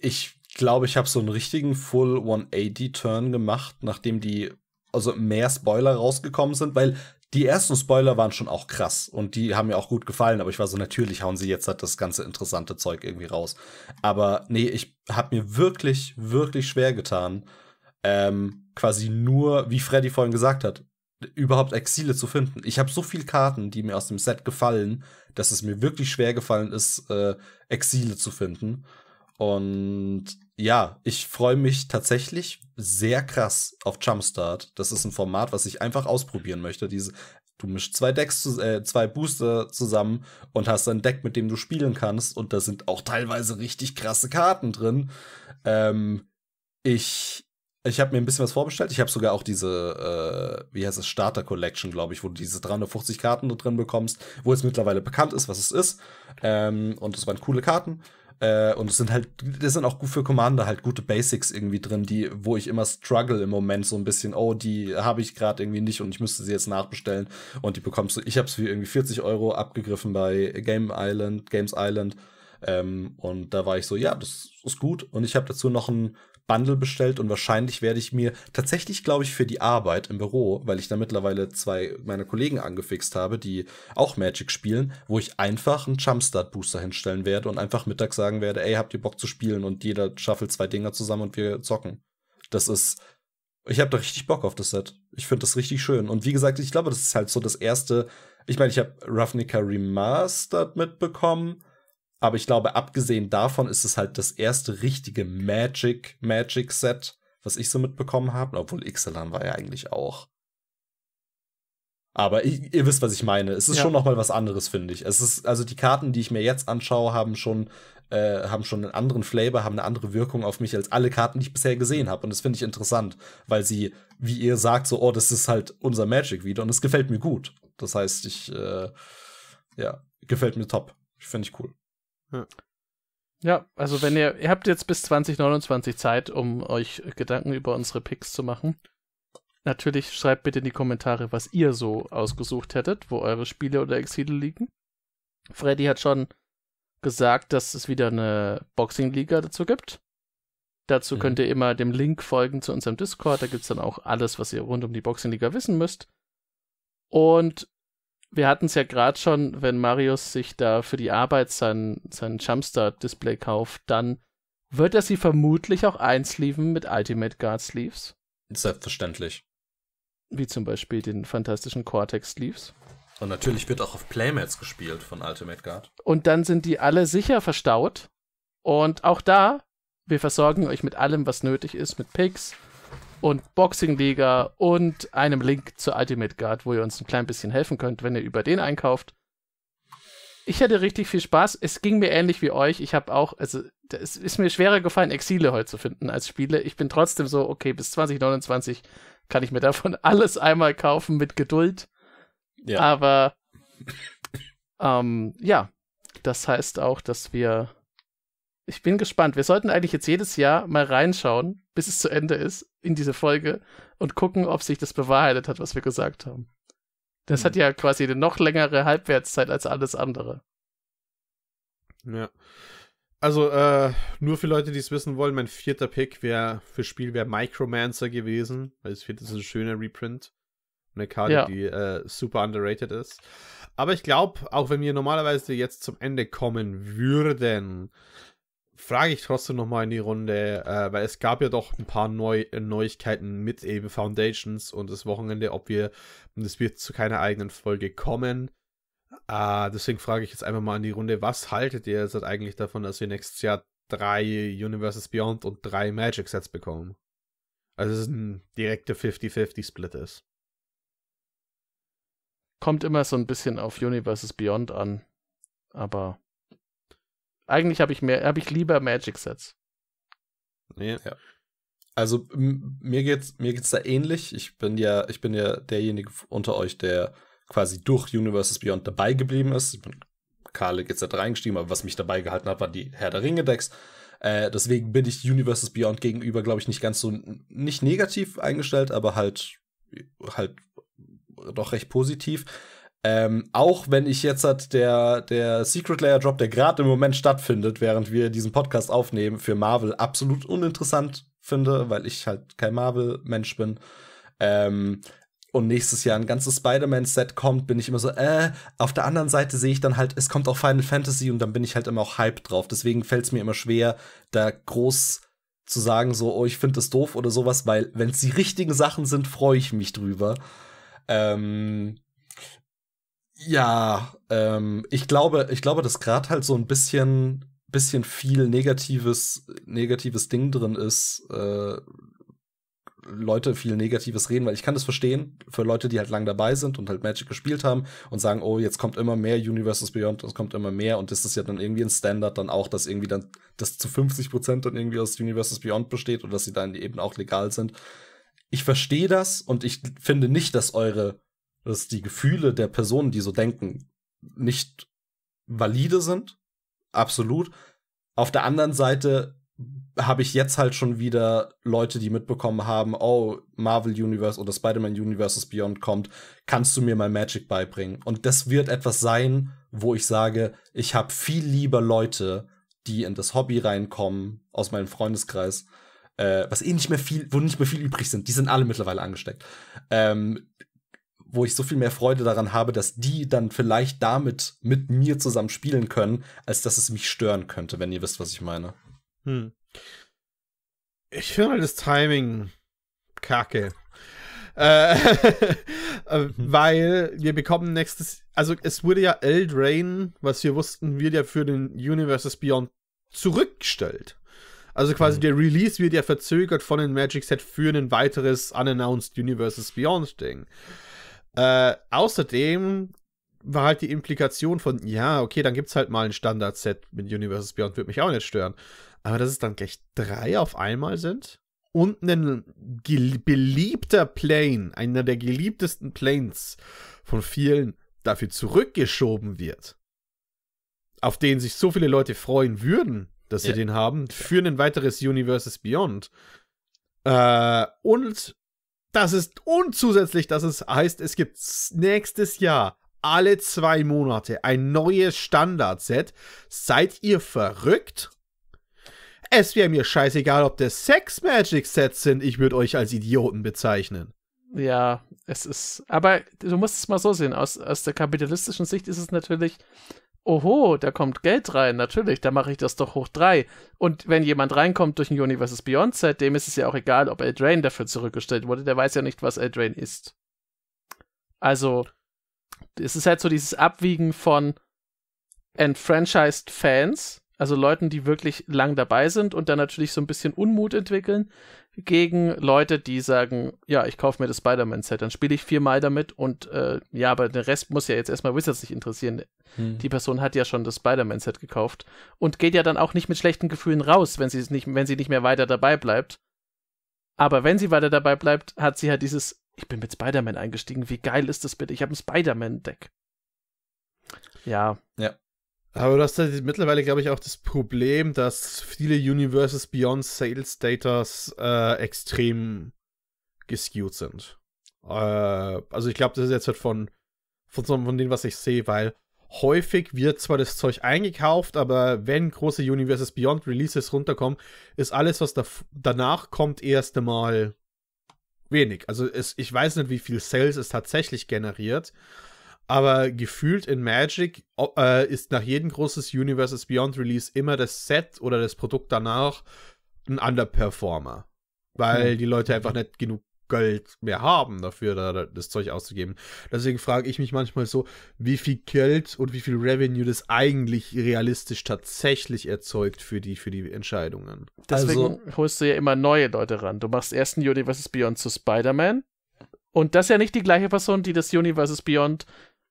ich glaube, ich habe so einen richtigen Full 180-Turn gemacht, nachdem die, also mehr Spoiler rausgekommen sind, weil die ersten Spoiler waren schon auch krass und die haben mir auch gut gefallen, aber ich war so, natürlich hauen sie jetzt halt das ganze interessante Zeug irgendwie raus. Aber nee, ich habe mir wirklich, wirklich schwer getan ähm, quasi nur, wie Freddy vorhin gesagt hat, überhaupt Exile zu finden. Ich habe so viele Karten, die mir aus dem Set gefallen, dass es mir wirklich schwer gefallen ist, äh, Exile zu finden. Und ja, ich freue mich tatsächlich sehr krass auf Jumpstart. Das ist ein Format, was ich einfach ausprobieren möchte. Diese, du mischst zwei Decks, äh, zwei Booster zusammen und hast ein Deck, mit dem du spielen kannst. Und da sind auch teilweise richtig krasse Karten drin. Ähm, ich ich habe mir ein bisschen was vorbestellt. Ich habe sogar auch diese, äh, wie heißt es, Starter Collection, glaube ich, wo du diese 350 Karten da drin bekommst, wo es mittlerweile bekannt ist, was es ist. Ähm, und es waren coole Karten. Äh, und es sind halt, das sind auch für Commander halt gute Basics irgendwie drin, die, wo ich immer struggle im Moment so ein bisschen, oh, die habe ich gerade irgendwie nicht und ich müsste sie jetzt nachbestellen. Und die bekommst du, ich habe es für irgendwie 40 Euro abgegriffen bei Game Island, Games Island. Ähm, und da war ich so, ja, das ist gut. Und ich habe dazu noch ein Bundle bestellt und wahrscheinlich werde ich mir tatsächlich, glaube ich, für die Arbeit im Büro, weil ich da mittlerweile zwei meiner Kollegen angefixt habe, die auch Magic spielen, wo ich einfach einen Jumpstart Booster hinstellen werde und einfach mittags sagen werde, ey, habt ihr Bock zu spielen und jeder schaffelt zwei Dinger zusammen und wir zocken. Das ist ich habe da richtig Bock auf das Set. Ich finde das richtig schön. Und wie gesagt, ich glaube, das ist halt so das erste. Ich meine, ich habe Ravnica Remastered mitbekommen. Aber ich glaube, abgesehen davon ist es halt das erste richtige Magic, Magic Set, was ich so mitbekommen habe, obwohl Ixalan war ja eigentlich auch. Aber ich, ihr wisst, was ich meine. Es ist ja. schon noch mal was anderes, finde ich. Es ist also die Karten, die ich mir jetzt anschaue, haben schon äh, haben schon einen anderen Flavor, haben eine andere Wirkung auf mich als alle Karten, die ich bisher gesehen habe. Und das finde ich interessant, weil sie, wie ihr sagt, so, oh, das ist halt unser Magic wieder und es gefällt mir gut. Das heißt, ich, äh, ja, gefällt mir top. Finde ich cool. Ja. ja, also wenn ihr, ihr habt jetzt bis 2029 Zeit, um euch Gedanken über unsere Picks zu machen. Natürlich schreibt bitte in die Kommentare, was ihr so ausgesucht hättet, wo eure Spiele oder Exile liegen. Freddy hat schon gesagt, dass es wieder eine Boxing-Liga dazu gibt. Dazu mhm. könnt ihr immer dem Link folgen zu unserem Discord. Da gibt es dann auch alles, was ihr rund um die Boxing-Liga wissen müsst. Und wir hatten es ja gerade schon, wenn Marius sich da für die Arbeit sein, sein Jumpstart-Display kauft, dann wird er sie vermutlich auch einsleeven mit Ultimate Guard Sleeves. Selbstverständlich. Wie zum Beispiel den fantastischen Cortex Sleeves. Und natürlich wird auch auf Playmats gespielt von Ultimate Guard. Und dann sind die alle sicher verstaut. Und auch da, wir versorgen euch mit allem, was nötig ist, mit Picks, und Boxing-Liga und einem Link zur Ultimate Guard, wo ihr uns ein klein bisschen helfen könnt, wenn ihr über den einkauft. Ich hatte richtig viel Spaß. Es ging mir ähnlich wie euch. Ich habe auch, also es ist mir schwerer gefallen, Exile heute zu finden als Spiele. Ich bin trotzdem so, okay, bis 2029 kann ich mir davon alles einmal kaufen mit Geduld. Ja. Aber ähm, ja, das heißt auch, dass wir ich bin gespannt. Wir sollten eigentlich jetzt jedes Jahr mal reinschauen, bis es zu Ende ist, in diese Folge und gucken, ob sich das bewahrheitet hat, was wir gesagt haben. Das mhm. hat ja quasi eine noch längere Halbwertszeit als alles andere. Ja. Also, äh, nur für Leute, die es wissen wollen, mein vierter Pick wäre für Spiel wäre Micromancer gewesen, weil das ist ein schöner Reprint. Eine Karte, ja. die äh, super underrated ist. Aber ich glaube, auch wenn wir normalerweise jetzt zum Ende kommen würden, frage ich trotzdem nochmal in die Runde, äh, weil es gab ja doch ein paar Neu Neuigkeiten mit eben Foundations und das Wochenende, ob wir, und es wird zu keiner eigenen Folge kommen. Äh, deswegen frage ich jetzt einfach mal in die Runde, was haltet ihr jetzt eigentlich davon, dass wir nächstes Jahr drei Universes Beyond und drei Magic Sets bekommen? Also es ist ein direkter 50-50-Split ist. Kommt immer so ein bisschen auf Universes Beyond an. Aber eigentlich habe ich mehr, habe ich lieber Magic-Sets. Nee. Ja. Also mir geht's, mir geht's da ähnlich. Ich bin ja, ich bin ja derjenige unter euch, der quasi durch Universes Beyond dabei geblieben ist. Ich bin Kale jetzt da reingestiegen, aber was mich dabei gehalten hat, waren die Herr der Ringe-Decks. Äh, deswegen bin ich Universes Beyond gegenüber, glaube ich, nicht ganz so nicht negativ eingestellt, aber halt halt doch recht positiv. Ähm, auch wenn ich jetzt halt der, der Secret Layer Drop, der gerade im Moment stattfindet, während wir diesen Podcast aufnehmen, für Marvel absolut uninteressant finde, weil ich halt kein Marvel-Mensch bin. Ähm, und nächstes Jahr ein ganzes Spider-Man-Set kommt, bin ich immer so, äh, auf der anderen Seite sehe ich dann halt, es kommt auch Final Fantasy und dann bin ich halt immer auch hyped drauf. Deswegen fällt es mir immer schwer, da groß zu sagen, so, oh, ich finde das doof oder sowas, weil wenn es die richtigen Sachen sind, freue ich mich drüber. Ähm, ja, ähm, ich glaube, ich glaube, dass gerade halt so ein bisschen, bisschen viel negatives, negatives Ding drin ist, äh, Leute viel Negatives reden, weil ich kann das verstehen für Leute, die halt lang dabei sind und halt Magic gespielt haben und sagen, oh, jetzt kommt immer mehr Universes Beyond, es kommt immer mehr und das ist ja dann irgendwie ein Standard dann auch, dass irgendwie dann das zu 50 Prozent dann irgendwie aus Universes Beyond besteht und dass sie dann eben auch legal sind. Ich verstehe das und ich finde nicht, dass eure dass die Gefühle der Personen, die so denken, nicht valide sind. Absolut. Auf der anderen Seite habe ich jetzt halt schon wieder Leute, die mitbekommen haben, oh, Marvel Universe oder Spider-Man Universes Beyond kommt, kannst du mir mal Magic beibringen? Und das wird etwas sein, wo ich sage, ich habe viel lieber Leute, die in das Hobby reinkommen, aus meinem Freundeskreis, äh, was eh nicht mehr viel, wo nicht mehr viel übrig sind, die sind alle mittlerweile angesteckt, ähm, wo ich so viel mehr Freude daran habe, dass die dann vielleicht damit mit mir zusammen spielen können, als dass es mich stören könnte, wenn ihr wisst, was ich meine. Hm. Ich finde halt das Timing kacke. Äh, äh mhm. weil wir bekommen nächstes, also es wurde ja Eldrain, was wir wussten, wird ja für den Universes Beyond zurückgestellt. Also quasi mhm. der Release wird ja verzögert von den Magic Set für ein weiteres Unannounced Universes Beyond Ding. Äh, außerdem war halt die Implikation von, ja, okay, dann gibt es halt mal ein Standard-Set mit Universes Beyond, wird mich auch nicht stören. Aber dass es dann gleich drei auf einmal sind und ein beliebter Plane, einer der geliebtesten Planes von vielen, dafür zurückgeschoben wird, auf den sich so viele Leute freuen würden, dass sie ja. den haben, für ein weiteres Universes Beyond. Äh, und das ist und zusätzlich, dass es heißt, es gibt nächstes Jahr alle zwei Monate ein neues Standardset. Seid ihr verrückt? Es wäre mir scheißegal, ob das Sex Magic Sets sind. Ich würde euch als Idioten bezeichnen. Ja, es ist. Aber du musst es mal so sehen. Aus, aus der kapitalistischen Sicht ist es natürlich oho, da kommt Geld rein, natürlich, da mache ich das doch hoch drei. Und wenn jemand reinkommt durch ein Universes Beyond Set, dem ist es ja auch egal, ob Eldrain dafür zurückgestellt wurde, der weiß ja nicht, was Eldrain ist. Also, es ist halt so dieses Abwiegen von enfranchised Fans also Leuten, die wirklich lang dabei sind und dann natürlich so ein bisschen Unmut entwickeln gegen Leute, die sagen, ja, ich kaufe mir das Spider-Man-Set, dann spiele ich viermal damit und äh, ja, aber der Rest muss ja jetzt erstmal Wizards nicht interessieren. Hm. Die Person hat ja schon das Spider-Man-Set gekauft und geht ja dann auch nicht mit schlechten Gefühlen raus, wenn sie nicht, wenn sie nicht mehr weiter dabei bleibt. Aber wenn sie weiter dabei bleibt, hat sie halt dieses, ich bin mit Spider-Man eingestiegen, wie geil ist das bitte? Ich habe ein Spider-Man-Deck. Ja. Ja. Aber du hast halt mittlerweile, glaube ich, auch das Problem, dass viele Universes Beyond Sales Datas äh, extrem geskewt sind. Äh, also ich glaube, das ist jetzt halt von, von, von dem, was ich sehe, weil häufig wird zwar das Zeug eingekauft, aber wenn große Universes Beyond Releases runterkommen, ist alles, was da, danach kommt, erst einmal wenig. Also es, ich weiß nicht, wie viel Sales es tatsächlich generiert, aber gefühlt in Magic äh, ist nach jedem großes Universes Beyond Release immer das Set oder das Produkt danach ein Underperformer. Weil hm. die Leute einfach nicht genug Geld mehr haben dafür, da, das Zeug auszugeben. Deswegen frage ich mich manchmal so, wie viel Geld und wie viel Revenue das eigentlich realistisch tatsächlich erzeugt für die, für die Entscheidungen. Deswegen also, holst du ja immer neue Leute ran. Du machst erst ein Universes Beyond zu Spider-Man. Und das ist ja nicht die gleiche Person, die das Universes Beyond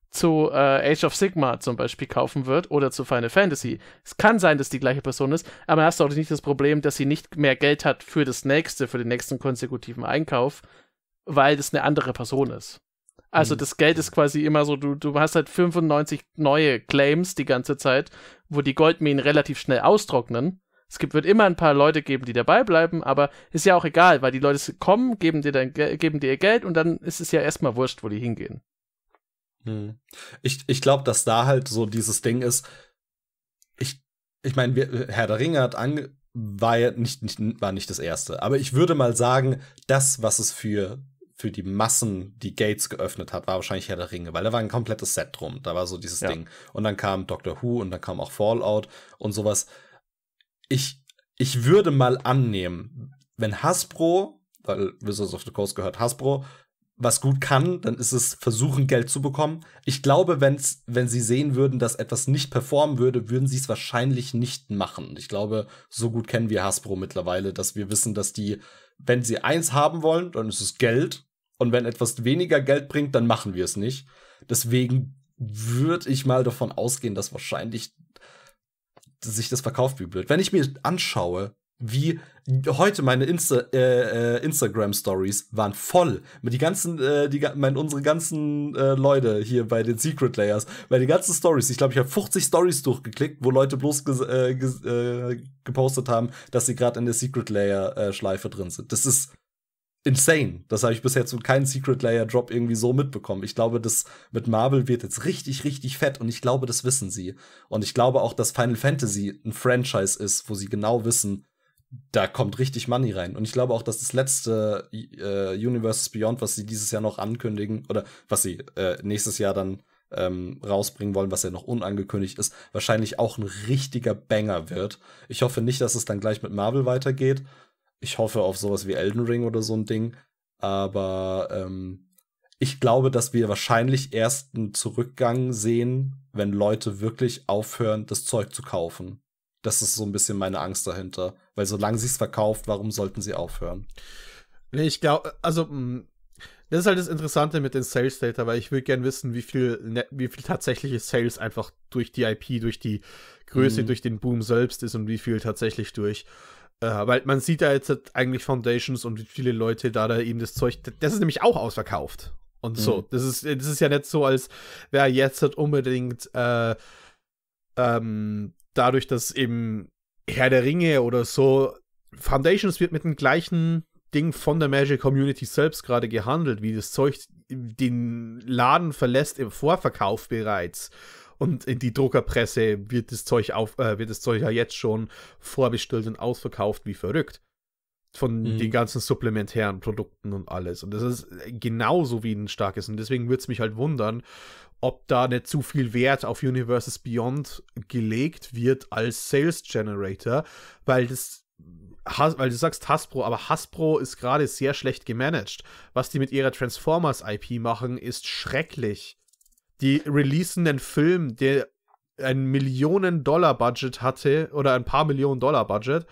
zu äh, Age of Sigma zum Beispiel kaufen wird oder zu Final Fantasy. Es kann sein, dass die gleiche Person ist, aber dann hast du auch nicht das Problem, dass sie nicht mehr Geld hat für das nächste, für den nächsten konsekutiven Einkauf, weil das eine andere Person ist. Also mhm. das Geld ist quasi immer so, du, du hast halt 95 neue Claims die ganze Zeit, wo die Goldminen relativ schnell austrocknen. Es gibt, wird immer ein paar Leute geben, die dabei bleiben, aber ist ja auch egal, weil die Leute kommen, geben dir, dein, geben dir ihr Geld und dann ist es ja erstmal wurscht, wo die hingehen. Mhm. Ich, ich glaube, dass da halt so dieses Ding ist. Ich, ich meine, Herr der Ringe hat ange war ja nicht, nicht, war nicht das erste. Aber ich würde mal sagen, das, was es für, für die Massen, die Gates geöffnet hat, war wahrscheinlich Herr der Ringe, weil da war ein komplettes Set drum. Da war so dieses ja. Ding. Und dann kam Doctor Who und dann kam auch Fallout und sowas. Ich, ich würde mal annehmen, wenn Hasbro, weil Wizards of the Coast gehört Hasbro, was gut kann, dann ist es versuchen, Geld zu bekommen. Ich glaube, wenn's, wenn sie sehen würden, dass etwas nicht performen würde, würden sie es wahrscheinlich nicht machen. Ich glaube, so gut kennen wir Hasbro mittlerweile, dass wir wissen, dass die, wenn sie eins haben wollen, dann ist es Geld. Und wenn etwas weniger Geld bringt, dann machen wir es nicht. Deswegen würde ich mal davon ausgehen, dass wahrscheinlich sich das verkauft wie blöd. Wenn ich mir anschaue, wie heute meine Insta, äh, äh, Instagram Stories waren voll mit die ganzen äh, die mein, unsere ganzen äh, Leute hier bei den Secret Layers weil die ganzen Stories ich glaube ich habe 50 Stories durchgeklickt wo Leute bloß ge äh, ge äh, gepostet haben dass sie gerade in der Secret Layer Schleife drin sind das ist insane das habe ich bisher zu keinen Secret Layer Drop irgendwie so mitbekommen ich glaube das mit Marvel wird jetzt richtig richtig fett und ich glaube das wissen sie und ich glaube auch dass Final Fantasy ein Franchise ist wo sie genau wissen da kommt richtig Money rein. Und ich glaube auch, dass das letzte äh, Universes Beyond, was sie dieses Jahr noch ankündigen oder was sie äh, nächstes Jahr dann ähm, rausbringen wollen, was ja noch unangekündigt ist, wahrscheinlich auch ein richtiger Banger wird. Ich hoffe nicht, dass es dann gleich mit Marvel weitergeht. Ich hoffe auf sowas wie Elden Ring oder so ein Ding. Aber ähm, ich glaube, dass wir wahrscheinlich erst einen Zurückgang sehen, wenn Leute wirklich aufhören, das Zeug zu kaufen. Das ist so ein bisschen meine Angst dahinter. Weil solange sie es verkauft, warum sollten sie aufhören? Nee, ich glaube, also hm, das ist halt das Interessante mit den Sales Data, weil ich würde gerne wissen, wie viel, ne, wie viel tatsächliche Sales einfach durch die IP, durch die Größe, mhm. durch den Boom selbst ist und wie viel tatsächlich durch. Äh, weil man sieht da jetzt eigentlich Foundations und wie viele Leute da, da eben das Zeug, das ist nämlich auch ausverkauft. Und mhm. so, das ist, das ist ja nicht so, als wäre jetzt unbedingt äh, ähm, dadurch, dass eben Herr der Ringe oder so, Foundations wird mit dem gleichen Ding von der Magic Community selbst gerade gehandelt, wie das Zeug den Laden verlässt im Vorverkauf bereits. Und in die Druckerpresse wird das Zeug auf, äh, wird das Zeug ja jetzt schon vorbestellt und ausverkauft wie verrückt. Von mhm. den ganzen supplementären Produkten und alles. Und das ist genauso wie ein starkes. Und deswegen würde es mich halt wundern, ob da nicht zu viel Wert auf Universes Beyond gelegt wird als Sales Generator, weil das weil du sagst Hasbro, aber Hasbro ist gerade sehr schlecht gemanagt. Was die mit ihrer Transformers IP machen, ist schrecklich. Die releasen einen Film, der ein Millionen-Dollar-Budget hatte oder ein paar Millionen-Dollar-Budget,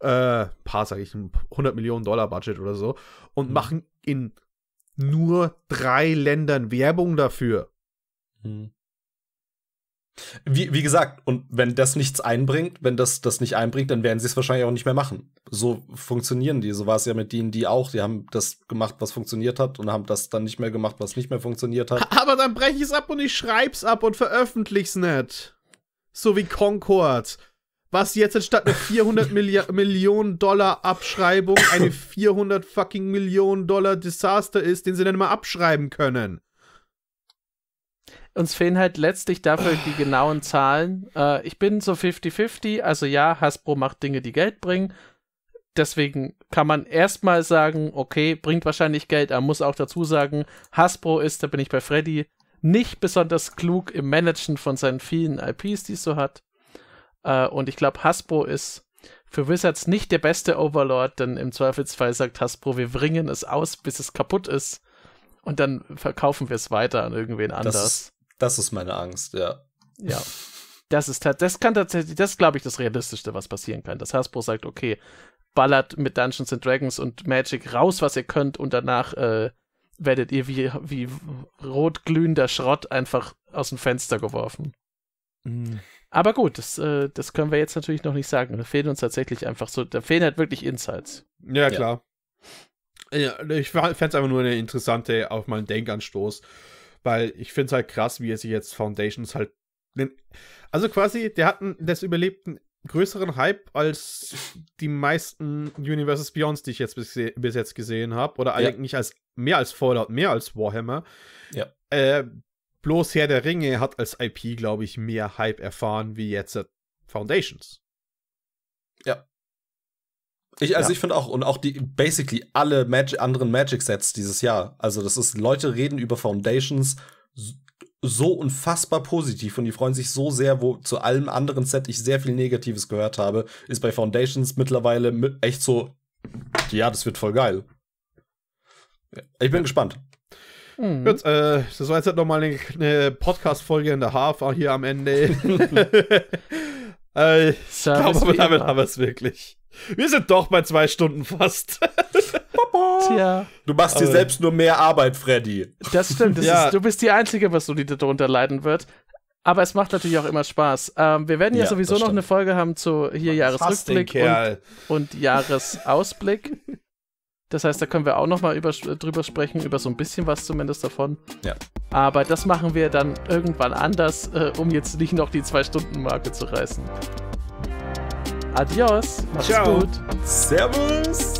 äh, paar sage ich, 100 Millionen-Dollar-Budget oder so und mhm. machen in nur drei Ländern Werbung dafür. Mhm. Wie, wie gesagt, und wenn das nichts einbringt, wenn das das nicht einbringt, dann werden sie es wahrscheinlich auch nicht mehr machen. So funktionieren die. So war es ja mit denen, die auch. Die haben das gemacht, was funktioniert hat und haben das dann nicht mehr gemacht, was nicht mehr funktioniert hat. Aber dann breche ich es ab und ich schreib's ab und veröffentlich's nicht. So wie Concord. Was jetzt anstatt einer 400 Milli Millionen Dollar Abschreibung eine 400 fucking Millionen Dollar Desaster ist, den sie dann immer abschreiben können. Uns fehlen halt letztlich dafür die genauen Zahlen. Äh, ich bin so 50-50, also ja, Hasbro macht Dinge, die Geld bringen. Deswegen kann man erstmal sagen, okay, bringt wahrscheinlich Geld, aber muss auch dazu sagen, Hasbro ist, da bin ich bei Freddy, nicht besonders klug im Managen von seinen vielen IPs, die es so hat. Äh, und ich glaube, Hasbro ist für Wizards nicht der beste Overlord, denn im Zweifelsfall sagt Hasbro, wir bringen es aus, bis es kaputt ist und dann verkaufen wir es weiter an irgendwen das anders. Das ist meine Angst, ja. Ja. Das ist das kann tatsächlich, das glaube ich, das Realistischste, was passieren kann. Dass Hasbro sagt, okay, ballert mit Dungeons and Dragons und Magic raus, was ihr könnt, und danach äh, werdet ihr wie, wie rotglühender Schrott einfach aus dem Fenster geworfen. Mhm. Aber gut, das, äh, das können wir jetzt natürlich noch nicht sagen. Da fehlen uns tatsächlich einfach so, da fehlen halt wirklich Insights. Ja, klar. Ja. Ja, ich fände es einfach nur eine interessante, auch mal einen Denkanstoß. Weil ich finde es halt krass, wie er sich jetzt Foundations halt. Also quasi, der hat einen, das überlebt einen größeren Hype als die meisten Universes Beyonds, die ich jetzt bis, bis jetzt gesehen habe. Oder ja. eigentlich als mehr als Fallout, mehr als Warhammer. Ja. Äh, bloß Herr der Ringe hat als IP, glaube ich, mehr Hype erfahren wie jetzt Foundations. Ja. Ich, also ja. ich finde auch, und auch die basically alle Mag anderen Magic-Sets dieses Jahr. Also, das ist, Leute reden über Foundations so unfassbar positiv und die freuen sich so sehr, wo zu allem anderen Set ich sehr viel Negatives gehört habe, ist bei Foundations mittlerweile echt so, ja, das wird voll geil. Ich bin gespannt. Mhm. Gut, äh, das war jetzt halt nochmal eine, eine Podcast-Folge in der Half ah, hier am Ende. äh, ich glaube, damit haben wir es wirklich. Wir sind doch bei zwei Stunden fast. Tja. Du machst dir äh. selbst nur mehr Arbeit, Freddy. Das stimmt. Das ja. ist, du bist die einzige was die darunter leiden wird. Aber es macht natürlich auch immer Spaß. Ähm, wir werden ja, ja sowieso noch eine Folge haben zu hier Man Jahresrückblick und, und, Jahresausblick. Das heißt, da können wir auch noch mal über, drüber sprechen, über so ein bisschen was zumindest davon. Ja. Aber das machen wir dann irgendwann anders, äh, um jetzt nicht noch die Zwei-Stunden-Marke zu reißen. Adios. Macht's Ciao. gut. Servus.